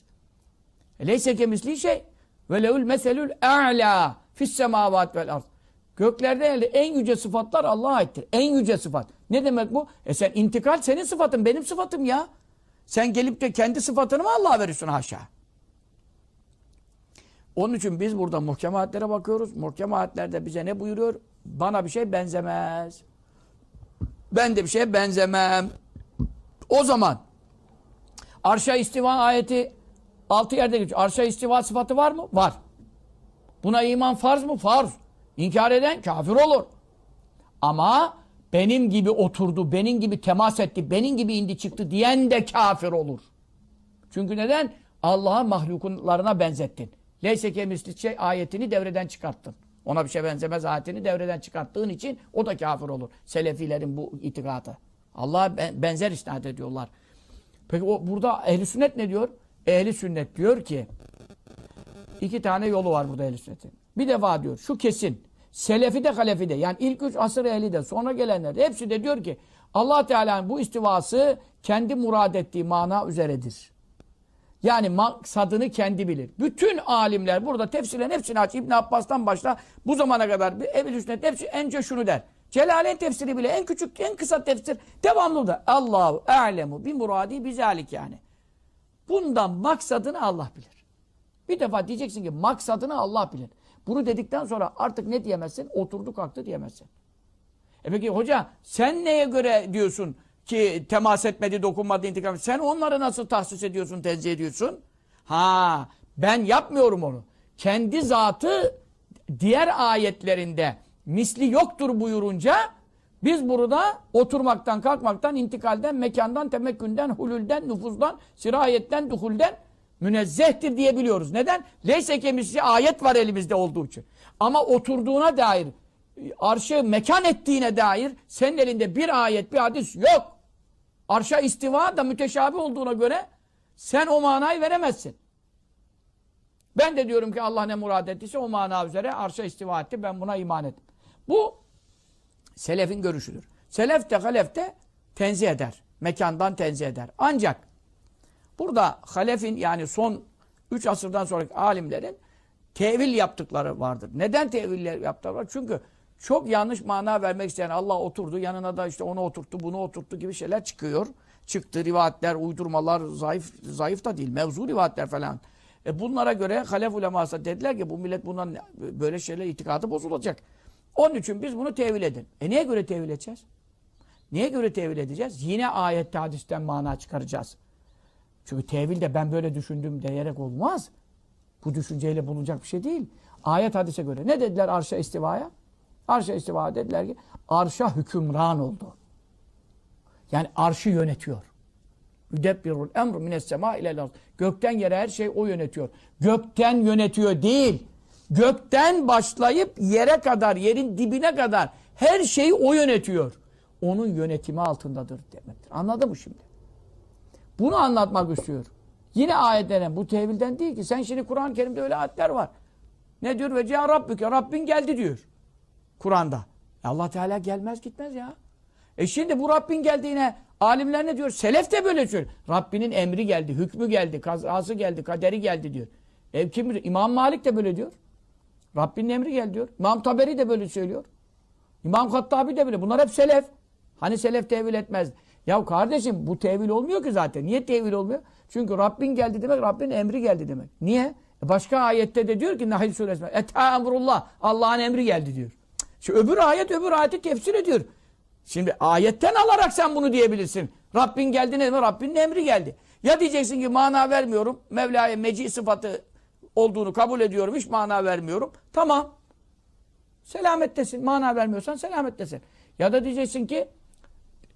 E, Leyse kemisliği şey. Ve leul meselül e'lâ fissemavat vel arz. Göklerde elde en yüce sıfatlar Allah'a aittir. En yüce sıfat. Ne demek bu? E sen intikal senin sıfatın, benim sıfatım ya. Sen gelip de kendi sıfatını mı Allah'a veriyorsun aşağı. Onun için biz burada muhkem ayetlere bakıyoruz. Muhkem ayetlerde bize ne buyuruyor? Bana bir şey benzemez. Ben de bir şeye benzemem. O zaman arşa istiva ayeti altı yerde geçiyor. Arşa istiva sıfatı var mı? Var. Buna iman farz mı? Farz. İnkar eden kafir olur. Ama benim gibi oturdu, benim gibi temas etti, benim gibi indi çıktı diyen de kafir olur. Çünkü neden? Allah'a mahlukunlarına benzettin. Neyse ki misliçe şey ayetini devreden çıkarttın. Ona bir şey benzemez ayetini devreden çıkarttığın için o da kafir olur. Selefilerin bu itikadı. Allah'a benzer isnat ediyorlar. Peki o burada ehli sünnet ne diyor? Ehli sünnet diyor ki iki tane yolu var burada ehli sünnetin. Bir defa diyor şu kesin. Selefi de halefi de yani ilk üç asır ehli de sonra gelenler de hepsi de diyor ki Allah Teala'nın bu istivası kendi murad ettiği mana üzeredir. Yani maksadını kendi bilir. Bütün alimler burada tefsirin hepsini aç. İbn Abbas'tan başla bu zamana kadar Ebu Sünnet hepsi ence şunu der. Celalen tefsiri bile en küçük en kısa tefsir devamlı da Allahu alemu bi muradi bizalik yani. Bundan maksadını Allah bilir. Bir defa diyeceksin ki maksadını Allah bilir. Bunu dedikten sonra artık ne diyemezsin? Oturdu kalktı diyemezsin. E peki hoca sen neye göre diyorsun ki temas etmedi, dokunmadı, intikam Sen onları nasıl tahsis ediyorsun, tenzih ediyorsun? Ha, ben yapmıyorum onu. Kendi zatı diğer ayetlerinde misli yoktur buyurunca biz burada oturmaktan, kalkmaktan, intikalden, mekandan, temekkünden, hulülden, nüfuzdan, sirayetten, duhulden münezzehtir diyebiliyoruz. Neden? Leyse kemisi ayet var elimizde olduğu için. Ama oturduğuna dair, arşı mekan ettiğine dair senin elinde bir ayet, bir hadis yok. Arşa istiva da müteşabi olduğuna göre sen o manayı veremezsin. Ben de diyorum ki Allah ne murad ettiyse o mana üzere arşa istiva etti. Ben buna iman ettim. Bu selefin görüşüdür. Selef de halef de tenzih eder. Mekandan tenzih eder. Ancak burada halefin yani son 3 asırdan sonraki alimlerin tevil yaptıkları vardır. Neden tevil yaptılar? Çünkü çok yanlış mana vermek isteyen Allah oturdu yanına da işte onu oturttu bunu oturttu gibi şeyler çıkıyor. Çıktı rivayetler, uydurmalar zayıf zayıf da değil. Mevzu rivayetler falan. E bunlara göre halef uleması dediler ki bu millet bundan böyle şeyler itikadı bozulacak. Onun için biz bunu tevil edin. E niye göre tevil edeceğiz? Niye göre tevil edeceğiz? Yine ayette hadisten mana çıkaracağız. Çünkü tevil de ben böyle düşündüm diyerek olmaz. Bu düşünceyle bulunacak bir şey değil. Ayet hadise göre. Ne dediler arşa istivaya? Arşa istiva dediler ki arşa hükümran oldu. Yani arşı yönetiyor. Müdebbirul emr mines sema ile Gökten yere her şey o yönetiyor. Gökten yönetiyor değil. Gökten başlayıp yere kadar, yerin dibine kadar her şeyi o yönetiyor. Onun yönetimi altındadır demektir. Anladın mı şimdi? Bunu anlatmak istiyorum. Yine ayetlerin bu tevilden değil ki. Sen şimdi Kur'an-ı Kerim'de öyle ayetler var. Ne diyor? Ve cea rabbüke. Rabbin geldi diyor. Kur'an'da. E Allah Teala gelmez gitmez ya. E şimdi bu Rabbin geldiğine alimler ne diyor? Selef de böyle diyor. Rabbinin emri geldi, hükmü geldi, kazası geldi, kaderi geldi diyor. E kim diyor? İmam Malik de böyle diyor. Rabbinin emri geldi diyor. İmam Taberi de böyle söylüyor. İmam Hattabi de böyle. Bunlar hep selef. Hani selef tevil etmez. Ya kardeşim bu tevil olmuyor ki zaten. Niye tevil olmuyor? Çünkü Rabbin geldi demek, Rabbin emri geldi demek. Niye? E, başka ayette de diyor ki Nahil suresinde. Ete emrullah. Allah'ın emri geldi diyor. Şimdi öbür ayet öbür ayeti tefsir ediyor. Şimdi ayetten alarak sen bunu diyebilirsin. Rabbin geldi ne demek? Rabbinin emri geldi. Ya diyeceksin ki mana vermiyorum. Mevla'ya meci sıfatı olduğunu kabul ediyorum. Hiç mana vermiyorum. Tamam. Selamettesin. Mana vermiyorsan selamettesin. Ya da diyeceksin ki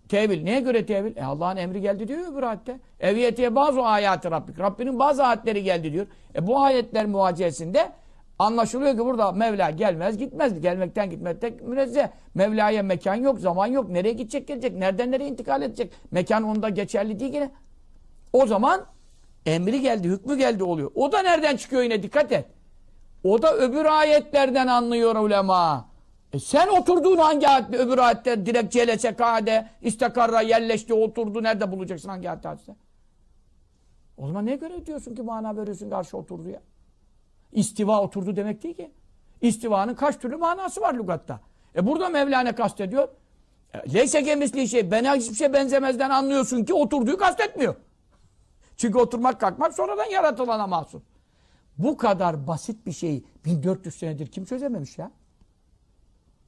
tevil. Neye göre tevil? E Allah'ın emri geldi diyor öbür ayette. Eviyetiye bazı ayatı Rabbik. Rabbinin bazı ayetleri geldi diyor. E bu ayetler muhacesinde Anlaşılıyor ki burada Mevla gelmez gitmez. Gelmekten gitmekten münezzeh. Mevla'ya mekan yok, zaman yok. Nereye gidecek gelecek? Nereden nereye intikal edecek? Mekan onda geçerli değil yine. O zaman emri geldi, hükmü geldi oluyor. O da nereden çıkıyor yine dikkat et. O da öbür ayetlerden anlıyor ulema. E sen oturduğun hangi ayette öbür ayette direkt celese kade istakarra yerleşti oturdu nerede bulacaksın hangi ayette hadise? O zaman ne göre diyorsun ki mana veriyorsun karşı oturdu ya? İstiva oturdu demek değil ki. İstivanın kaç türlü manası var lugatta. E burada Mevlana kastediyor. E, leyse kemisli şey, bana hiçbir şey benzemezden anlıyorsun ki oturduğu kastetmiyor. Çünkü oturmak kalkmak sonradan yaratılana mahsus. Bu kadar basit bir şeyi 1400 senedir kim çözememiş ya?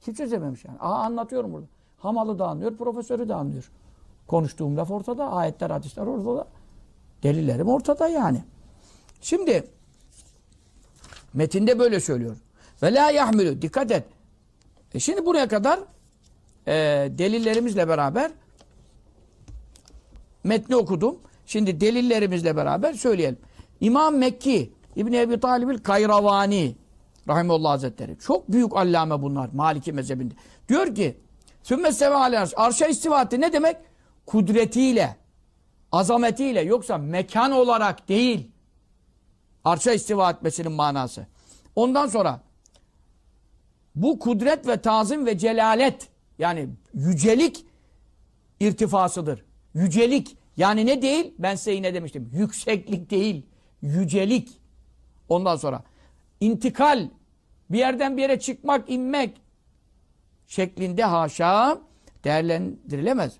Kim çözememiş yani? Aha anlatıyorum burada. Hamalı da anlıyor, profesörü de anlıyor. Konuştuğum laf ortada, ayetler, hadisler ortada. Delillerim ortada yani. Şimdi Metinde böyle söylüyor. Ve la yahmülü. Dikkat et. E şimdi buraya kadar e, delillerimizle beraber metni okudum. Şimdi delillerimizle beraber söyleyelim. İmam Mekki İbni Ebi Talib'il Kayravani Rahimullah Hazretleri. Çok büyük allame bunlar Maliki mezhebinde. Diyor ki Sümme seva Arşa istiva Ne demek? Kudretiyle, azametiyle yoksa mekan olarak değil. Arşa istiva etmesinin manası. Ondan sonra bu kudret ve tazim ve celalet yani yücelik irtifasıdır. Yücelik yani ne değil? Ben size yine demiştim. Yükseklik değil. Yücelik. Ondan sonra intikal bir yerden bir yere çıkmak, inmek şeklinde haşa değerlendirilemez.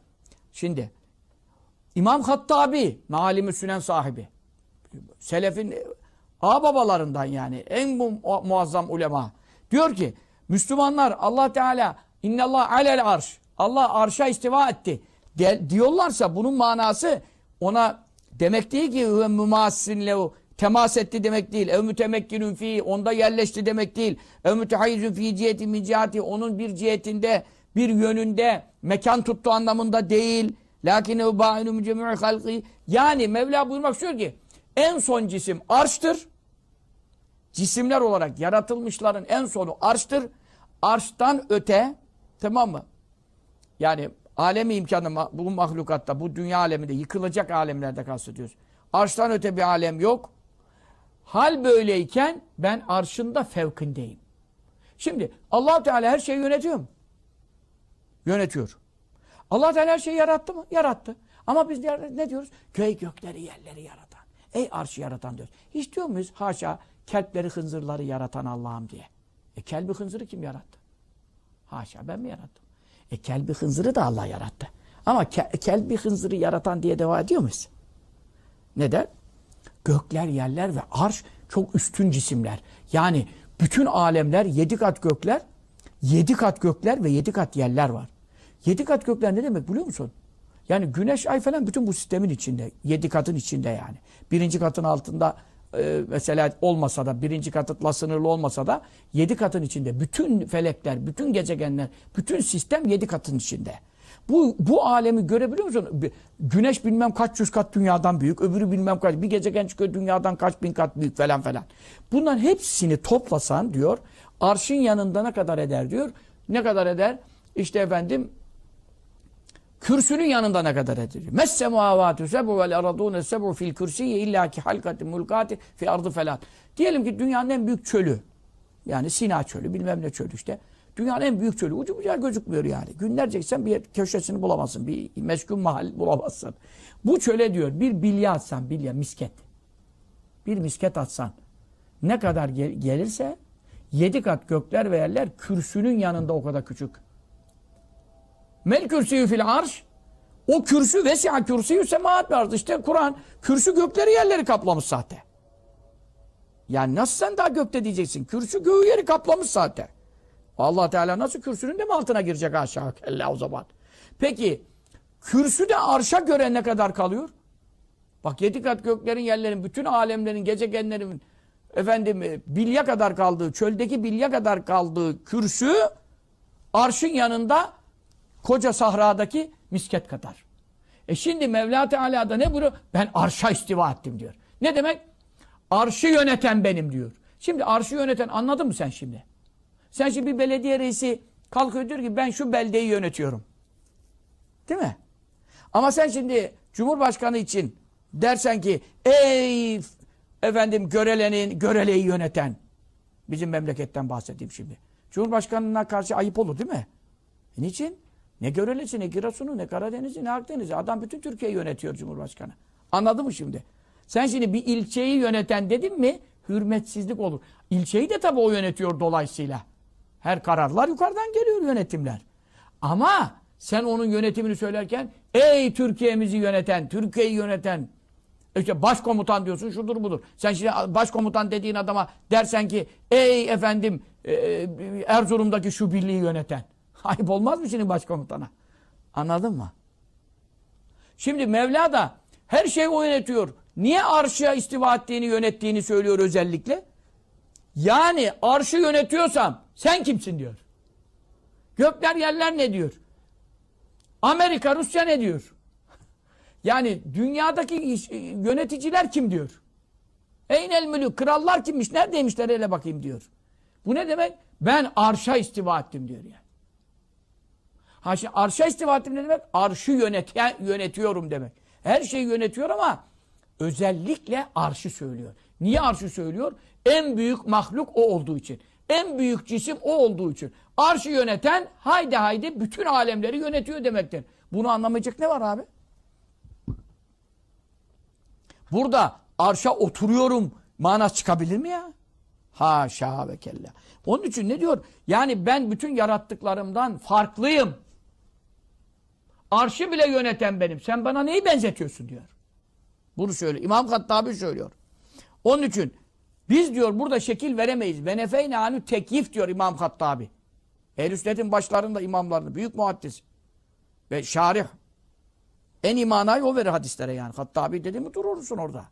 Şimdi İmam Hattabi, Malim-i Sünen sahibi. Selefin Ağababalarından yani en bu muazzam ulema. Diyor ki Müslümanlar Allah Teala innallah alel arş. Allah arşa istiva etti. De, diyorlarsa bunun manası ona demek değil ki ve temas etti demek değil. Ev mütemekkinun fi onda yerleşti demek değil. Ev mütehayyizun fi ciheti min cihati onun bir cihetinde bir yönünde mekan tuttu anlamında değil. Lakin ev ba'inu mücemi'i halki yani Mevla buyurmak istiyor ki en son cisim arştır cisimler olarak yaratılmışların en sonu arştır. Arştan öte tamam mı? Yani alemi imkanı bu mahlukatta, bu dünya aleminde, yıkılacak alemlerde kastediyoruz. Arştan öte bir alem yok. Hal böyleyken ben arşında fevkindeyim. Şimdi allah Teala her şeyi yönetiyor mu? Yönetiyor. allah Teala her şeyi yarattı mı? Yarattı. Ama biz ne diyoruz? Köy gökleri yerleri yaratan. Ey arşı yaratan diyoruz. Hiç diyor muyuz? Haşa kelpleri hınzırları yaratan Allah'ım diye. E kelbi hınzırı kim yarattı? Haşa ben mi yarattım? E kelbi hınzırı da Allah yarattı. Ama ke kelbi hınzırı yaratan diye deva ediyor muyuz? Neden? Gökler, yerler ve arş çok üstün cisimler. Yani bütün alemler, yedi kat gökler, yedi kat gökler ve yedi kat yerler var. Yedi kat gökler ne demek biliyor musun? Yani güneş, ay falan bütün bu sistemin içinde. Yedi katın içinde yani. Birinci katın altında ee, mesela olmasa da birinci katla sınırlı olmasa da yedi katın içinde bütün felekler, bütün gezegenler, bütün sistem yedi katın içinde. Bu, bu alemi görebiliyor musun? Güneş bilmem kaç yüz kat dünyadan büyük, öbürü bilmem kaç, bir gezegen çıkıyor dünyadan kaç bin kat büyük falan falan. Bunların hepsini toplasan diyor, arşın yanında ne kadar eder diyor. Ne kadar eder? İşte efendim Kürsünün yanında ne kadar edilir? Messe muavatü sebu vel aradûne sebu fil kürsiyye illâki halkati mulkati fi ardı felat. Diyelim ki dünyanın en büyük çölü. Yani Sina çölü bilmem ne çölü işte. Dünyanın en büyük çölü. Ucu bucağı gözükmüyor yani. Günlerce gitsen bir köşesini bulamazsın. Bir meskun mahal bulamazsın. Bu çöle diyor bir bilya atsan bilya misket. Bir misket atsan. Ne kadar gel gelirse yedi kat gökler ve yerler kürsünün yanında o kadar küçük. Mel kürsüyü fil arş. O kürsü vesiha kürsüyü semaat vardı. İşte Kur'an kürsü gökleri yerleri kaplamış zaten. Yani nasıl sen daha gökte diyeceksin? Kürsü göğü yeri kaplamış zaten. Allah Teala nasıl kürsünün de mi altına girecek aşağı? Kella o zaman. Peki kürsü de arşa göre ne kadar kalıyor? Bak yedi kat göklerin yerlerin, bütün alemlerin, gezegenlerin efendim e, bilya kadar kaldığı, çöldeki bilya kadar kaldığı kürsü arşın yanında Koca sahradaki misket kadar. E şimdi Mevla Teala'da ne buyuruyor? Ben arşa istiva ettim diyor. Ne demek? Arşı yöneten benim diyor. Şimdi arşı yöneten anladın mı sen şimdi? Sen şimdi bir belediye reisi kalkıyor diyor ki ben şu beldeyi yönetiyorum. Değil mi? Ama sen şimdi Cumhurbaşkanı için dersen ki ey efendim görelenin göreleyi yöneten bizim memleketten bahsedeyim şimdi. Cumhurbaşkanına karşı ayıp olur değil mi? E niçin? Ne Görelesi, ne Giresun'u, ne Karadeniz'i, ne Akdeniz'i. Adam bütün Türkiye'yi yönetiyor Cumhurbaşkanı. Anladın mı şimdi? Sen şimdi bir ilçeyi yöneten dedin mi hürmetsizlik olur. İlçeyi de tabii o yönetiyor dolayısıyla. Her kararlar yukarıdan geliyor yönetimler. Ama sen onun yönetimini söylerken ey Türkiye'mizi yöneten, Türkiye'yi yöneten işte başkomutan diyorsun şudur budur. Sen şimdi başkomutan dediğin adama dersen ki ey efendim e, e, Erzurum'daki şu birliği yöneten. Ayıp olmaz mı şimdi başkomutana? Anladın mı? Şimdi Mevla da her şeyi o yönetiyor. Niye arşıya istiva ettiğini yönettiğini söylüyor özellikle. Yani arşı yönetiyorsam sen kimsin diyor. Gökler yerler ne diyor? Amerika Rusya ne diyor? Yani dünyadaki e, yöneticiler kim diyor? Eynel mülük krallar kimmiş neredeymişler hele bakayım diyor. Bu ne demek? Ben arşa istiva ettim diyor yani. Ha şimdi arşa istiva ettim ne demek? Arşı yöneten, yönetiyorum demek. Her şeyi yönetiyor ama özellikle arşı söylüyor. Niye arşı söylüyor? En büyük mahluk o olduğu için. En büyük cisim o olduğu için. Arşı yöneten haydi haydi bütün alemleri yönetiyor demektir. Bunu anlamayacak ne var abi? Burada arşa oturuyorum manası çıkabilir mi ya? Haşa ve kella. Onun için ne diyor? Yani ben bütün yarattıklarımdan farklıyım. Arşı bile yöneten benim. Sen bana neyi benzetiyorsun diyor. Bunu söylüyor. İmam Kattabi söylüyor. Onun için biz diyor burada şekil veremeyiz. Benefeyne anü tekyif diyor İmam Hattabi. Ehl-i Sünnet'in başlarında imamlarını. Büyük muhaddis. Ve şarih. En imanayı o verir hadislere yani. Hattabi dedi mi durursun orada.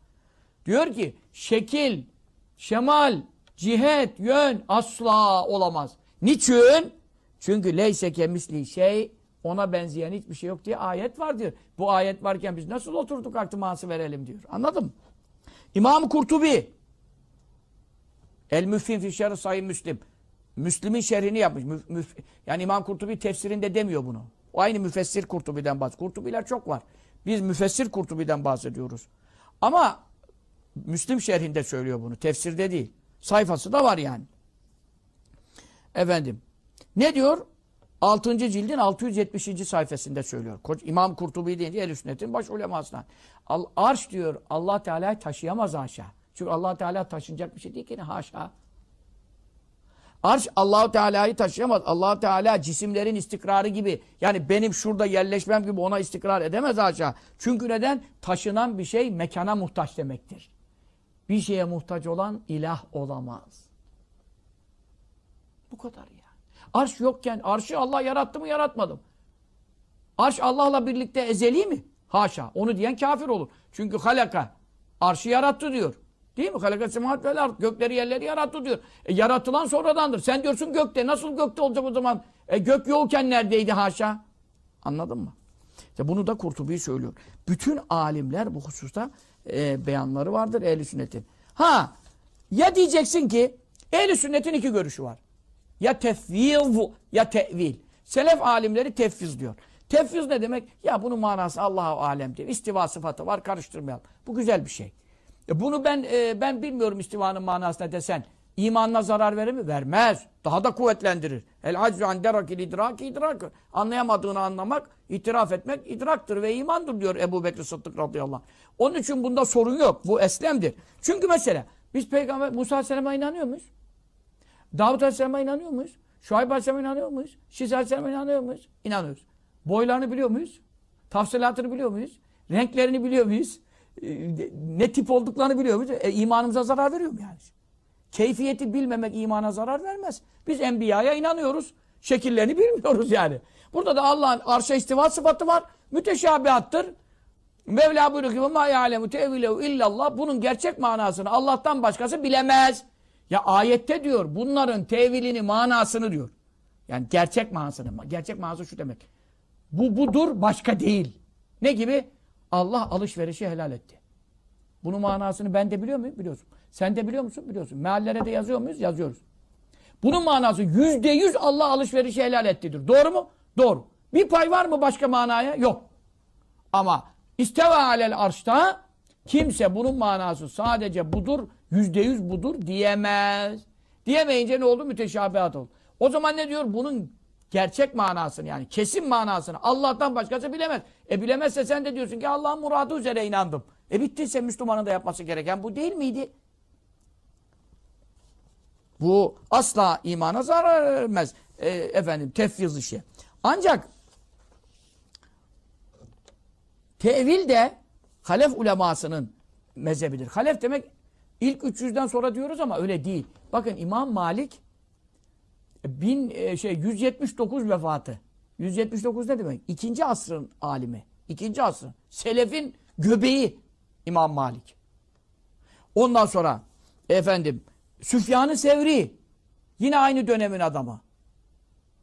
Diyor ki şekil, şemal, cihet, yön asla olamaz. Niçin? Çünkü leyse kemisli şey ona benzeyen hiçbir şey yok diye ayet var diyor. Bu ayet varken biz nasıl oturduk kalktı mansı verelim diyor. Anladın mı? İmam Kurtubi El Müffin Fişer Sayın Müslim Müslim'in şerhini yapmış. Müf, müf, yani İmam Kurtubi tefsirinde demiyor bunu. O aynı müfessir Kurtubi'den bahsediyor. Kurtubiler çok var. Biz müfessir Kurtubi'den bahsediyoruz. Ama Müslim şerhinde söylüyor bunu. Tefsirde değil. Sayfası da var yani. Efendim. Ne diyor? 6. cildin 670. sayfasında söylüyor. İmam Kurtubi deyince el sünnetin baş ulemasına. Al, arş diyor Allah Teala taşıyamaz aşağı. Çünkü Allah Teala taşınacak bir şey değil ki ne haşa. Arş Allah Teala'yı taşıyamaz. Allah Teala cisimlerin istikrarı gibi yani benim şurada yerleşmem gibi ona istikrar edemez aşağı. Çünkü neden? Taşınan bir şey mekana muhtaç demektir. Bir şeye muhtaç olan ilah olamaz. Bu kadar ya. Arş yokken arşı Allah yarattı mı yaratmadı mı? Arş Allah'la birlikte ezeli mi? Haşa. Onu diyen kafir olur. Çünkü halaka. Arşı yarattı diyor. Değil mi? Halaka semahat vel art. Gökleri yerleri yarattı diyor. E, yaratılan sonradandır. Sen diyorsun gökte. Nasıl gökte olacak o zaman? E, gök yokken neredeydi haşa? Anladın mı? İşte bunu da Kurtubi söylüyor. Bütün alimler bu hususta e, beyanları vardır ehli sünnetin. Ha ya diyeceksin ki ehli sünnetin iki görüşü var. Ya tefviz ya tevil. Selef alimleri tefviz diyor. Tefviz ne demek? Ya bunun manası Allah'a alem diyor. İstiva sıfatı var karıştırmayalım. Bu güzel bir şey. E bunu ben e, ben bilmiyorum istivanın manasını desen. İmanına zarar verir mi? Vermez. Daha da kuvvetlendirir. El aczu an derakil idrak idrak. Anlayamadığını anlamak, itiraf etmek idraktır ve imandır diyor Ebu Bekir Sıddık radıyallahu anh. Onun için bunda sorun yok. Bu eslemdir. Çünkü mesela biz Peygamber Musa Aleyhisselam'a inanıyor muyuz? Davut Aleyhisselam'a inanıyor muyuz? Şuayb Aleyhisselam'a inanıyor muyuz? Şis Aleyhisselam'a inanıyor muyuz? İnanıyoruz. Boylarını biliyor muyuz? Tafsilatını biliyor muyuz? Renklerini biliyor muyuz? Ee, ne tip olduklarını biliyor muyuz? E, imanımıza zarar veriyor mu yani? Keyfiyeti bilmemek imana zarar vermez. Biz enbiyaya inanıyoruz. Şekillerini bilmiyoruz yani. Burada da Allah'ın arşa istiva sıfatı var. Müteşabihattır. Mevla buyuruyor ki ma illallah. Bunun gerçek manasını Allah'tan başkası bilemez. Ya ayette diyor bunların tevilini, manasını diyor. Yani gerçek manasını. Gerçek manası şu demek. Bu budur, başka değil. Ne gibi? Allah alışverişi helal etti. Bunun manasını ben de biliyor muyum? Biliyorsun. Sen de biliyor musun? Biliyorsun. Meallere de yazıyor muyuz? Yazıyoruz. Bunun manası yüzde yüz Allah alışverişi helal ettidir. Doğru mu? Doğru. Bir pay var mı başka manaya? Yok. Ama isteva alel arşta kimse bunun manası sadece budur Yüzde yüz budur diyemez. Diyemeyince ne oldu? Müteşabihat oldu. O zaman ne diyor? Bunun gerçek manasını yani kesin manasını Allah'tan başkası bilemez. E bilemezse sen de diyorsun ki Allah'ın muradı üzere inandım. E bittiyse Müslümanın da yapması gereken bu değil miydi? Bu asla imana zarar vermez. E, efendim tefviz işi. Ancak tevil de halef ulemasının mezhebidir. Halef demek İlk 300'den sonra diyoruz ama öyle değil. Bakın İmam Malik e, bin, e, şey 179 vefatı. 179 ne demek? İkinci asrın alimi. İkinci asrın. Selefin göbeği İmam Malik. Ondan sonra efendim Süfyan-ı Sevri yine aynı dönemin adamı.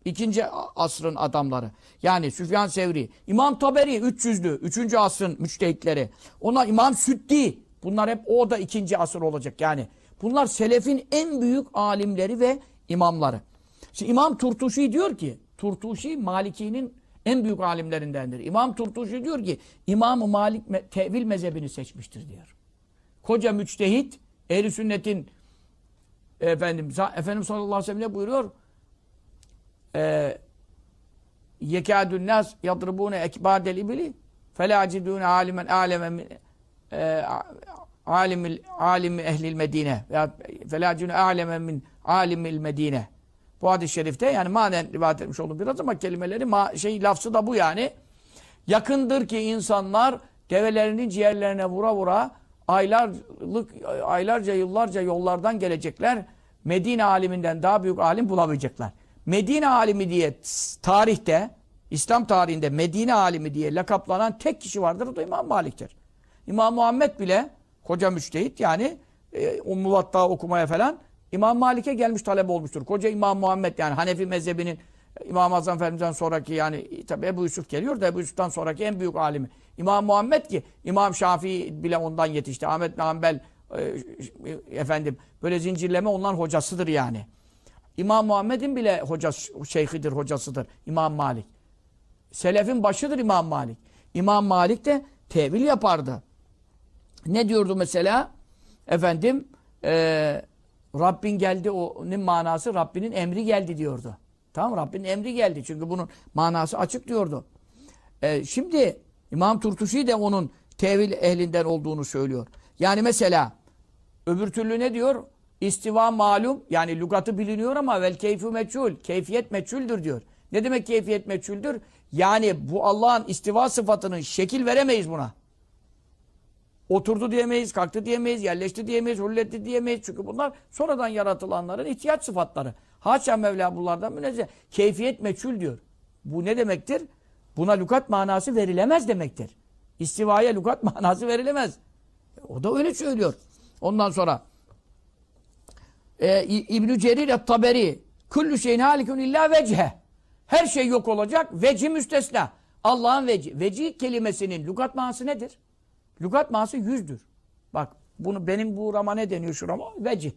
İkinci asrın adamları. Yani Süfyan Sevri, İmam Taberi 300'lü, 3. asrın müçtehitleri. Ona İmam Süddi Bunlar hep o da ikinci asır olacak yani. Bunlar selefin en büyük alimleri ve imamları. Şimdi İmam Turtuşi diyor ki, Turtuşi Maliki'nin en büyük alimlerindendir. İmam Turtuşi diyor ki, İmam-ı Malik me tevil mezhebini seçmiştir diyor. Koca müçtehit, ehl sünnetin efendim, efendim sallallahu aleyhi ve sellem ne buyuruyor? Eee yekâdün nâs yadribûne ekbâdel ibili felâ cidûne âlimen âleme e, alimil alimi ehlil Medine veya felacun aleme min alimil Medine. Bu hadis-i şerifte yani manen rivayet etmiş oldum biraz ama kelimeleri ma şey lafzı da bu yani. Yakındır ki insanlar develerini ciğerlerine vura vura aylarlık aylarca yıllarca yollardan gelecekler. Medine aliminden daha büyük alim bulamayacaklar. Medine alimi diye tarihte İslam tarihinde Medine alimi diye lakaplanan tek kişi vardır. O da İmam Malik'tir. İmam Muhammed bile koca müçtehit yani e, o okumaya falan İmam Malik'e gelmiş talep olmuştur. Koca İmam Muhammed yani Hanefi mezhebinin e, İmam Azam Efendimiz'den sonraki yani e, tabi Ebu Yusuf geliyor da Ebu Yusuf'tan sonraki en büyük alimi. İmam Muhammed ki İmam Şafii bile ondan yetişti. Ahmet Nambel e, e, efendim böyle zincirleme onların hocasıdır yani. İmam Muhammed'in bile hocası, şeyhidir, hocasıdır İmam Malik. Selefin başıdır İmam Malik. İmam Malik de tevil yapardı. Ne diyordu mesela? Efendim e, Rabbin geldi onun manası Rabbinin emri geldi diyordu. Tamam Rabbinin emri geldi. Çünkü bunun manası açık diyordu. E, şimdi İmam Turtuşi de onun tevil ehlinden olduğunu söylüyor. Yani mesela öbür türlü ne diyor? İstiva malum yani lügatı biliniyor ama vel keyfü meçhul. Keyfiyet meçhuldür diyor. Ne demek keyfiyet meçhuldür? Yani bu Allah'ın istiva sıfatının şekil veremeyiz buna. Oturdu diyemeyiz, kalktı diyemeyiz, yerleşti diyemeyiz, hulletti diyemeyiz. Çünkü bunlar sonradan yaratılanların ihtiyaç sıfatları. Haşa Mevla bunlardan münezzeh. Keyfiyet meçhul diyor. Bu ne demektir? Buna lukat manası verilemez demektir. İstivaya lukat manası verilemez. E, o da öyle söylüyor. Ondan sonra e, İbn-i Cerir et-Taberi Küllü şeyin halikun illa vecihe Her şey yok olacak. Veci müstesna. Allah'ın veci. Veci kelimesinin lukat manası nedir? Lügat manası yüzdür. Bak bunu benim bu rama ne deniyor şu rama? Vecih.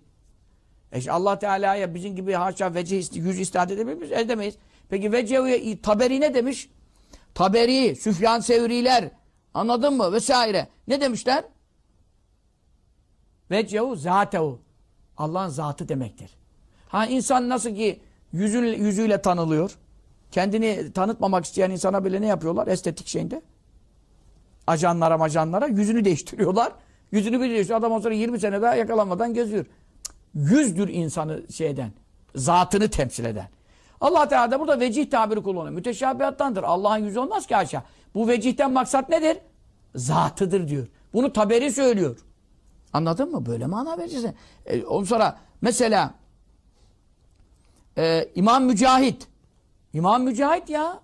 E işte Allah Teala'ya bizim gibi haşa vecih yüz istat edebilir miyiz? Edemeyiz. Peki vecihe taberi ne demiş? Taberi, Süfyan Sevriler anladın mı? Vesaire. Ne demişler? Vecehu zatehu. Allah'ın zatı demektir. Ha insan nasıl ki yüzü, yüzüyle tanılıyor. Kendini tanıtmamak isteyen insana bile ne yapıyorlar? Estetik şeyinde ajanlara macanlara yüzünü değiştiriyorlar. Yüzünü bir değiştiriyor. Adam sonra 20 sene daha yakalanmadan geziyor. Yüzdür insanı şeyden. Zatını temsil eden. Allah Teala da burada vecih tabiri kullanıyor. Müteşabihattandır. Allah'ın yüzü olmaz ki aşağı. Bu vecihten maksat nedir? Zatıdır diyor. Bunu taberi söylüyor. Anladın mı? Böyle mana vereceksin. E, ondan sonra mesela e, İmam Mücahit. İmam Mücahit ya.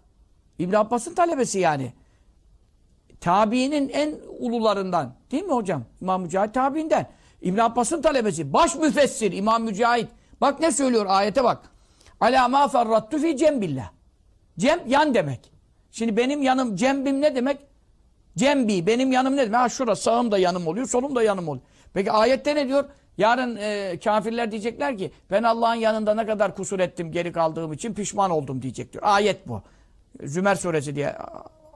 İbn Abbas'ın talebesi yani. Tabiinin en ulularından. Değil mi hocam? İmam Mücahit tabiinden. İbn Abbas'ın talebesi. Baş müfessir İmam Mücahit. Bak ne söylüyor ayete bak. Alâ mâ ferrattu fî cembillah. Cem yan demek. Şimdi benim yanım cembim ne demek? Cembi benim yanım ne demek? Ha şura sağım da yanım oluyor, solum da yanım oluyor. Peki ayette ne diyor? Yarın e, kafirler diyecekler ki ben Allah'ın yanında ne kadar kusur ettim geri kaldığım için pişman oldum diyecek diyor. Ayet bu. Zümer suresi diye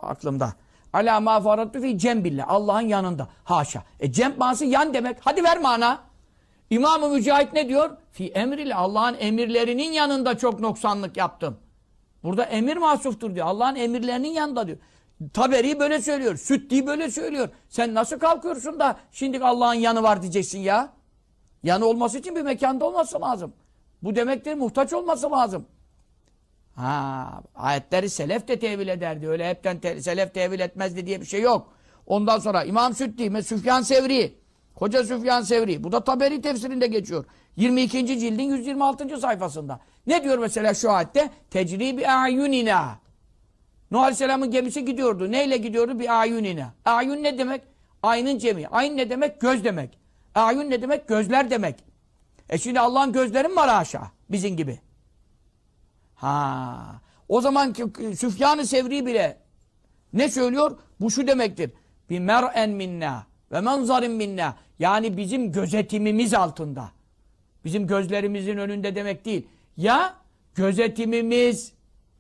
aklımda. Ala ma farattu fi cembille. Allah'ın yanında. Haşa. E cemb manası yan demek. Hadi ver mana. İmam-ı Mücahit ne diyor? Fi emriyle. Allah'ın emirlerinin yanında çok noksanlık yaptım. Burada emir mahsuftur diyor. Allah'ın emirlerinin yanında diyor. Taberi böyle söylüyor. Sütli böyle söylüyor. Sen nasıl kalkıyorsun da şimdi Allah'ın yanı var diyeceksin ya. Yanı olması için bir mekanda olması lazım. Bu demektir muhtaç olması lazım. Ha, ayetleri selef de tevil ederdi. Öyle hepten te selef tevil etmezdi diye bir şey yok. Ondan sonra İmam Süddi, Süfyan Sevri, Koca Süfyan Sevri. Bu da Taberi tefsirinde geçiyor. 22. cildin 126. sayfasında. Ne diyor mesela şu ayette? Tecribi ayunina. Nuh Aleyhisselam'ın gemisi gidiyordu. Neyle gidiyordu? Bir ayunina. Ayun ne demek? Aynın cemi. Ayn ne demek? Göz demek. Ayun ne demek? Gözler demek. E şimdi Allah'ın gözleri mi var aşağı? Bizim gibi. Ha. O zaman Süfyan-ı Sevri bile ne söylüyor? Bu şu demektir. Bir mer'en minna ve manzarin minna. Yani bizim gözetimimiz altında. Bizim gözlerimizin önünde demek değil. Ya gözetimimiz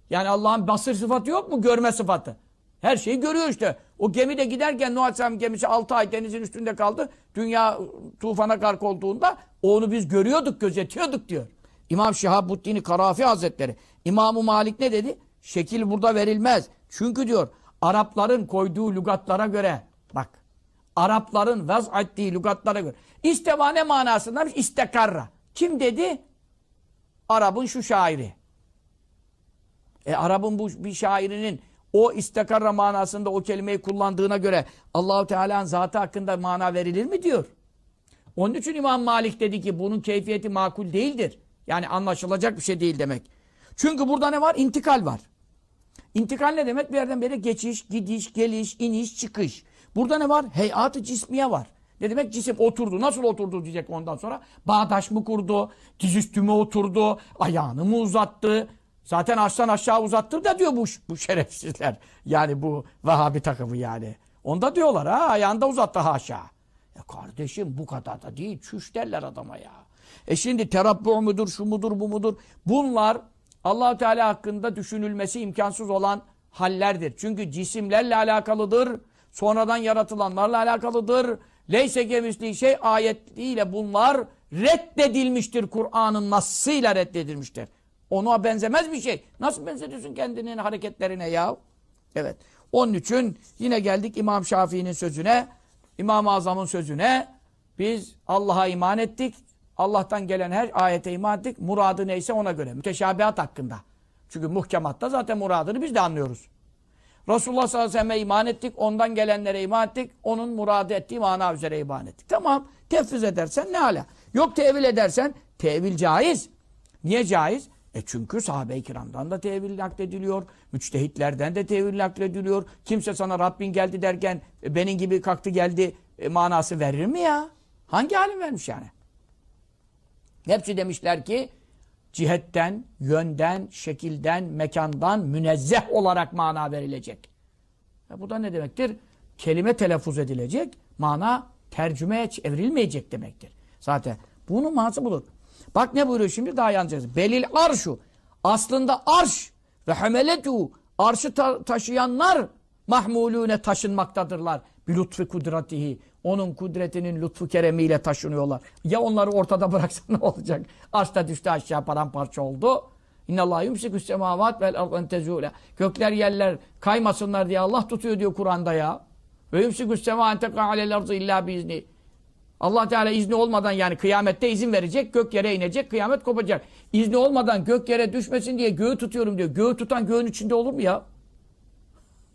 yani Allah'ın basır sıfatı yok mu? Görme sıfatı. Her şeyi görüyor işte. O gemi de giderken Nuh Aleyhisselam gemisi 6 ay denizin üstünde kaldı. Dünya tufana kark olduğunda onu biz görüyorduk, gözetiyorduk diyor. İmam Şihabuddin Karafi Hazretleri İmam-ı Malik ne dedi? Şekil burada verilmez. Çünkü diyor Arapların koyduğu lügatlara göre bak Arapların vaz ettiği lügatlara göre isteva ne manasından istekarra. Kim dedi? Arap'ın şu şairi. E Arap'ın bu bir şairinin o istekarra manasında o kelimeyi kullandığına göre Allahu Teala'nın zatı hakkında mana verilir mi diyor. Onun için İmam Malik dedi ki bunun keyfiyeti makul değildir. Yani anlaşılacak bir şey değil demek. Çünkü burada ne var? İntikal var. İntikal ne demek? Bir yerden bir geçiş, gidiş, geliş, iniş, çıkış. Burada ne var? Heyat-ı cismiye var. Ne demek cisim oturdu. Nasıl oturdu diyecek ondan sonra. Bağdaş mı kurdu? Diz mü oturdu? Ayağını mı uzattı? Zaten aştan aşağı uzattır da diyor bu, bu şerefsizler. Yani bu Vahabi takımı yani. Onda diyorlar ha ayağında uzattı haşa. Ya kardeşim bu kadar da değil. Çüş derler adama ya. E şimdi terabbu mudur, şu mudur, bu mudur? Bunlar allah Teala hakkında düşünülmesi imkansız olan hallerdir. Çünkü cisimlerle alakalıdır. Sonradan yaratılanlarla alakalıdır. Leyse kemisli şey ayetliyle bunlar reddedilmiştir. Kur'an'ın nasıyla reddedilmiştir. Ona benzemez bir şey. Nasıl benzetiyorsun kendinin hareketlerine ya? Evet. Onun için yine geldik İmam Şafii'nin sözüne, İmam-ı Azam'ın sözüne. Biz Allah'a iman ettik. Allah'tan gelen her ayete iman ettik. Muradı neyse ona göre. Müteşabihat hakkında. Çünkü muhkematta zaten muradını biz de anlıyoruz. Resulullah sallallahu aleyhi ve sellem'e iman ettik. Ondan gelenlere iman ettik. Onun muradı ettiği mana üzere iman ettik. Tamam. Tefviz edersen ne hala. Yok tevil edersen tevil caiz. Niye caiz? E çünkü sahabe-i kiramdan da tevil naklediliyor. Müçtehitlerden de tevil naklediliyor. Kimse sana Rabbin geldi derken e, benim gibi kalktı geldi e, manası verir mi ya? Hangi halim vermiş yani? Hepsi demişler ki cihetten, yönden, şekilden, mekandan münezzeh olarak mana verilecek. E bu da ne demektir? Kelime telaffuz edilecek, mana tercümeye çevrilmeyecek demektir. Zaten bunu manası budur. Bak ne buyuruyor şimdi daha yanacağız. Belil arşu. Aslında arş ve hemeletu. Arşı ta taşıyanlar mahmulune taşınmaktadırlar. Bir lütfi kudretihi. Onun kudretinin lütfu keremiyle taşınıyorlar. Ya onları ortada bıraksan ne olacak? Arşta düştü aşağı paramparça oldu. İnnallâhu yumsiküs semâvât vel arden tezûle. Gökler yerler kaymasınlar diye Allah tutuyor diyor Kur'an'da ya. Ve yumsiküs semâ entekâ alel arzı illâ biizni. Allah Teala izni olmadan yani kıyamette izin verecek, gök yere inecek, kıyamet kopacak. İzni olmadan gök yere düşmesin diye göğü tutuyorum diyor. Göğü tutan göğün içinde olur mu ya?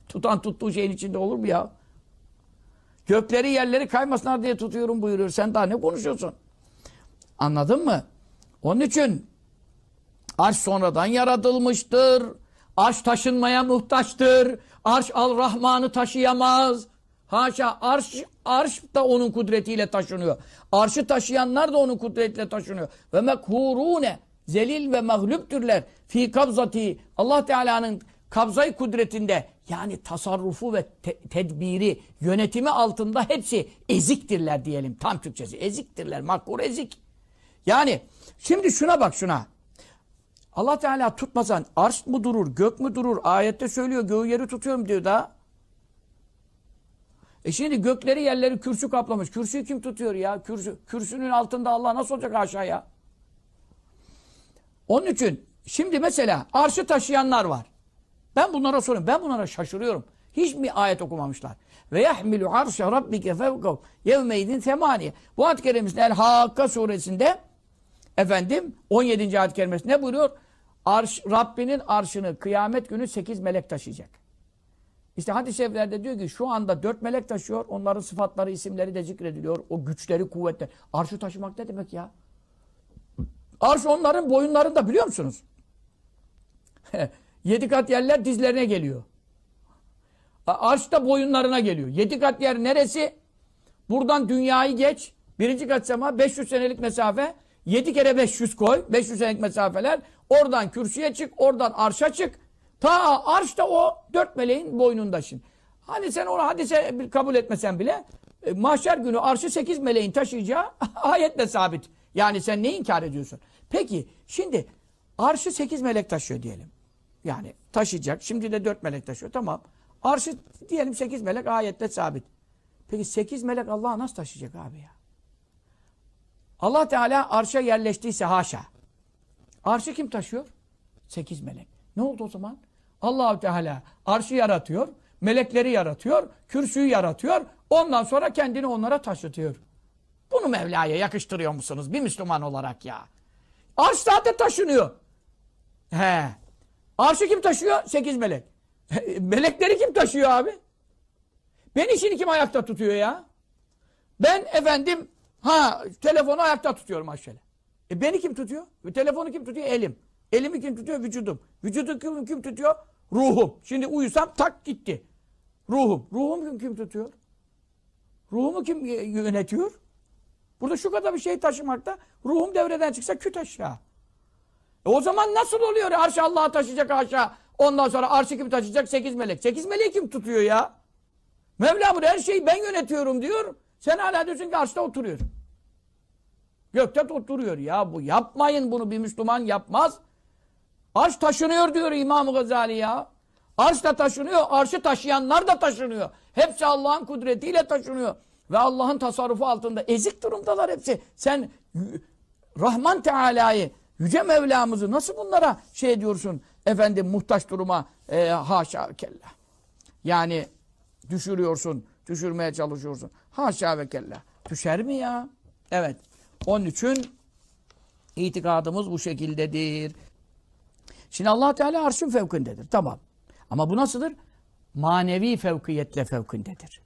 Tutan tuttuğu şeyin içinde olur mu ya? Gökleri yerleri kaymasınlar diye tutuyorum buyuruyor. Sen daha ne konuşuyorsun? Anladın mı? Onun için arş sonradan yaratılmıştır. Arş taşınmaya muhtaçtır. Arş al-Rahman'ı taşıyamaz. Haşa arş, arş da onun kudretiyle taşınıyor. Arşı taşıyanlar da onun kudretiyle taşınıyor. Ve mekhurune zelil ve mağlüptürler fi kabzati Allah Teala'nın kabzayı kudretinde yani tasarrufu ve te tedbiri, yönetimi altında hepsi eziktirler diyelim tam Türkçesi. Eziktirler, makbur ezik. Yani şimdi şuna bak şuna. Allah Teala tutmasan arş mı durur, gök mü durur? Ayette söylüyor göğü yeri tutuyorum diyor da. E şimdi gökleri yerleri kürsü kaplamış. Kürsüyü kim tutuyor ya? Kürsü, kürsünün altında Allah nasıl olacak aşağıya? Onun için şimdi mesela arşı taşıyanlar var. Ben bunlara soruyorum. Ben bunlara şaşırıyorum. Hiç mi ayet okumamışlar? Ve yahmilu arşe rabbike fevkav yevmeydin semaniye. Bu ayet kerimesinde El Hakka suresinde efendim 17. ayet kerimesinde ne buyuruyor? Arş, Rabbinin arşını kıyamet günü 8 melek taşıyacak. İşte hadis-i şeriflerde diyor ki şu anda 4 melek taşıyor. Onların sıfatları, isimleri de zikrediliyor. O güçleri, kuvvetleri. Arşı taşımak ne demek ya? Arş onların boyunlarında biliyor musunuz? Yedi kat yerler dizlerine geliyor. Arş da boyunlarına geliyor. Yedi kat yer neresi? Buradan dünyayı geç. Birinci kat sema 500 senelik mesafe. Yedi kere 500 koy. 500 senelik mesafeler. Oradan kürsüye çık. Oradan arşa çık. Ta arş da o dört meleğin boynunda şimdi. Hani sen onu hadise kabul etmesen bile e, mahşer günü arşı sekiz meleğin taşıyacağı ayetle sabit. Yani sen ne inkar ediyorsun? Peki şimdi arşı sekiz melek taşıyor diyelim. Yani taşıyacak. Şimdi de dört melek taşıyor. Tamam. Arşı diyelim sekiz melek ayette sabit. Peki sekiz melek Allah'a nasıl taşıyacak abi ya? Allah Teala arşa yerleştiyse haşa. Arşı kim taşıyor? Sekiz melek. Ne oldu o zaman? allah Teala arşı yaratıyor, melekleri yaratıyor, kürsüyü yaratıyor. Ondan sonra kendini onlara taşıtıyor. Bunu Mevla'ya yakıştırıyor musunuz bir Müslüman olarak ya? Arş zaten taşınıyor. He. Arşı kim taşıyor? Sekiz melek. Melekleri kim taşıyor abi? Ben işini kim ayakta tutuyor ya? Ben efendim ha telefonu ayakta tutuyorum aşağıya. E beni kim tutuyor? E telefonu kim tutuyor? Elim. Elimi kim tutuyor? Vücudum. Vücudu kim, kim tutuyor? Ruhum. Şimdi uyusam tak gitti. Ruhum. Ruhum kim, kim tutuyor? Ruhumu kim e, yönetiyor? Burada şu kadar bir şey taşımakta ruhum devreden çıksa küt aşağı. E o zaman nasıl oluyor? Arşı Allah'a taşıyacak aşağı. Ondan sonra arşı kim taşıyacak? Sekiz melek. Sekiz meleği kim tutuyor ya? Mevla burada her şeyi ben yönetiyorum diyor. Sen hala diyorsun ki arşta oturuyor. Gökte oturuyor ya bu. Yapmayın bunu bir Müslüman yapmaz. Arş taşınıyor diyor İmam Gazali ya. Arş da taşınıyor, arşı taşıyanlar da taşınıyor. Hepsi Allah'ın kudretiyle taşınıyor. Ve Allah'ın tasarrufu altında ezik durumdalar hepsi. Sen Rahman Teala'yı Yüce Mevlamızı nasıl bunlara şey ediyorsun efendim muhtaç duruma e, haşa kella. Yani düşürüyorsun, düşürmeye çalışıyorsun. Haşa ve kella. Düşer mi ya? Evet. Onun için itikadımız bu şekildedir. Şimdi allah Teala arşın fevkindedir. Tamam. Ama bu nasıldır? Manevi fevkiyetle fevkindedir.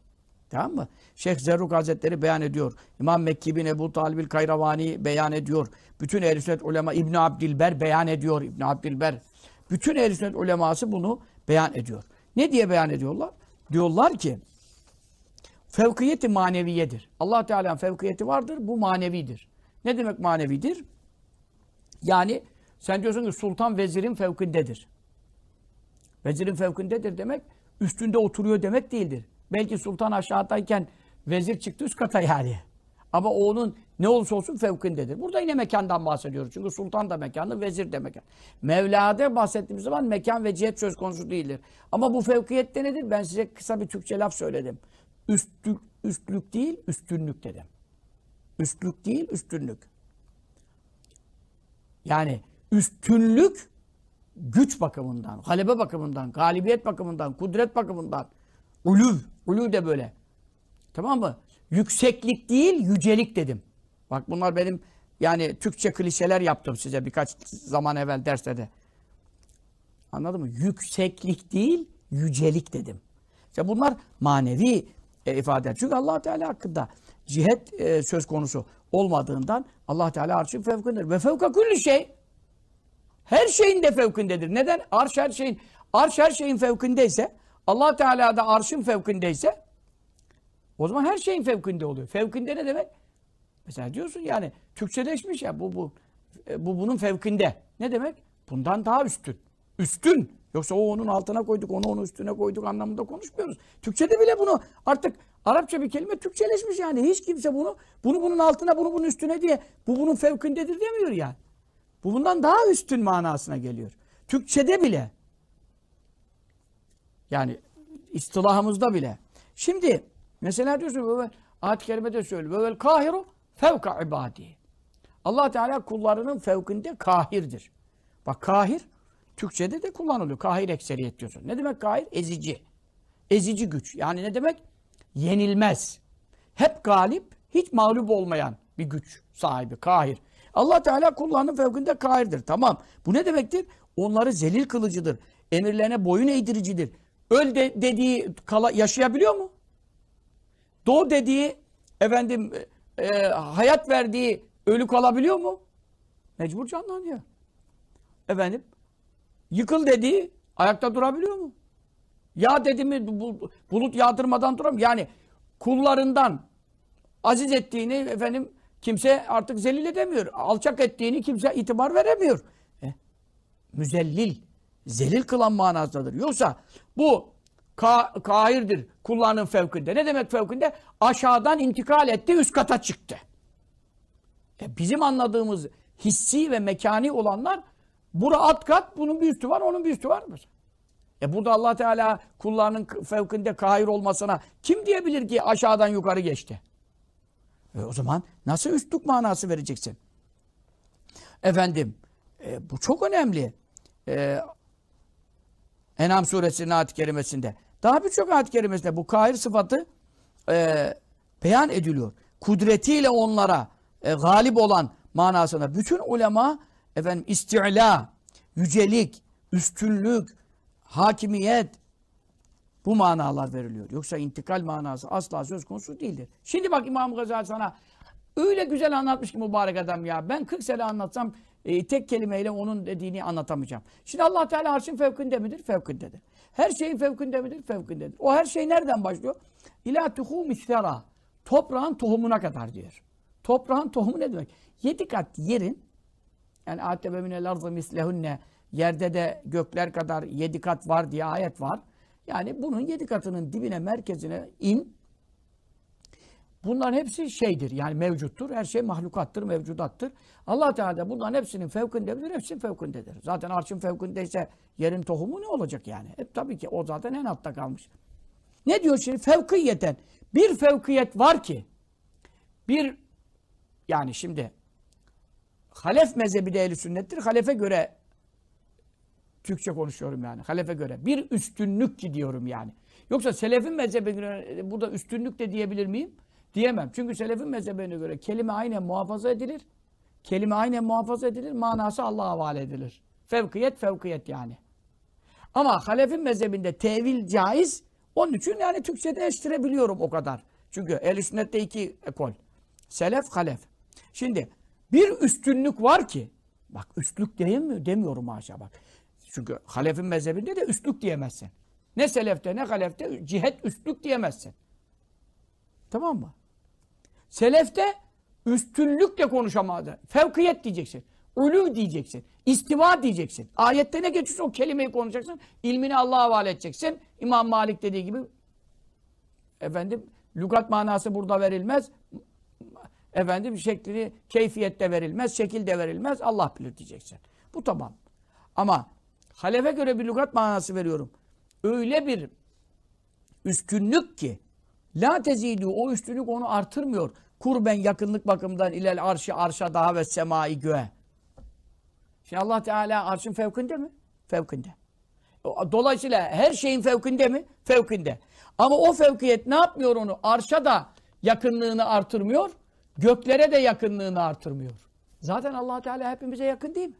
Tamam mı? Şeyh Zerruk Hazretleri beyan ediyor. İmam Mekki bin Ebu Talibül Kayravani beyan ediyor. Bütün ehl Sünnet ulema İbn Abdilber beyan ediyor. İbn Abdilber. Bütün ehl Sünnet uleması bunu beyan ediyor. Ne diye beyan ediyorlar? Diyorlar ki fevkiyeti maneviyedir. Allah Teala'nın fevkiyeti vardır. Bu manevidir. Ne demek manevidir? Yani sen diyorsun ki sultan vezirin fevkindedir. Vezirin fevkindedir demek üstünde oturuyor demek değildir. Belki sultan aşağıdayken Vezir çıktı üst kata yani. Ama o onun ne olursa olsun fevkindedir. Burada yine mekandan bahsediyoruz. Çünkü sultan da mekanlı, vezir de mekan. Mevla'da bahsettiğimiz zaman mekan ve cihet söz konusu değildir. Ama bu fevkiyet fevkiyette nedir? Ben size kısa bir Türkçe laf söyledim. Üstlük, üstlük değil, üstünlük dedim. Üstlük değil, üstünlük. Yani üstünlük güç bakımından, halebe bakımından, galibiyet bakımından, kudret bakımından, Uluv, ulûv de böyle. Tamam mı? Yükseklik değil, yücelik dedim. Bak bunlar benim yani Türkçe klişeler yaptım size birkaç zaman evvel derste de. Anladın mı? Yükseklik değil, yücelik dedim. İşte bunlar manevi e, ifade. Çünkü allah Teala hakkında cihet e, söz konusu olmadığından allah Teala arşın fevkindir. Ve fevka külli şey. Her şeyin de fevkindedir. Neden? Arş her şeyin. Arş her şeyin fevkindeyse, allah Teala da arşın fevkindeyse o zaman her şeyin fevkinde oluyor. Fevkinde ne demek? Mesela diyorsun yani Türkçeleşmiş ya bu bu e, bu bunun fevkinde. Ne demek? Bundan daha üstün. Üstün. Yoksa o onun altına koyduk, onu onun üstüne koyduk anlamında konuşmuyoruz. Türkçede bile bunu artık Arapça bir kelime Türkçeleşmiş yani. Hiç kimse bunu bunu bunun altına, bunu bunun üstüne diye bu bunun fevkindedir demiyor ya? Bu bundan daha üstün manasına geliyor. Türkçede bile. Yani istilahımızda bile. Şimdi Mesela diyorsun ve ayet-i kerimede söylüyor. Vel kahiru fevka ibadi. Allah Teala kullarının fevkinde kahirdir. Bak kahir Türkçede de kullanılıyor. Kahir ekseriyet diyorsun. Ne demek kahir? Ezici. Ezici güç. Yani ne demek? Yenilmez. Hep galip, hiç mağlup olmayan bir güç sahibi. Kahir. Allah Teala kullarının fevkinde kahirdir. Tamam. Bu ne demektir? Onları zelil kılıcıdır. Emirlerine boyun eğdiricidir. Öl de dediği kala, yaşayabiliyor mu? Doğu dediği efendim e, e, hayat verdiği ölü kalabiliyor mu? Mecbur canlanıyor. Efendim yıkıl dediği ayakta durabiliyor mu? Ya dedi mi bulut yağdırmadan duramıyor. Yani kullarından aziz ettiğini efendim kimse artık zelil edemiyor. Alçak ettiğini kimse itibar veremiyor. E, müzellil, zelil kılan manasındadır. Yoksa bu Ka kahirdir kullarının fevkinde. Ne demek fevkinde? Aşağıdan intikal etti, üst kata çıktı. E bizim anladığımız hissi ve mekani olanlar bura alt kat, bunun bir üstü var, onun bir üstü var mı? E burada allah Teala kullarının fevkinde kahir olmasına kim diyebilir ki aşağıdan yukarı geçti? E o zaman nasıl üstlük manası vereceksin? Efendim, e, bu çok önemli. E, Enam suresinin ayet-i kerimesinde. Daha birçok ayet kerimesinde bu kahir sıfatı e, beyan ediliyor. Kudretiyle onlara e, galip olan manasına bütün ulema efendim isti'la, yücelik, üstünlük, hakimiyet bu manalar veriliyor. Yoksa intikal manası asla söz konusu değildir. Şimdi bak İmam Gazali sana öyle güzel anlatmış ki mübarek adam ya. Ben 40 sene anlatsam e, tek kelimeyle onun dediğini anlatamayacağım. Şimdi allah Teala arşın fevkinde midir? Fevkindedir. Her şeyin fevkinde midir? Fevkindedir. O her şey nereden başlıyor? İlâ tuhûmis serâ. Toprağın tohumuna kadar diyor. Toprağın tohumu ne demek? Yedi kat yerin, yani âtebe minel arzı mislehunne, yerde de gökler kadar yedi kat var diye ayet var. Yani bunun yedi katının dibine, merkezine in, Bunların hepsi şeydir yani mevcuttur. Her şey mahlukattır, mevcudattır. Allah Teala da bunların hepsinin fevkinde fevkindedir, hepsinin fevkindedir. Zaten arşın fevkindeyse yerin tohumu ne olacak yani? Hep tabii ki o zaten en altta kalmış. Ne diyor şimdi? Fevkiyeten. Bir fevkiyet var ki bir yani şimdi Halef mezhebi de ehl sünnettir. Halefe göre Türkçe konuşuyorum yani. Halefe göre. Bir üstünlük ki diyorum yani. Yoksa Selef'in mezhebine burada üstünlük de diyebilir miyim? diyemem. Çünkü selefin mezhebine göre kelime aynen muhafaza edilir. Kelime aynen muhafaza edilir. Manası Allah'a havale edilir. Fevkiyet fevkiyet yani. Ama halefin mezhebinde tevil caiz. Onun için yani Türkçe'de eştirebiliyorum o kadar. Çünkü el sünnette iki ekol. Selef, halef. Şimdi bir üstünlük var ki bak üstlük diyemiyor, demiyorum haşa bak. Çünkü halefin mezhebinde de üstlük diyemezsin. Ne selefte ne halefte cihet üstlük diyemezsin. Tamam mı? Selef Selefte üstünlükle konuşamadı. Fevkiyet diyeceksin. Ulu diyeceksin. İstiva diyeceksin. Ayette ne geçiyorsa o kelimeyi konuşacaksın. İlmini Allah'a havale edeceksin. İmam Malik dediği gibi efendim lügat manası burada verilmez. Efendim şeklini keyfiyette verilmez. Şekilde verilmez. Allah bilir diyeceksin. Bu tamam. Ama halefe göre bir lügat manası veriyorum. Öyle bir üskünlük ki La tezidü o üstünlük onu artırmıyor. Kurben yakınlık bakımından ilel arşı arşa daha ve semai göğe. Şimdi şey, Allah Teala arşın fevkinde mi? Fevkinde. Dolayısıyla her şeyin fevkinde mi? Fevkinde. Ama o fevkiyet ne yapmıyor onu? Arşa da yakınlığını artırmıyor. Göklere de yakınlığını artırmıyor. Zaten Allah Teala hepimize yakın değil mi?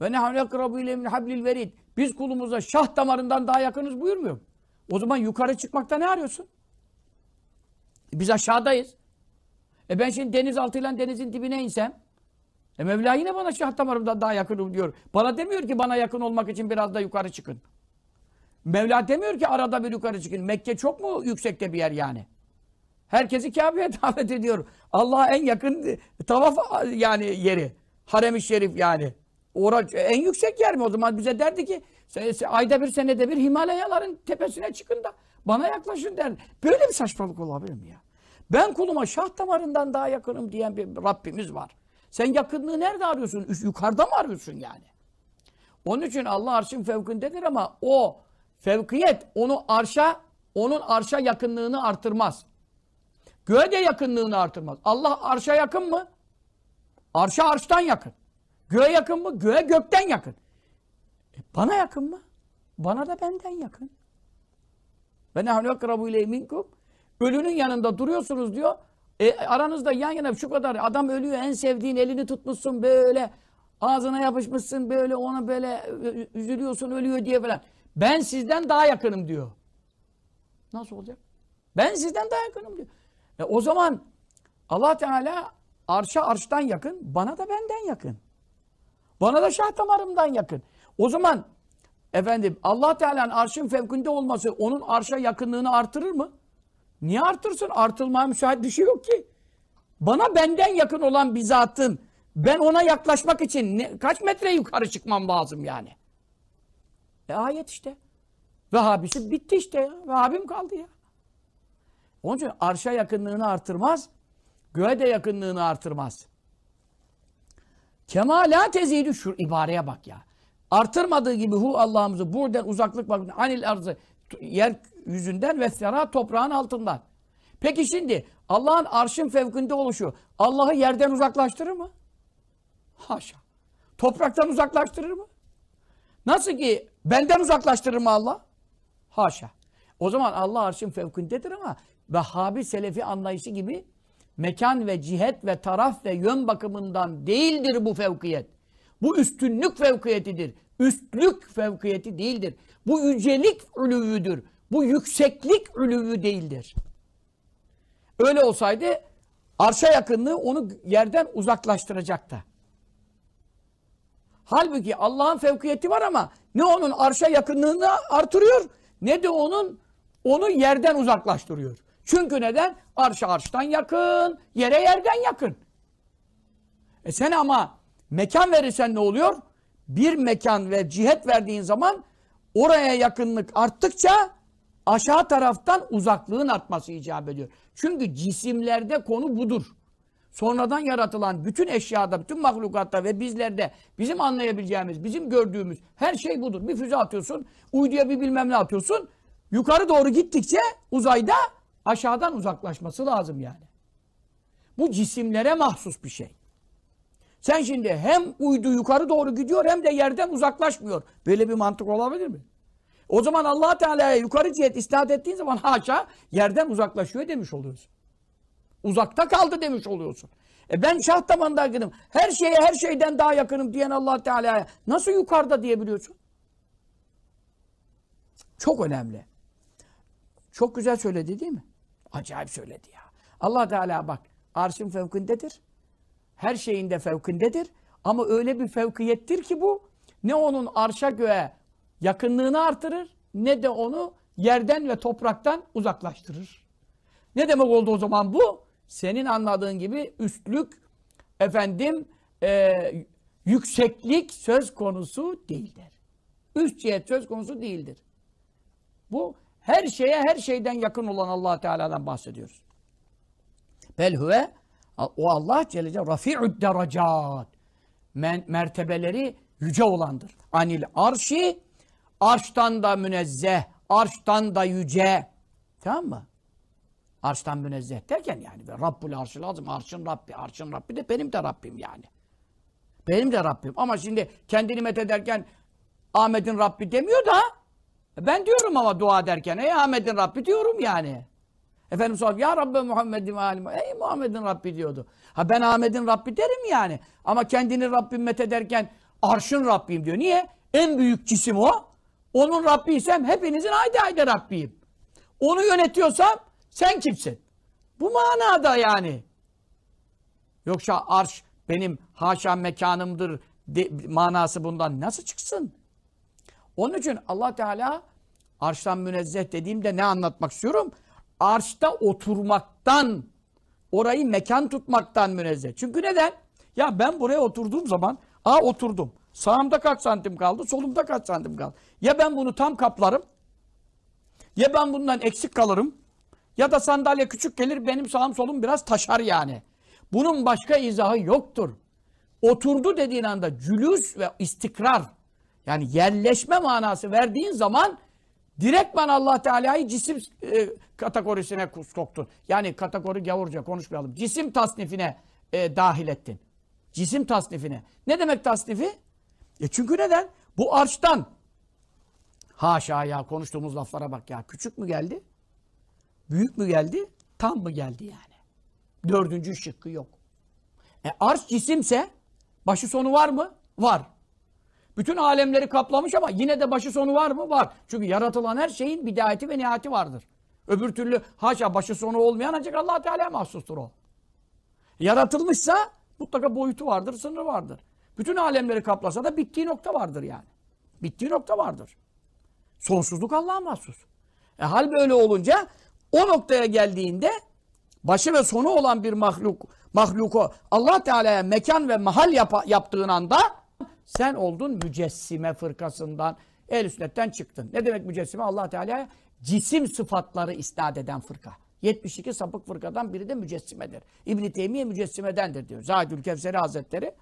Ve nehnu yakrabu ile min hablil verid. Biz kulumuza şah damarından daha yakınız buyurmuyor. O zaman yukarı çıkmakta ne arıyorsun? Biz aşağıdayız. E ben şimdi deniz altıyla denizin dibine insem e Mevla yine bana şah damarımdan daha yakınım diyor. Bana demiyor ki bana yakın olmak için biraz da yukarı çıkın. Mevla demiyor ki arada bir yukarı çıkın. Mekke çok mu yüksekte bir yer yani? Herkesi Kabe'ye davet ediyor. Allah'a en yakın e, tavaf e, yani yeri. Harem-i Şerif yani. Ora, en yüksek yer mi o zaman? Bize derdi ki ayda bir senede bir Himalayaların tepesine çıkın da bana yaklaşın der. Böyle bir saçmalık olabilir mi ya? Ben kuluma şah damarından daha yakınım diyen bir Rabbimiz var. Sen yakınlığı nerede arıyorsun? Üst, yukarıda mı arıyorsun yani? Onun için Allah arşın fevkindedir ama o fevkiyet onu arşa, onun arşa yakınlığını artırmaz. Göğe de yakınlığını artırmaz. Allah arşa yakın mı? Arşa arştan yakın. Göğe yakın mı? Göğe gökten yakın. E bana yakın mı? Bana da benden yakın. Ve nehnu akrabu ileyh minkum Ölünün yanında duruyorsunuz diyor. E, aranızda yan yana şu kadar adam ölüyor en sevdiğin elini tutmuşsun böyle ağzına yapışmışsın böyle ona böyle e, üzülüyorsun ölüyor diye falan. Ben sizden daha yakınım diyor. Nasıl olacak? Ben sizden daha yakınım diyor. E, o zaman Allah Teala arşa arştan yakın, bana da benden yakın. Bana da şah damarımdan yakın. O zaman efendim Allah Teala'nın arşın fevkinde olması onun arşa yakınlığını artırır mı? Niye artırsın? Artılmaya müsait bir şey yok ki. Bana benden yakın olan bir zatın ben ona yaklaşmak için ne, kaç metre yukarı çıkmam lazım yani? E ayet işte. Vehhabisi bitti işte ya. Vehhabim kaldı ya. Onun için arşa yakınlığını artırmaz. Göğe de yakınlığını artırmaz. Kemala tezidü şu ibareye bak ya. Artırmadığı gibi hu Allah'ımızı buradan uzaklık bak anil arzı yer yüzünden ve sera toprağın altından. Peki şimdi Allah'ın arşın fevkinde oluşu Allah'ı yerden uzaklaştırır mı? Haşa. Topraktan uzaklaştırır mı? Nasıl ki benden uzaklaştırır mı Allah? Haşa. O zaman Allah arşın fevkindedir ama Vehhabi Selefi anlayışı gibi mekan ve cihet ve taraf ve yön bakımından değildir bu fevkiyet. Bu üstünlük fevkiyetidir. Üstlük fevkiyeti değildir. Bu yücelik ülüvüdür. Bu yükseklik ülüvü değildir. Öyle olsaydı arşa yakınlığı onu yerden uzaklaştıracaktı. Halbuki Allah'ın fevkiyeti var ama ne onun arşa yakınlığını artırıyor ne de onun onu yerden uzaklaştırıyor. Çünkü neden? Arşa arştan yakın, yere yerden yakın. E sen ama mekan verirsen ne oluyor? Bir mekan ve cihet verdiğin zaman oraya yakınlık arttıkça aşağı taraftan uzaklığın artması icap ediyor. Çünkü cisimlerde konu budur. Sonradan yaratılan bütün eşyada, bütün mahlukatta ve bizlerde bizim anlayabileceğimiz, bizim gördüğümüz her şey budur. Bir füze atıyorsun, uyduya bir bilmem ne atıyorsun. Yukarı doğru gittikçe uzayda aşağıdan uzaklaşması lazım yani. Bu cisimlere mahsus bir şey. Sen şimdi hem uydu yukarı doğru gidiyor hem de yerden uzaklaşmıyor. Böyle bir mantık olabilir mi? O zaman Allah Teala'ya yukarı cihet isnat ettiğin zaman haşa yerden uzaklaşıyor demiş oluyorsun. Uzakta kaldı demiş oluyorsun. E ben şah damandakınım. Her şeye her şeyden daha yakınım diyen Allah Teala'ya nasıl yukarıda diyebiliyorsun? Çok önemli. Çok güzel söyledi değil mi? Acayip söyledi ya. Allah Teala bak arşın fevkindedir. Her şeyin de fevkindedir. Ama öyle bir fevkiyettir ki bu ne onun arşa göğe yakınlığını artırır ne de onu yerden ve topraktan uzaklaştırır. Ne demek oldu o zaman bu? Senin anladığın gibi üstlük, efendim e, yükseklik söz konusu değildir. Üst cihet söz konusu değildir. Bu her şeye her şeyden yakın olan allah Teala'dan bahsediyoruz. Belhüve o Allah Celle Celle rafi'ud deracat mertebeleri yüce olandır. Anil arşi Arştan da münezzeh, arştan da yüce. Tamam mı? Arştan münezzeh derken yani. Ve Rabbul arşı lazım. Arşın Rabbi. Arşın Rabbi de benim de Rabbim yani. Benim de Rabbim. Ama şimdi kendini methederken Ahmet'in Rabbi demiyor da ben diyorum ama dua derken. Ey Ahmet'in Rabbi diyorum yani. Efendim sor ya Rabbi Muhammed'im alim. Ey Muhammed'in Rabbi diyordu. Ha ben Ahmet'in Rabbi derim yani. Ama kendini Rabbim methederken arşın Rabbim diyor. Niye? En büyük cisim o. Onun Rabbiysem hepinizin haydi haydi Rabbiyim. Onu yönetiyorsam sen kimsin? Bu manada yani. Yoksa arş benim haşa mekanımdır de, manası bundan nasıl çıksın? Onun için Allah Teala arştan münezzeh dediğimde ne anlatmak istiyorum? Arşta oturmaktan, orayı mekan tutmaktan münezzeh. Çünkü neden? Ya ben buraya oturduğum zaman, a oturdum. Sağımda kaç santim kaldı, solumda kaç santim kaldı. Ya ben bunu tam kaplarım, ya ben bundan eksik kalırım, ya da sandalye küçük gelir, benim sağım solum biraz taşar yani. Bunun başka izahı yoktur. Oturdu dediğin anda cülüs ve istikrar, yani yerleşme manası verdiğin zaman direktman Allah Teala'yı cisim e, kategorisine soktun. Yani kategori gavurca konuşmayalım. Cisim tasnifine e, dahil ettin. Cisim tasnifine. Ne demek tasnifi? E çünkü neden? Bu arştan haşa ya konuştuğumuz laflara bak ya küçük mü geldi? Büyük mü geldi? Tam mı geldi yani? Dördüncü şıkkı yok. E arş cisimse başı sonu var mı? Var. Bütün alemleri kaplamış ama yine de başı sonu var mı? Var. Çünkü yaratılan her şeyin bidayeti ve nihayeti vardır. Öbür türlü haşa başı sonu olmayan ancak allah Teala mahsustur o. Yaratılmışsa mutlaka boyutu vardır, sınırı vardır bütün alemleri kaplasa da bittiği nokta vardır yani. Bittiği nokta vardır. Sonsuzluk Allah'a mahsus. E hal böyle olunca o noktaya geldiğinde başı ve sonu olan bir mahluk mahluku Allah Teala'ya mekan ve mahal yap yaptığın anda sen oldun mücessime fırkasından el sünnetten çıktın. Ne demek mücessime? Allah Teala'ya cisim sıfatları isnat eden fırka. 72 sapık fırkadan biri de mücessimedir. İbn Teymiye mücessimedendir diyor. Zahidül Kevseri Hazretleri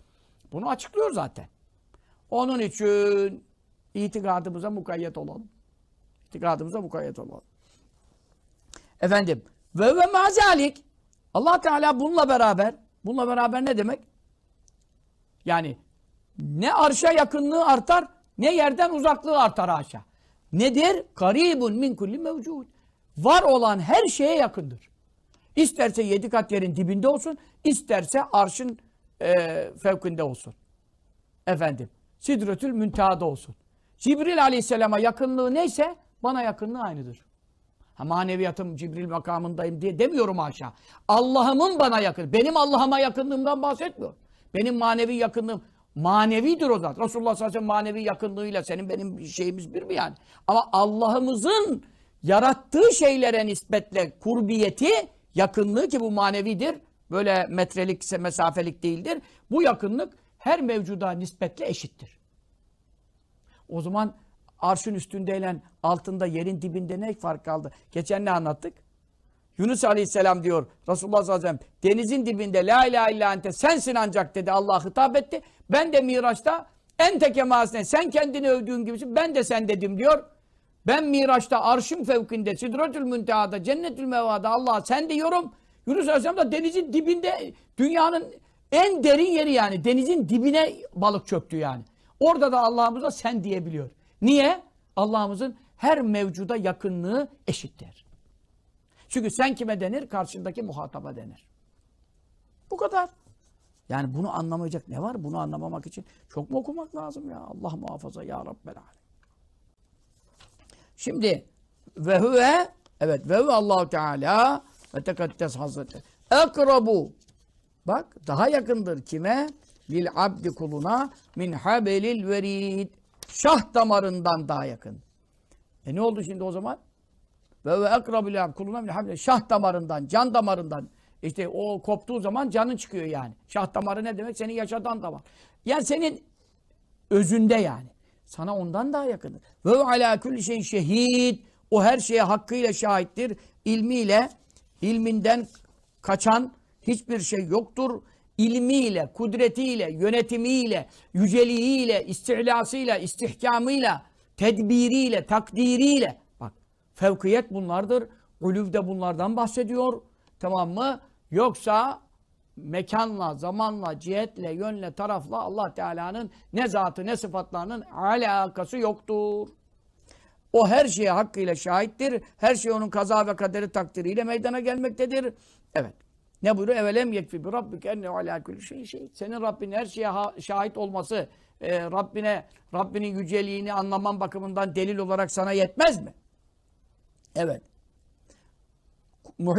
bunu açıklıyor zaten. Onun için itikadımıza mukayyet olalım. İtikadımıza mukayyet olalım. Efendim ve ve mazalik Allah Teala bununla beraber bununla beraber ne demek? Yani ne arşa yakınlığı artar ne yerden uzaklığı artar haşa. Nedir? Karibun min kulli mevcud. Var olan her şeye yakındır. İsterse yedi kat yerin dibinde olsun, isterse arşın e, fevkinde olsun. Efendim. Sidretül müntehada olsun. Cibril aleyhisselama yakınlığı neyse bana yakınlığı aynıdır. Ha, maneviyatım Cibril makamındayım diye demiyorum aşağı. Allah'ımın bana yakın. Benim Allah'ıma yakınlığımdan bahsetmiyor. Benim manevi yakınlığım manevidir o zaten. Resulullah sallallahu aleyhi ve sellem manevi yakınlığıyla senin benim şeyimiz bir mi yani? Ama Allah'ımızın yarattığı şeylere nispetle kurbiyeti, yakınlığı ki bu manevidir böyle metrelik, mesafelik değildir. Bu yakınlık her mevcuda nispetle eşittir. O zaman arşın üstündeyle altında yerin dibinde ne fark kaldı? Geçen ne anlattık? Yunus Aleyhisselam diyor Resulullah sallallahu aleyhi ve sellem denizin dibinde la ilahe illa ente sensin ancak dedi Allah hitap etti. Ben de Miraç'ta en tekemazine sen kendini övdüğün gibisin ben de sen dedim diyor. Ben Miraç'ta arşın fevkinde sidretül müntehada cennetül mevada Allah sen diyorum. Yunus Aleyhisselam da denizin dibinde dünyanın en derin yeri yani denizin dibine balık çöktü yani. Orada da Allah'ımıza sen diyebiliyor. Niye? Allah'ımızın her mevcuda yakınlığı eşittir. Çünkü sen kime denir? Karşındaki muhataba denir. Bu kadar. Yani bunu anlamayacak ne var? Bunu anlamamak için çok mu okumak lazım ya? Allah muhafaza ya Rabbel Alem. Şimdi ve huve evet ve huve Allahu Teala ve tekaddes hazreti. Ekrabu. Bak daha yakındır kime? Lil abdi kuluna min habelil verid. Şah damarından daha yakın. E ne oldu şimdi o zaman? Ve ve ekrabil kuluna min habelil Şah damarından, can damarından. İşte o koptuğu zaman canın çıkıyor yani. Şah damarı ne demek? Senin yaşadan damar. Yani senin özünde yani. Sana ondan daha yakındır. Ve ala kulli şeyin şehid. O her şeye hakkıyla şahittir. ilmiyle ilminden kaçan hiçbir şey yoktur. İlmiyle, kudretiyle, yönetimiyle, yüceliğiyle, istihlasıyla, istihkamıyla, tedbiriyle, takdiriyle. Bak fevkiyet bunlardır. Ulüv de bunlardan bahsediyor. Tamam mı? Yoksa mekanla, zamanla, cihetle, yönle, tarafla Allah Teala'nın ne zatı ne sıfatlarının alakası yoktur. O her şeye hakkıyla şahittir. Her şey onun kaza ve kaderi takdiriyle meydana gelmektedir. Evet. Ne buyuruyor? Evelem yekfi bir rabbike enne ala kulli şey şey. Senin Rabbin her şeye şahit olması, e, Rabbine, Rabbinin yüceliğini anlaman bakımından delil olarak sana yetmez mi? Evet.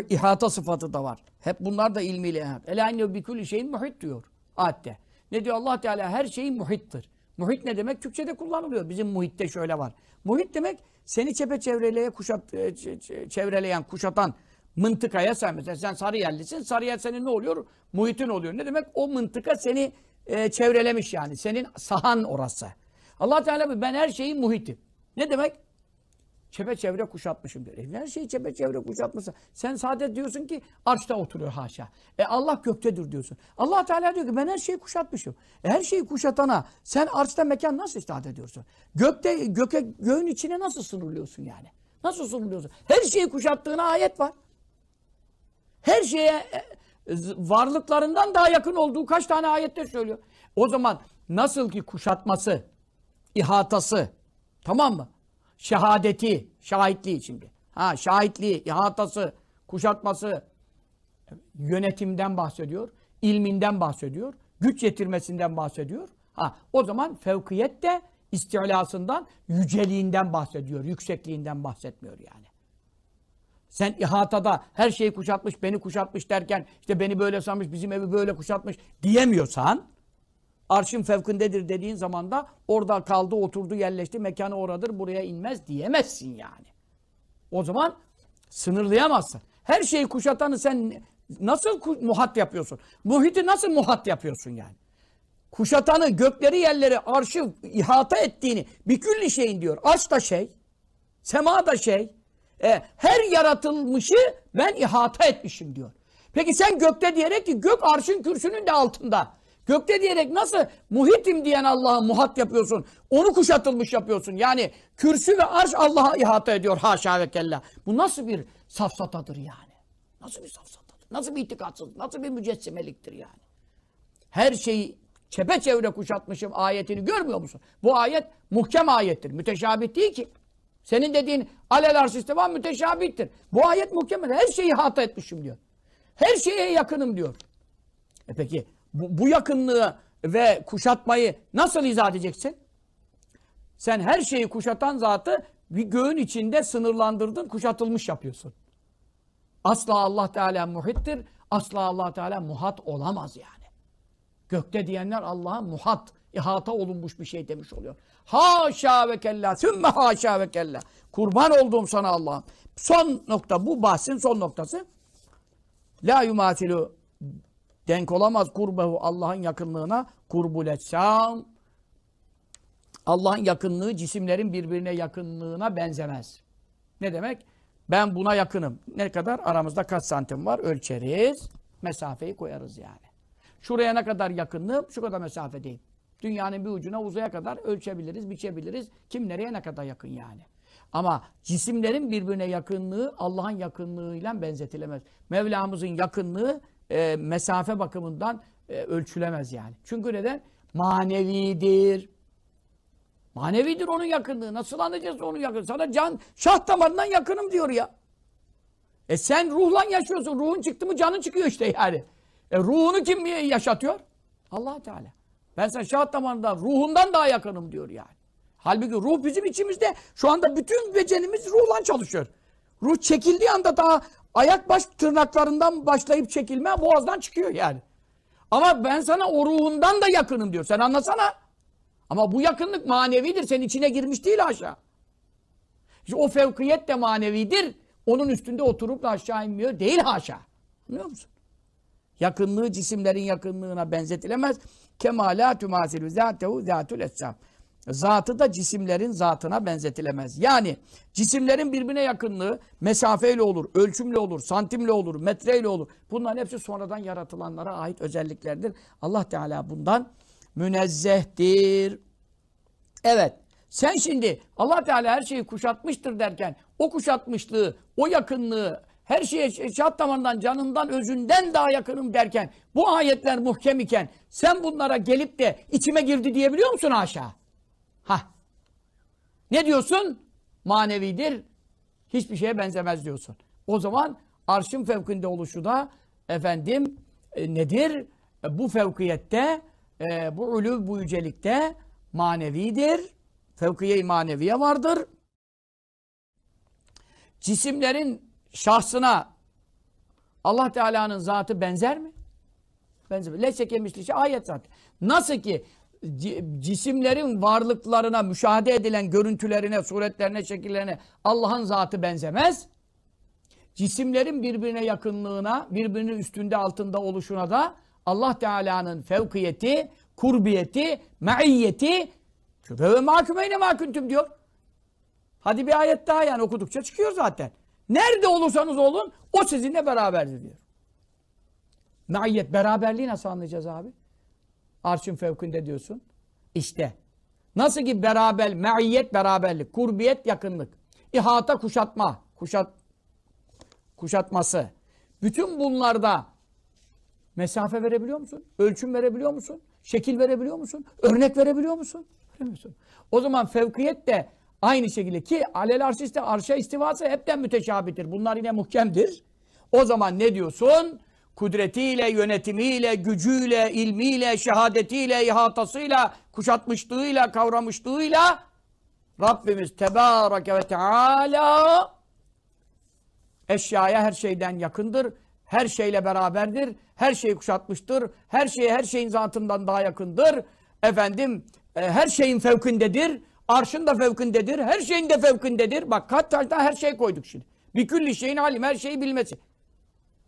İhata sıfatı da var. Hep bunlar da ilmiyle ihat. Ela enne bi kulli şeyin muhit diyor. Ayette. Ne diyor? Allah Teala her şeyin muhittir. Muhit ne demek? Türkçe'de kullanılıyor. Bizim muhitte şöyle var. Muhit demek seni çepeçevreleye kuşat, e, çevreleyen, kuşatan mıntıkaya sen mesela sen sarı Sarıyerlisin. Sarıyer senin ne oluyor? Muhitin oluyor. Ne demek? O mıntıka seni e, çevrelemiş yani. Senin sahan orası. Allah Teala ben her şeyin muhiti. Ne demek? Çepeçevre kuşatmışım diyor. E her şeyi çepeçevre kuşatmışsın. Sen saadet diyorsun ki arşta oturuyor haşa. E Allah göktedir diyorsun. Allah Teala diyor ki ben her şeyi kuşatmışım. E her şeyi kuşatana sen arşta mekan nasıl istat ediyorsun? Gökte, göke, göğün içine nasıl sınırlıyorsun yani? Nasıl sınırlıyorsun? Her şeyi kuşattığına ayet var. Her şeye e, varlıklarından daha yakın olduğu kaç tane ayette söylüyor. O zaman nasıl ki kuşatması, ihatası tamam mı? şehadeti, şahitliği şimdi. Ha şahitliği, ihatası, kuşatması, yönetimden bahsediyor, ilminden bahsediyor, güç yetirmesinden bahsediyor. Ha o zaman fevkiyet de istilasından, yüceliğinden bahsediyor, yüksekliğinden bahsetmiyor yani. Sen ihatada her şeyi kuşatmış, beni kuşatmış derken işte beni böyle sanmış, bizim evi böyle kuşatmış diyemiyorsan arşın fevkindedir dediğin zaman da orada kaldı, oturdu, yerleşti, mekanı oradır, buraya inmez diyemezsin yani. O zaman sınırlayamazsın. Her şeyi kuşatanı sen nasıl muhat yapıyorsun? Muhiti nasıl muhat yapıyorsun yani? Kuşatanı, gökleri, yerleri, arşı ihata ettiğini, bir külli şeyin diyor. Arş da şey, sema da şey. E, her yaratılmışı ben ihata etmişim diyor. Peki sen gökte diyerek ki gök arşın kürsünün de altında. Gökte diyerek nasıl muhitim diyen Allah'a muhat yapıyorsun. Onu kuşatılmış yapıyorsun. Yani kürsü ve arş Allah'a ihata ediyor haşa ve kella. Bu nasıl bir safsatadır yani? Nasıl bir safsatadır? Nasıl bir itikatsız? Nasıl bir mücessimeliktir yani? Her şeyi çepeçevre kuşatmışım ayetini görmüyor musun? Bu ayet muhkem ayettir. Müteşabih değil ki. Senin dediğin alel arş istiva Bu ayet muhkem. Her şeyi hata etmişim diyor. Her şeye yakınım diyor. E peki bu, bu yakınlığı ve kuşatmayı nasıl izah edeceksin? Sen her şeyi kuşatan zatı bir göğün içinde sınırlandırdın, kuşatılmış yapıyorsun. Asla Allah Teala muhittir, asla Allah Teala muhat olamaz yani. Gökte diyenler Allah'a muhat, ihata olunmuş bir şey demiş oluyor. Haşa ve kella, sümme haşa ve kella. Kurban olduğum sana Allah'ım. Son nokta, bu bahsin son noktası. La yumatilu denk olamaz kurbehu Allah'ın yakınlığına kurbul etsam. Allah'ın yakınlığı cisimlerin birbirine yakınlığına benzemez. Ne demek? Ben buna yakınım. Ne kadar? Aramızda kaç santim var? Ölçeriz. Mesafeyi koyarız yani. Şuraya ne kadar yakınım? Şu kadar mesafedeyim. Dünyanın bir ucuna uzaya kadar ölçebiliriz, biçebiliriz. Kim nereye ne kadar yakın yani. Ama cisimlerin birbirine yakınlığı Allah'ın yakınlığıyla benzetilemez. Mevlamızın yakınlığı e, mesafe bakımından e, ölçülemez yani. Çünkü neden? Manevidir. Manevidir onun yakınlığı. Nasıl anlayacağız onun yakınlığı? Sana can, şah damarından yakınım diyor ya. E sen ruhla yaşıyorsun. Ruhun çıktı mı canın çıkıyor işte yani. E ruhunu kim yaşatıyor? allah Teala. Ben sen şah damarından, ruhundan daha yakınım diyor yani. Halbuki ruh bizim içimizde. Şu anda bütün becenimiz ruhla çalışıyor. Ruh çekildiği anda daha Ayak baş tırnaklarından başlayıp çekilme boğazdan çıkıyor yani. Ama ben sana o ruhundan da yakınım diyor. Sen anlasana. Ama bu yakınlık manevidir. Senin içine girmiş değil aşağı. İşte o fevkiyet de manevidir. Onun üstünde oturup da aşağı inmiyor değil haşa. Anlıyor musun? Yakınlığı cisimlerin yakınlığına benzetilemez. Kemala tümasilü zâtehu zâtül etsam. Zatı da cisimlerin zatına benzetilemez. Yani cisimlerin birbirine yakınlığı mesafeyle olur, ölçümle olur, santimle olur, metreyle olur. Bunların hepsi sonradan yaratılanlara ait özelliklerdir. Allah Teala bundan münezzehtir. Evet. Sen şimdi Allah Teala her şeyi kuşatmıştır derken o kuşatmışlığı, o yakınlığı her şeye şat damarından, canından, özünden daha yakınım derken bu ayetler muhkem iken sen bunlara gelip de içime girdi diyebiliyor musun aşağı? Ha. Ne diyorsun? Manevidir. Hiçbir şeye benzemez diyorsun. O zaman arşın fevkinde oluşu da efendim e, nedir? E, bu fevkiyette, e, bu ulû, bu yücelikte manevidir. fevkiye maneviye vardır. Cisimlerin şahsına Allah Teala'nın zatı benzer mi? Benzer. Leçe kemişlişi şey ayet zaten. Nasıl ki cisimlerin varlıklarına, müşahede edilen görüntülerine, suretlerine, şekillerine Allah'ın zatı benzemez. Cisimlerin birbirine yakınlığına, birbirinin üstünde altında oluşuna da Allah Teala'nın fevkiyeti, kurbiyeti, maiyeti ve mahkumeyne mahkuntum diyor. Hadi bir ayet daha yani okudukça çıkıyor zaten. Nerede olursanız olun o sizinle beraberdir diyor. Maiyet beraberliği nasıl anlayacağız abi? Arşın fevkinde diyorsun. İşte. Nasıl ki beraber, meiyet beraberlik, kurbiyet yakınlık, ihata kuşatma, kuşat kuşatması. Bütün bunlarda mesafe verebiliyor musun? Ölçüm verebiliyor musun? Şekil verebiliyor musun? Örnek verebiliyor musun? Veremiyorsun. O zaman fevkiyet de aynı şekilde ki alel arşiste arşa istivası hepten müteşabitir. Bunlar yine muhkemdir. O zaman ne diyorsun? kudretiyle, yönetimiyle, gücüyle, ilmiyle, şehadetiyle, ihatasıyla, kuşatmışlığıyla, kavramışlığıyla Rabbimiz Tebareke ve Teala eşyaya her şeyden yakındır. Her şeyle beraberdir. Her şeyi kuşatmıştır. Her şeye her şeyin zatından daha yakındır. Efendim e, her şeyin fevkindedir. Arşın da fevkindedir. Her şeyin de fevkindedir. Bak kat her şey koyduk şimdi. Bir külli şeyin alim her şeyi bilmesi.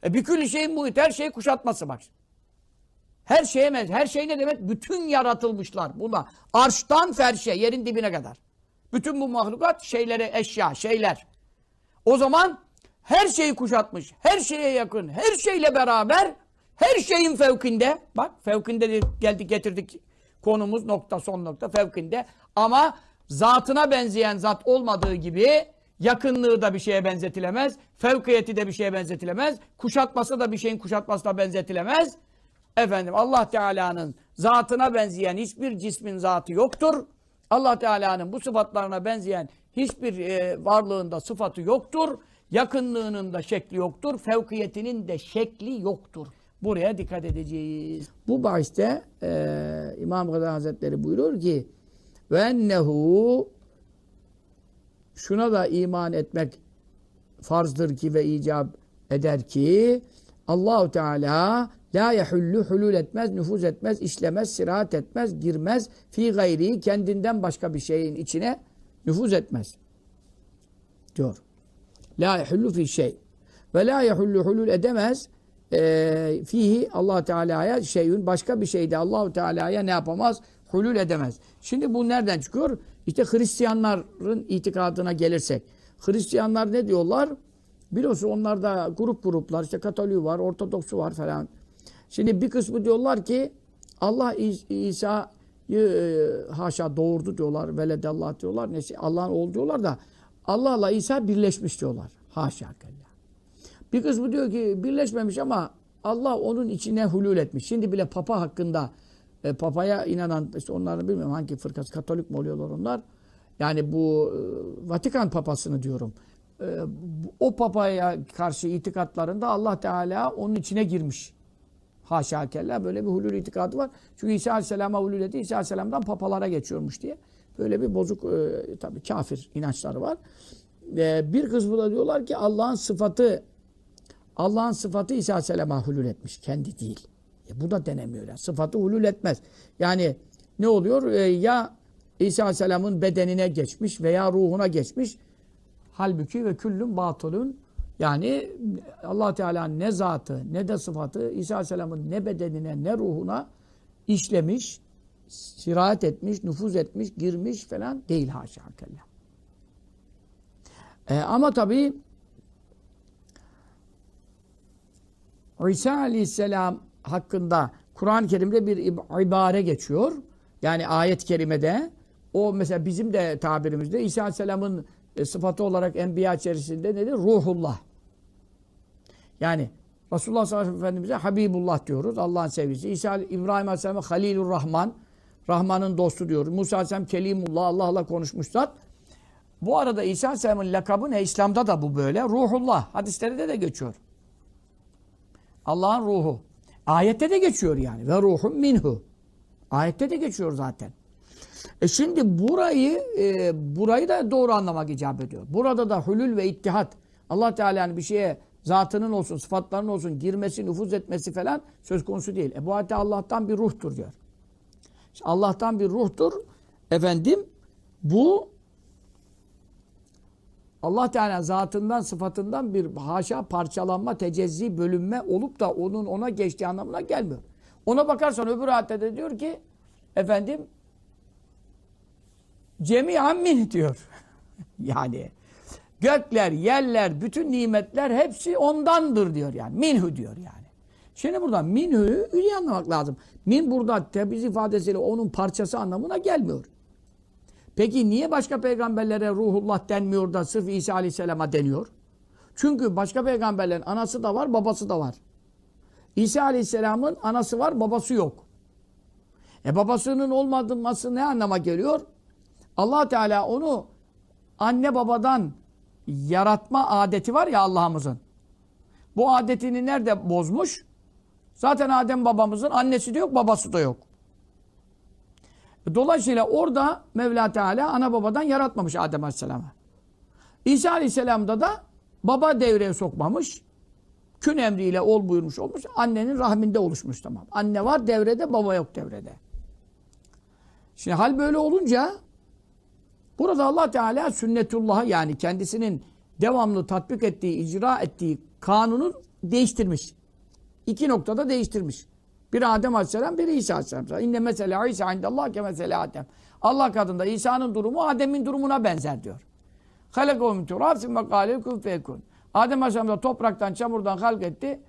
E bir külli şeyin muhit, her şeyi kuşatması bak. Her şeye mez. Her şey ne demek? Bütün yaratılmışlar. Buna arştan ferşe, yerin dibine kadar. Bütün bu mahlukat şeylere, eşya, şeyler. O zaman her şeyi kuşatmış, her şeye yakın, her şeyle beraber, her şeyin fevkinde. Bak fevkinde de geldik getirdik konumuz nokta son nokta fevkinde. Ama zatına benzeyen zat olmadığı gibi Yakınlığı da bir şeye benzetilemez. Fevkiyeti de bir şeye benzetilemez. Kuşatması da bir şeyin kuşatmasına benzetilemez. Efendim Allah Teala'nın zatına benzeyen hiçbir cismin zatı yoktur. Allah Teala'nın bu sıfatlarına benzeyen hiçbir e, varlığında sıfatı yoktur. Yakınlığının da şekli yoktur. Fevkiyetinin de şekli yoktur. Buraya dikkat edeceğiz. Bu bahiste e, İmam Gazali Hazretleri buyurur ki ve ennehu şuna da iman etmek farzdır ki ve icap eder ki Allahu Teala la yahullu hulul etmez, nüfuz etmez, işlemez, sirahat etmez, girmez fi gayri kendinden başka bir şeyin içine nüfuz etmez. diyor. La yahullu fi şey. Ve la yahullu hulul edemez e, fihi Allah Teala'ya şeyün başka bir şeyde Allah Teala'ya ne yapamaz? Hulul edemez. Şimdi bu nereden çıkıyor? İşte Hristiyanların itikadına gelirsek. Hristiyanlar ne diyorlar? Biliyorsun da grup gruplar işte Katolik var, Ortodoksu var falan. Şimdi bir kısmı diyorlar ki Allah İsa'yı e, haşa doğurdu diyorlar. Veledallah diyorlar. Neyse Allah'ın oğlu diyorlar da Allah'la İsa birleşmiş diyorlar. Haşa kella. Bir kısmı diyor ki birleşmemiş ama Allah onun içine hulul etmiş. Şimdi bile papa hakkında e, papaya inanan, işte onları bilmiyorum hangi fırkası, katolik mi oluyorlar onlar? Yani bu e, Vatikan papasını diyorum. E, o papaya karşı itikatlarında Allah Teala onun içine girmiş. Haşa kella böyle bir hulul itikadı var. Çünkü İsa Aleyhisselam'a hulul dedi, İsa Aleyhisselam'dan papalara geçiyormuş diye. Böyle bir bozuk e, tabii kafir inançları var. E, bir kısmı da diyorlar ki Allah'ın sıfatı Allah'ın sıfatı İsa Aleyhisselam'a hulul etmiş. Kendi değil. E bu da denemiyor. Yani sıfatı hulul etmez. Yani ne oluyor? E, ya İsa Aleyhisselam'ın bedenine geçmiş veya ruhuna geçmiş. Halbuki ve küllün batulun yani allah Teala ne zatı ne de sıfatı İsa Aleyhisselam'ın ne bedenine ne ruhuna işlemiş, sirayet etmiş, nüfuz etmiş, girmiş falan değil haşa kella. E, ama tabi İsa Aleyhisselam hakkında Kur'an-ı Kerim'de bir ibare geçiyor. Yani ayet-i kerimede o mesela bizim de tabirimizde İsa Aleyhisselam'ın e, sıfatı olarak enbiya içerisinde nedir? Ruhullah. Yani Resulullah sallallahu aleyhi ve efendimize Habibullah diyoruz. Allah'ın sevgisi. İsa İbrahim aleyhisselam'a Halilur Rahman. Rahman'ın dostu diyoruz. Musa aleyhisselam Kelimullah. Allah'la konuşmuş zat. Bu arada İsa aleyhisselamın lakabı ne? İslam'da da bu böyle. Ruhullah. hadislerde de geçiyor. Allah'ın ruhu. Ayette de geçiyor yani. Ve ruhum minhu. Ayette de geçiyor zaten. E şimdi burayı e, burayı da doğru anlamak icap ediyor. Burada da hülül ve ittihat. Allah Teala'nın bir şeye zatının olsun, sıfatlarının olsun girmesi, nüfuz etmesi falan söz konusu değil. E bu hatta Allah'tan bir ruhtur diyor. İşte Allah'tan bir ruhtur. Efendim bu Allah Teala zatından, sıfatından bir haşa parçalanma, tecezzi, bölünme olup da onun ona geçtiği anlamına gelmiyor. Ona bakarsan öbür ayette de diyor ki efendim cemiyen min diyor. yani gökler, yerler, bütün nimetler hepsi ondandır diyor yani. Minhu diyor yani. Şimdi burada minhu'yu iyi anlamak lazım. Min burada tebiz ifadesiyle onun parçası anlamına gelmiyor. Peki niye başka peygamberlere ruhullah denmiyor da sırf İsa Aleyhisselam'a deniyor? Çünkü başka peygamberlerin anası da var, babası da var. İsa Aleyhisselam'ın anası var, babası yok. E babasının olmaması ne anlama geliyor? allah Teala onu anne babadan yaratma adeti var ya Allah'ımızın. Bu adetini nerede bozmuş? Zaten Adem babamızın annesi de yok, babası da yok. Dolayısıyla orada Mevla Teala ana babadan yaratmamış Adem Aleyhisselam'a. İsa Aleyhisselam'da da baba devreye sokmamış. Kün emriyle ol buyurmuş olmuş. Annenin rahminde oluşmuş tamam. Anne var devrede, baba yok devrede. Şimdi hal böyle olunca burada Allah Teala sünnetullah'ı yani kendisinin devamlı tatbik ettiği, icra ettiği kanunu değiştirmiş. İki noktada değiştirmiş. Bir Adem Aleyhisselam, biri İsa Aleyhisselam. İnne mesela İsa indallah ke mesele Adem. Allah katında İsa'nın durumu Adem'in durumuna benzer diyor. Halekum turab sümme kâle kün fekun. Adem Aleyhisselam da topraktan, çamurdan halk etti.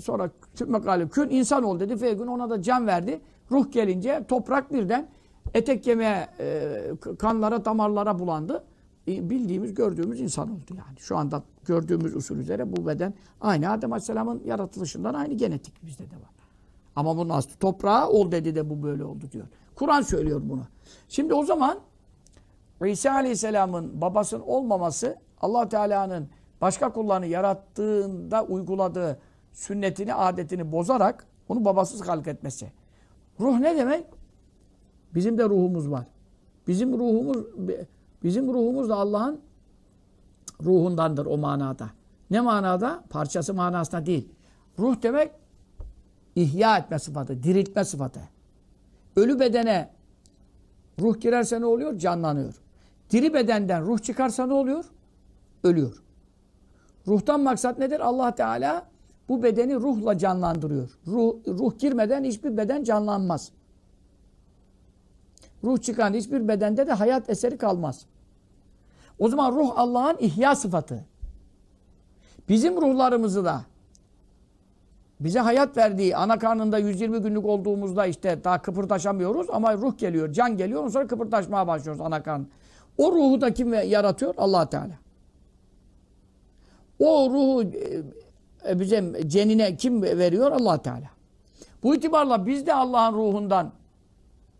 Sonra sümme kâle kün insan ol dedi. Fekun ona da can verdi. Ruh gelince toprak birden etek kemiğe, e, kanlara, damarlara bulandı. E, bildiğimiz, gördüğümüz insan oldu yani. Şu anda gördüğümüz usul üzere bu beden aynı Adem Aleyhisselam'ın yaratılışından aynı genetik bizde de var. Ama bunun aslı toprağa ol dedi de bu böyle oldu diyor. Kur'an söylüyor bunu. Şimdi o zaman İsa Aleyhisselam'ın babasının olmaması allah Teala'nın başka kullarını yarattığında uyguladığı sünnetini, adetini bozarak onu babasız halk etmesi. Ruh ne demek? Bizim de ruhumuz var. Bizim ruhumuz bizim ruhumuz da Allah'ın ruhundandır o manada. Ne manada? Parçası manasında değil. Ruh demek İhya etme sıfatı, diriltme sıfatı. Ölü bedene ruh girerse ne oluyor? Canlanıyor. Diri bedenden ruh çıkarsa ne oluyor? Ölüyor. Ruhtan maksat nedir? Allah Teala bu bedeni ruhla canlandırıyor. Ruh, ruh girmeden hiçbir beden canlanmaz. Ruh çıkan hiçbir bedende de hayat eseri kalmaz. O zaman ruh Allah'ın ihya sıfatı. Bizim ruhlarımızı da bize hayat verdiği ana karnında 120 günlük olduğumuzda işte daha kıpırdaşamıyoruz ama ruh geliyor, can geliyor. sonra kıpırdaşmaya başlıyoruz ana karnı. O ruhu da kim yaratıyor? allah Teala. O ruhu e, e, bize cenine kim veriyor? allah Teala. Bu itibarla biz de Allah'ın ruhundan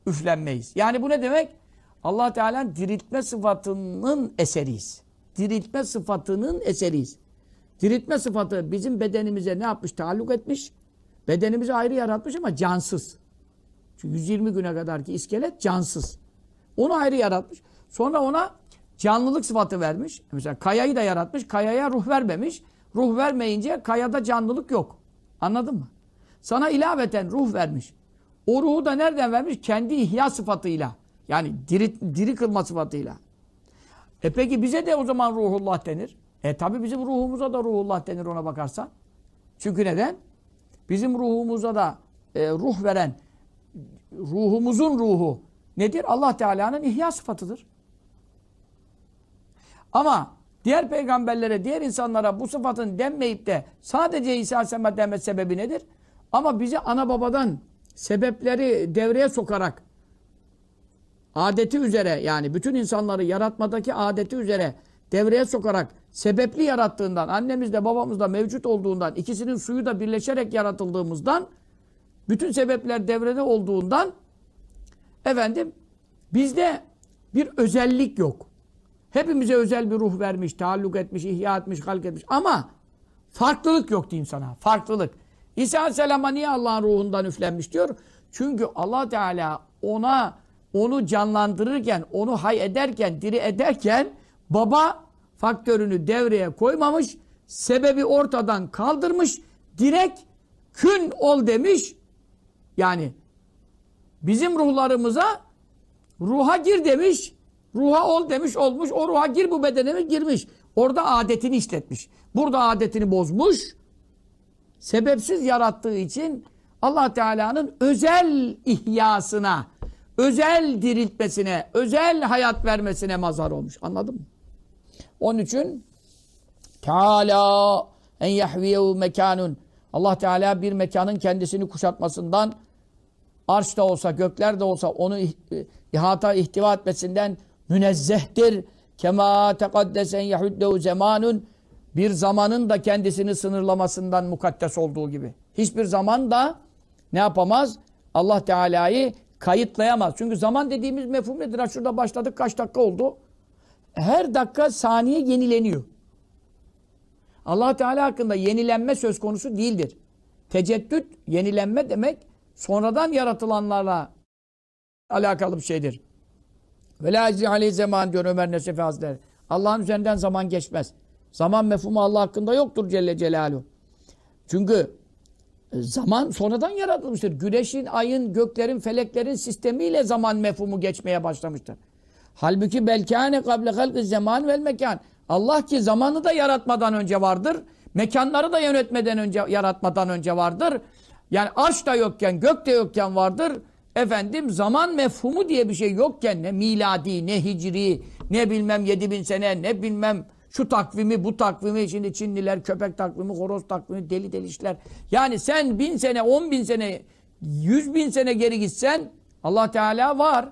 üflenmeyiz. Yani bu ne demek? allah Teala'nın diriltme sıfatının eseriyiz. Diriltme sıfatının eseriyiz. Diriltme sıfatı bizim bedenimize ne yapmış? Taalluk etmiş. Bedenimizi ayrı yaratmış ama cansız. Çünkü 120 güne kadar ki iskelet cansız. Onu ayrı yaratmış. Sonra ona canlılık sıfatı vermiş. Mesela kayayı da yaratmış. Kayaya ruh vermemiş. Ruh vermeyince kayada canlılık yok. Anladın mı? Sana ilaveten ruh vermiş. O ruhu da nereden vermiş? Kendi ihya sıfatıyla. Yani diri, diri kılma sıfatıyla. E peki bize de o zaman ruhullah denir. E tabi bizim ruhumuza da ruhullah denir ona bakarsan. Çünkü neden? Bizim ruhumuza da e, ruh veren, ruhumuzun ruhu nedir? Allah Teala'nın ihya sıfatıdır. Ama diğer peygamberlere, diğer insanlara bu sıfatın denmeyip de sadece İsa Aleyhisselam'a denmesi sebebi nedir? Ama bizi ana babadan sebepleri devreye sokarak adeti üzere yani bütün insanları yaratmadaki adeti üzere devreye sokarak sebepli yarattığından, annemizde babamızda mevcut olduğundan, ikisinin suyu da birleşerek yaratıldığımızdan, bütün sebepler devrede olduğundan efendim bizde bir özellik yok. Hepimize özel bir ruh vermiş, taalluk etmiş, ihya etmiş, halk etmiş ama farklılık yok diyeyim sana. Farklılık. İsa Aleyhisselam'a niye Allah'ın ruhundan üflenmiş diyor? Çünkü Allah Teala ona onu canlandırırken, onu hay ederken, diri ederken Baba faktörünü devreye koymamış, sebebi ortadan kaldırmış, direkt kün ol demiş. Yani bizim ruhlarımıza ruha gir demiş, ruha ol demiş olmuş, o ruha gir bu bedenime girmiş. Orada adetini işletmiş. Burada adetini bozmuş. Sebepsiz yarattığı için Allah Teala'nın özel ihyasına, özel diriltmesine, özel hayat vermesine mazhar olmuş. Anladın mı? Onun için Teala en yahviyehu mekanun Allah Teala bir mekanın kendisini kuşatmasından arş da olsa gökler de olsa onu ihata ihtiva etmesinden münezzehtir. Kema tekaddesen yahuddehu zamanun bir zamanın da kendisini sınırlamasından mukaddes olduğu gibi. Hiçbir zaman da ne yapamaz? Allah Teala'yı kayıtlayamaz. Çünkü zaman dediğimiz mefhum nedir? Ha şurada başladık kaç dakika oldu? her dakika saniye yenileniyor. Allah Teala hakkında yenilenme söz konusu değildir. Teceddüt, yenilenme demek sonradan yaratılanlarla alakalı bir şeydir. Ve la aleyh zaman diyor Ömer Nesefi Hazretleri. Allah'ın üzerinden zaman geçmez. Zaman mefhumu Allah hakkında yoktur Celle Celaluhu. Çünkü e, zaman sonradan yaratılmıştır. Güneşin, ayın, göklerin, feleklerin sistemiyle zaman mefhumu geçmeye başlamıştır. Halbuki belkâne kable halkı zaman vel mekan. Allah ki zamanı da yaratmadan önce vardır. Mekanları da yönetmeden önce, yaratmadan önce vardır. Yani aç da yokken, gök de yokken vardır. Efendim zaman mefhumu diye bir şey yokken ne miladi, ne hicri, ne bilmem 7000 sene, ne bilmem şu takvimi, bu takvimi, şimdi Çinliler köpek takvimi, horoz takvimi, deli delişler. Yani sen bin sene, on bin sene, yüz bin sene geri gitsen Allah Teala var.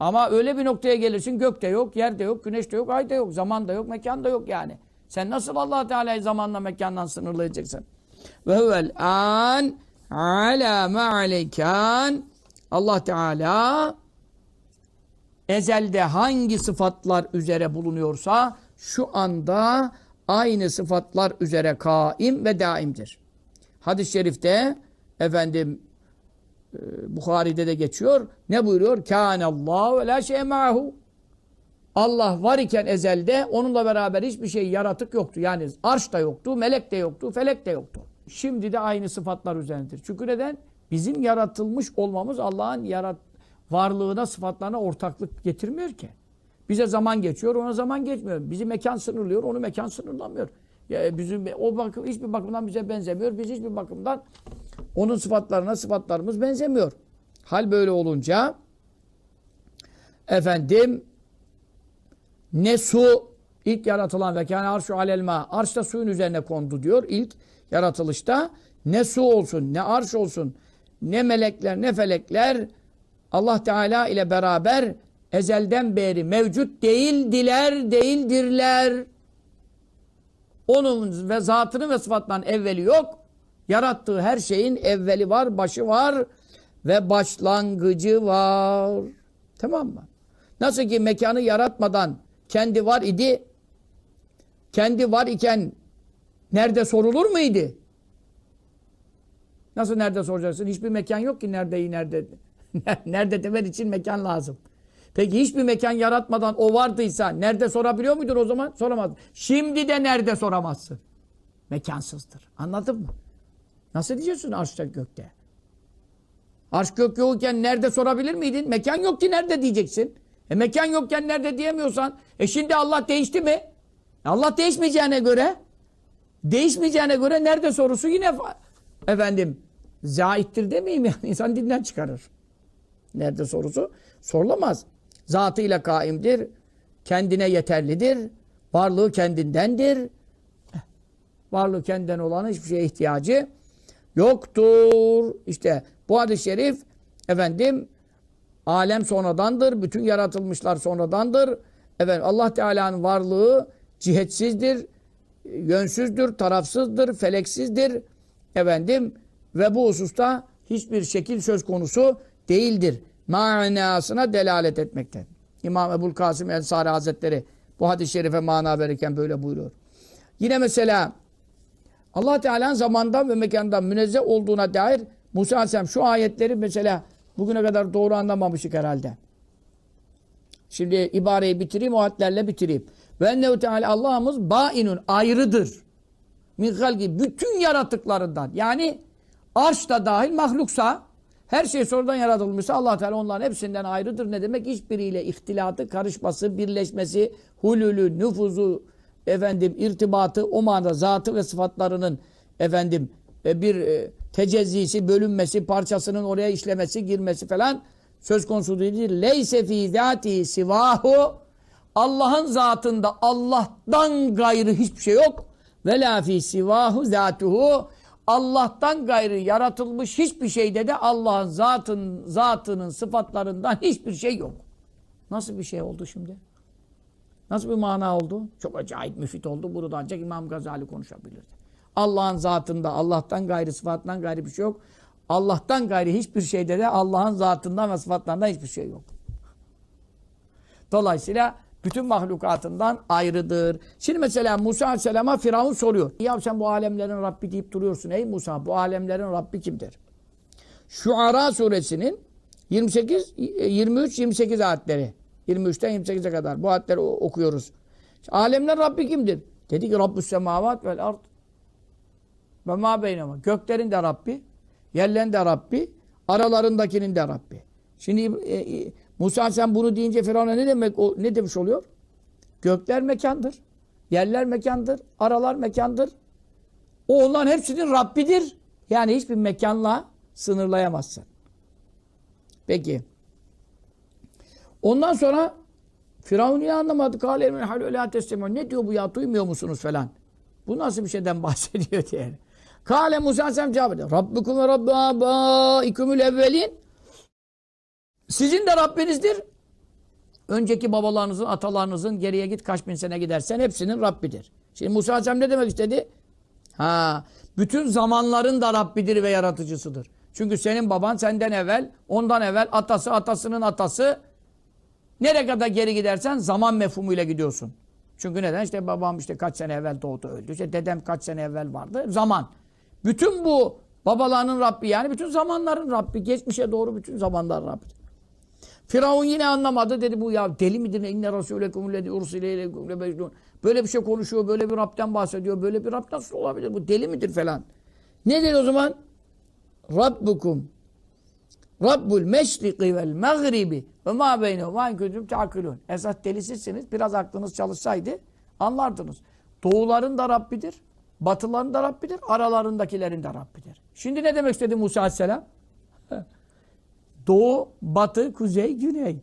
Ama öyle bir noktaya gelirsin gökte yok, yerde yok, güneşte yok, ayda yok, zaman da yok, mekan da yok yani. Sen nasıl allah Teala'yı zamanla mekandan sınırlayacaksın? Ve huvel an ala ma ma'aleykan Allah Teala ezelde hangi sıfatlar üzere bulunuyorsa şu anda aynı sıfatlar üzere kaim ve daimdir. Hadis-i şerifte efendim ee, Bukhari'de de geçiyor. Ne buyuruyor? Kânallâhu ve lâ şeymâhu. Allah var iken ezelde onunla beraber hiçbir şey yaratık yoktu. Yani arş da yoktu, melek de yoktu, felek de yoktu. Şimdi de aynı sıfatlar üzerindedir. Çünkü neden? Bizim yaratılmış olmamız Allah'ın yarat varlığına, sıfatlarına ortaklık getirmiyor ki. Bize zaman geçiyor, ona zaman geçmiyor. Bizi mekan sınırlıyor, onu mekan sınırlamıyor. Ya e, bizim o bakım hiçbir bakımdan bize benzemiyor. Biz hiçbir bakımdan onun sıfatlarına sıfatlarımız benzemiyor. Hal böyle olunca efendim ne su ilk yaratılan ve kâne arşu alelma arş da suyun üzerine kondu diyor ilk yaratılışta ne su olsun ne arş olsun ne melekler ne felekler Allah Teala ile beraber ezelden beri mevcut değildiler değildirler onun ve zatının ve sıfatlarının evveli yok Yarattığı her şeyin evveli var, başı var ve başlangıcı var. Tamam mı? Nasıl ki mekanı yaratmadan kendi var idi, kendi var iken nerede sorulur muydu? Nasıl nerede soracaksın? Hiçbir mekan yok ki nerede iyi nerede. nerede demen için mekan lazım. Peki hiçbir mekan yaratmadan o vardıysa nerede sorabiliyor muydun o zaman? Soramazdın. Şimdi de nerede soramazsın? Mekansızdır. Anladın mı? Nasıl diyeceksin arşta gökte? Arş gök yokken nerede sorabilir miydin? Mekan yok ki nerede diyeceksin. E mekan yokken nerede diyemiyorsan. E şimdi Allah değişti mi? E, Allah değişmeyeceğine göre. Değişmeyeceğine göre nerede sorusu yine efendim zaittir demeyeyim yani. insan dinden çıkarır. Nerede sorusu? Sorulamaz. Zatıyla kaimdir. Kendine yeterlidir. Varlığı kendindendir. Varlığı kendinden olan hiçbir şeye ihtiyacı yoktur. İşte bu hadis-i şerif efendim alem sonradandır. Bütün yaratılmışlar sonradandır. Efendim Allah Teala'nın varlığı cihetsizdir, yönsüzdür, tarafsızdır, feleksizdir. Efendim ve bu hususta hiçbir şekil söz konusu değildir. Manasına delalet etmekte. İmam Ebul Kasım el Hazretleri bu hadis-i şerife mana verirken böyle buyuruyor. Yine mesela Allah Teala'nın zamandan ve mekandan münezzeh olduğuna dair Musa Aleyhisselam şu ayetleri mesela bugüne kadar doğru anlamamıştık herhalde. Şimdi ibareyi bitireyim, o hatlerle bitireyim. Ve ennehu teala Allah'ımız bainun, ayrıdır. Min halgi, bütün yaratıklarından. Yani arş da dahil mahluksa, her şey sonradan yaratılmışsa allah Teala onların hepsinden ayrıdır. Ne demek? Hiçbiriyle ihtilatı, karışması, birleşmesi, hulülü, nüfuzu, efendim irtibatı o manada zatı ve sıfatlarının efendim e, bir e, tecezzisi, bölünmesi, parçasının oraya işlemesi, girmesi falan söz konusu değil. Leyse fî zâti sivahu Allah'ın zatında Allah'tan gayrı hiçbir şey yok. Ve lâ fî sivahu zatuhu Allah'tan gayrı yaratılmış hiçbir şeyde de Allah'ın zatın, zatının sıfatlarından hiçbir şey yok. Nasıl bir şey oldu şimdi? Nasıl bir mana oldu? Çok acayip müfit oldu. Bunu da ancak İmam Gazali konuşabilirdi. Allah'ın zatında, Allah'tan gayri sıfatından gayri bir şey yok. Allah'tan gayri hiçbir şeyde de Allah'ın zatından ve sıfatlarından hiçbir şey yok. Dolayısıyla bütün mahlukatından ayrıdır. Şimdi mesela Musa Aleyhisselam'a Firavun soruyor. Ya sen bu alemlerin Rabbi deyip duruyorsun. Ey Musa bu alemlerin Rabbi kimdir? Şu Şuara suresinin 28, 23, 28 ayetleri. 23'ten 28'e kadar bu ayetleri okuyoruz. Alemler Rabbi kimdir? Dedi ki Rabbus semavat vel ard. Ve ma beynema. Göklerin de Rabbi, yerlerin de Rabbi, aralarındakinin de Rabbi. Şimdi e, e, Musa sen bunu deyince Firavun'a ne demek o, ne demiş oluyor? Gökler mekandır, yerler mekandır, aralar mekandır. O olan hepsinin Rabbidir. Yani hiçbir mekanla sınırlayamazsın. Peki. Ondan sonra Firavun ya anlamadı. Kâlemin halü la testemûn. Ne diyor bu ya? Duymuyor musunuz falan. Bu nasıl bir şeyden bahsediyor diye. Kale Musa sem cevap ediyor. Rabbukum ve Rabbu âbâikumul evvelin. Sizin de Rabbinizdir. Önceki babalarınızın, atalarınızın geriye git kaç bin sene gidersen hepsinin Rabbidir. Şimdi Musa Aleyhisselam ne demek istedi? Ha, bütün zamanların da Rabbidir ve yaratıcısıdır. Çünkü senin baban senden evvel, ondan evvel atası, atasının atası, Nereye kadar geri gidersen zaman mefhumuyla gidiyorsun. Çünkü neden? İşte babam işte kaç sene evvel doğdu öldü. İşte dedem kaç sene evvel vardı. Zaman. Bütün bu babalarının Rabbi yani bütün zamanların Rabbi. Geçmişe doğru bütün zamanların Rabbi. Firavun yine anlamadı. Dedi bu ya deli midir? İnne rasûlekum lezi ursileylekum lebecdûn. Böyle bir şey konuşuyor. Böyle bir Rab'den bahsediyor. Böyle bir Rab nasıl olabilir? Bu deli midir falan. Ne dedi o zaman? Rabbukum Rabbul meşriki vel mağribi ve ma beyne beynehuma kütüm takilun. Esas delisizsiniz. Biraz aklınız çalışsaydı anlardınız. Doğuların da Rabbidir. Batıların da Rabbidir. Aralarındakilerin de Rabbidir. Şimdi ne demek istedi Musa Aleyhisselam? Doğu, batı, kuzey, güney.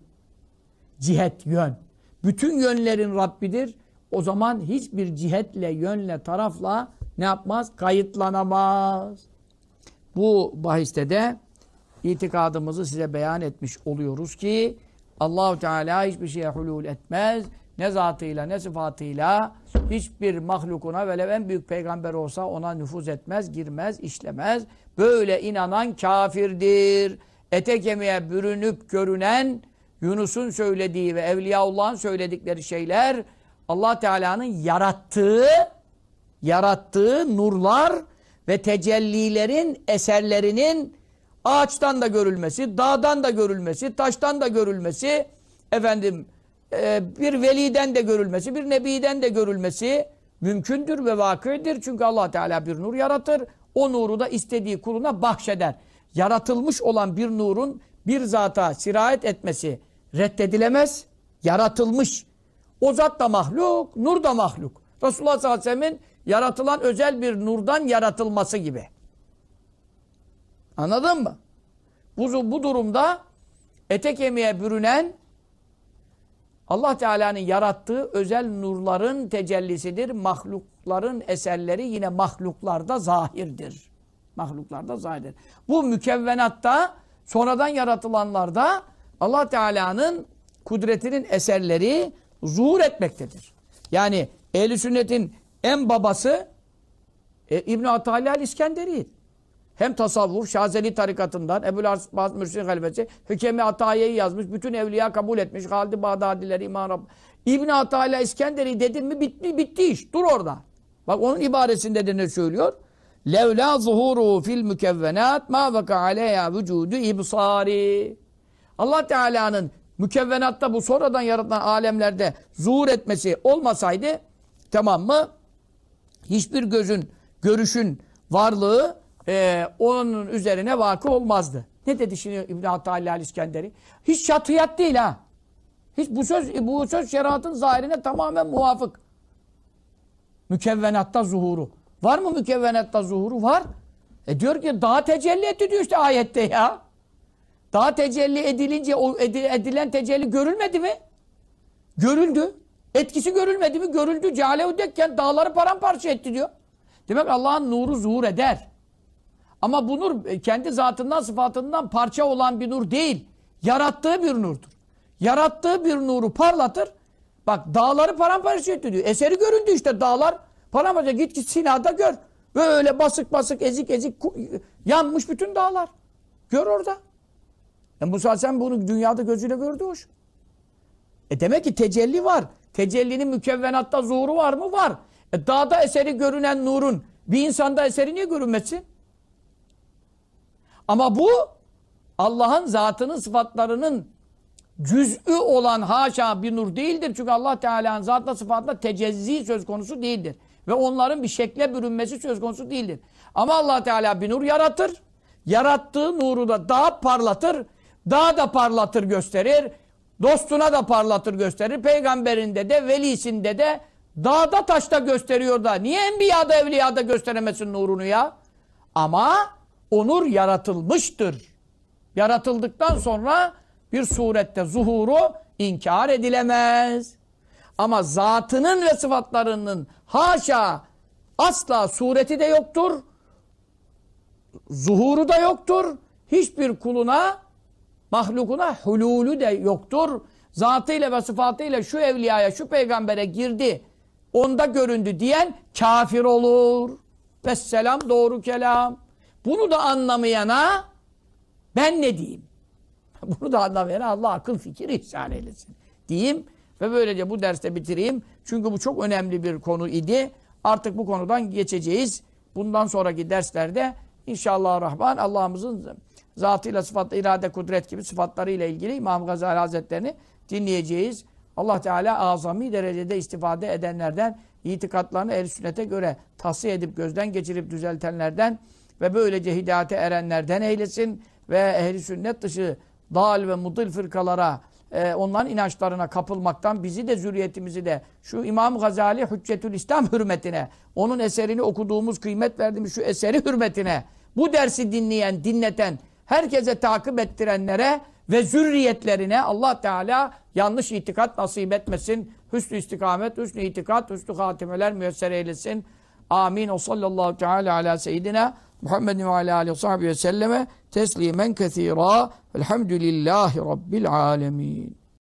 Cihet, yön. Bütün yönlerin Rabbidir. O zaman hiçbir cihetle, yönle, tarafla ne yapmaz? Kayıtlanamaz. Bu bahiste de itikadımızı size beyan etmiş oluyoruz ki Allahu Teala hiçbir şeye hulul etmez. Ne zatıyla ne sıfatıyla hiçbir mahlukuna velev en büyük peygamber olsa ona nüfuz etmez, girmez, işlemez. Böyle inanan kafirdir. Ete kemiğe bürünüp görünen Yunus'un söylediği ve Evliyaullah'ın söyledikleri şeyler Allah Teala'nın yarattığı yarattığı nurlar ve tecellilerin eserlerinin ağaçtan da görülmesi, dağdan da görülmesi, taştan da görülmesi, efendim e, bir veliden de görülmesi, bir nebiden de görülmesi mümkündür ve vakıdır. Çünkü allah Teala bir nur yaratır. O nuru da istediği kuluna bahşeder. Yaratılmış olan bir nurun bir zata sirayet etmesi reddedilemez. Yaratılmış. O zat da mahluk, nur da mahluk. Resulullah sallallahu aleyhi ve sellemin yaratılan özel bir nurdan yaratılması gibi. Anladın mı? Bu, bu durumda ete kemiğe bürünen Allah Teala'nın yarattığı özel nurların tecellisidir. Mahlukların eserleri yine mahluklarda zahirdir. Mahluklarda zahirdir. Bu mükevvenatta sonradan yaratılanlarda Allah Teala'nın kudretinin eserleri zuhur etmektedir. Yani ehli sünnetin en babası e, İbn Atalla İskenderi. Hem tasavvuf, Şazeli tarikatından, Ebul Arsbaz Mürsin Halifesi, Hükemi Ataye'yi yazmış, bütün evliya kabul etmiş, Halid-i Bağdadileri, İman Rabbim. İbn Atayla İskender'i dedin mi bitti, bitti iş. Dur orada. Bak onun ibaresinde de ne söylüyor? Levla zuhuru fil mükevvenat ma vaka aleyha vücudu ibsari. Allah Teala'nın mükevvenatta bu sonradan yaratılan alemlerde zuhur etmesi olmasaydı tamam mı? Hiçbir gözün, görüşün varlığı e, onun üzerine vakı olmazdı. Ne dedi şimdi İbn Hatta Ali İskenderi? Hiç şatiyat değil ha. Hiç bu söz bu söz şeriatın zahirine tamamen muvafık. Mükevvenatta zuhuru. Var mı mükevvenatta zuhuru? Var. E diyor ki daha tecelli etti diyor işte ayette ya. Daha tecelli edilince o edilen tecelli görülmedi mi? Görüldü. Etkisi görülmedi mi? Görüldü. Cehalev dağları paramparça etti diyor. Demek Allah'ın nuru zuhur eder. Ama bu nur e, kendi zatından sıfatından parça olan bir nur değil. Yarattığı bir nurdur. Yarattığı bir nuru parlatır. Bak dağları paramparça etti diyor. Eseri göründü işte dağlar. Paramparça git git Sina'da gör. Böyle basık basık ezik ezik yanmış bütün dağlar. Gör orada. E Musa sen bunu dünyada gözüyle gördü hoş. E demek ki tecelli var. Tecellinin mükevvenatta zuhuru var mı? Var. E dağda eseri görünen nurun bir insanda eseri niye görünmesin? Ama bu Allah'ın zatının sıfatlarının cüz'ü olan haşa bir nur değildir. Çünkü Allah Teala'nın zatla sıfatla tecezzi söz konusu değildir. Ve onların bir şekle bürünmesi söz konusu değildir. Ama Allah Teala bir nur yaratır. Yarattığı nuru da daha parlatır. Daha da parlatır gösterir. Dostuna da parlatır gösterir. Peygamberinde de velisinde de dağda taşta gösteriyor da. Niye enbiyada evliyada gösteremesin nurunu ya? Ama onur yaratılmıştır. Yaratıldıktan sonra bir surette zuhuru inkar edilemez. Ama zatının ve sıfatlarının haşa asla sureti de yoktur. Zuhuru da yoktur. Hiçbir kuluna, mahlukuna hululu de yoktur. Zatıyla ve sıfatıyla şu evliyaya, şu peygambere girdi, onda göründü diyen kafir olur. Vesselam doğru kelam. Bunu da anlamayana ben ne diyeyim? Bunu da anlamayana Allah akıl fikir ihsan eylesin diyeyim ve böylece bu derste bitireyim. Çünkü bu çok önemli bir konu idi. Artık bu konudan geçeceğiz. Bundan sonraki derslerde inşallah Rahman Allah'ımızın zatıyla sıfatla irade kudret gibi sıfatlarıyla ilgili İmam Gazali Hazretlerini dinleyeceğiz. Allah Teala azami derecede istifade edenlerden, itikatlarını el sünnete göre tahsiye edip gözden geçirip düzeltenlerden ve böylece hidayete erenlerden eylesin ve ehli sünnet dışı dal ve mudil fırkalara e, onların inançlarına kapılmaktan bizi de zürriyetimizi de şu İmam Gazali Hüccetül İslam hürmetine onun eserini okuduğumuz kıymet verdiğimiz şu eseri hürmetine bu dersi dinleyen, dinleten, herkese takip ettirenlere ve zürriyetlerine Allah Teala yanlış itikat nasip etmesin. Hüsnü istikamet, hüsnü itikat, hüsnü hatimeler müyesser eylesin. Amin. O sallallahu teala ala seyyidina محمد وعلى آله وصحبه وسلم تسليما كثيرا الحمد لله رب العالمين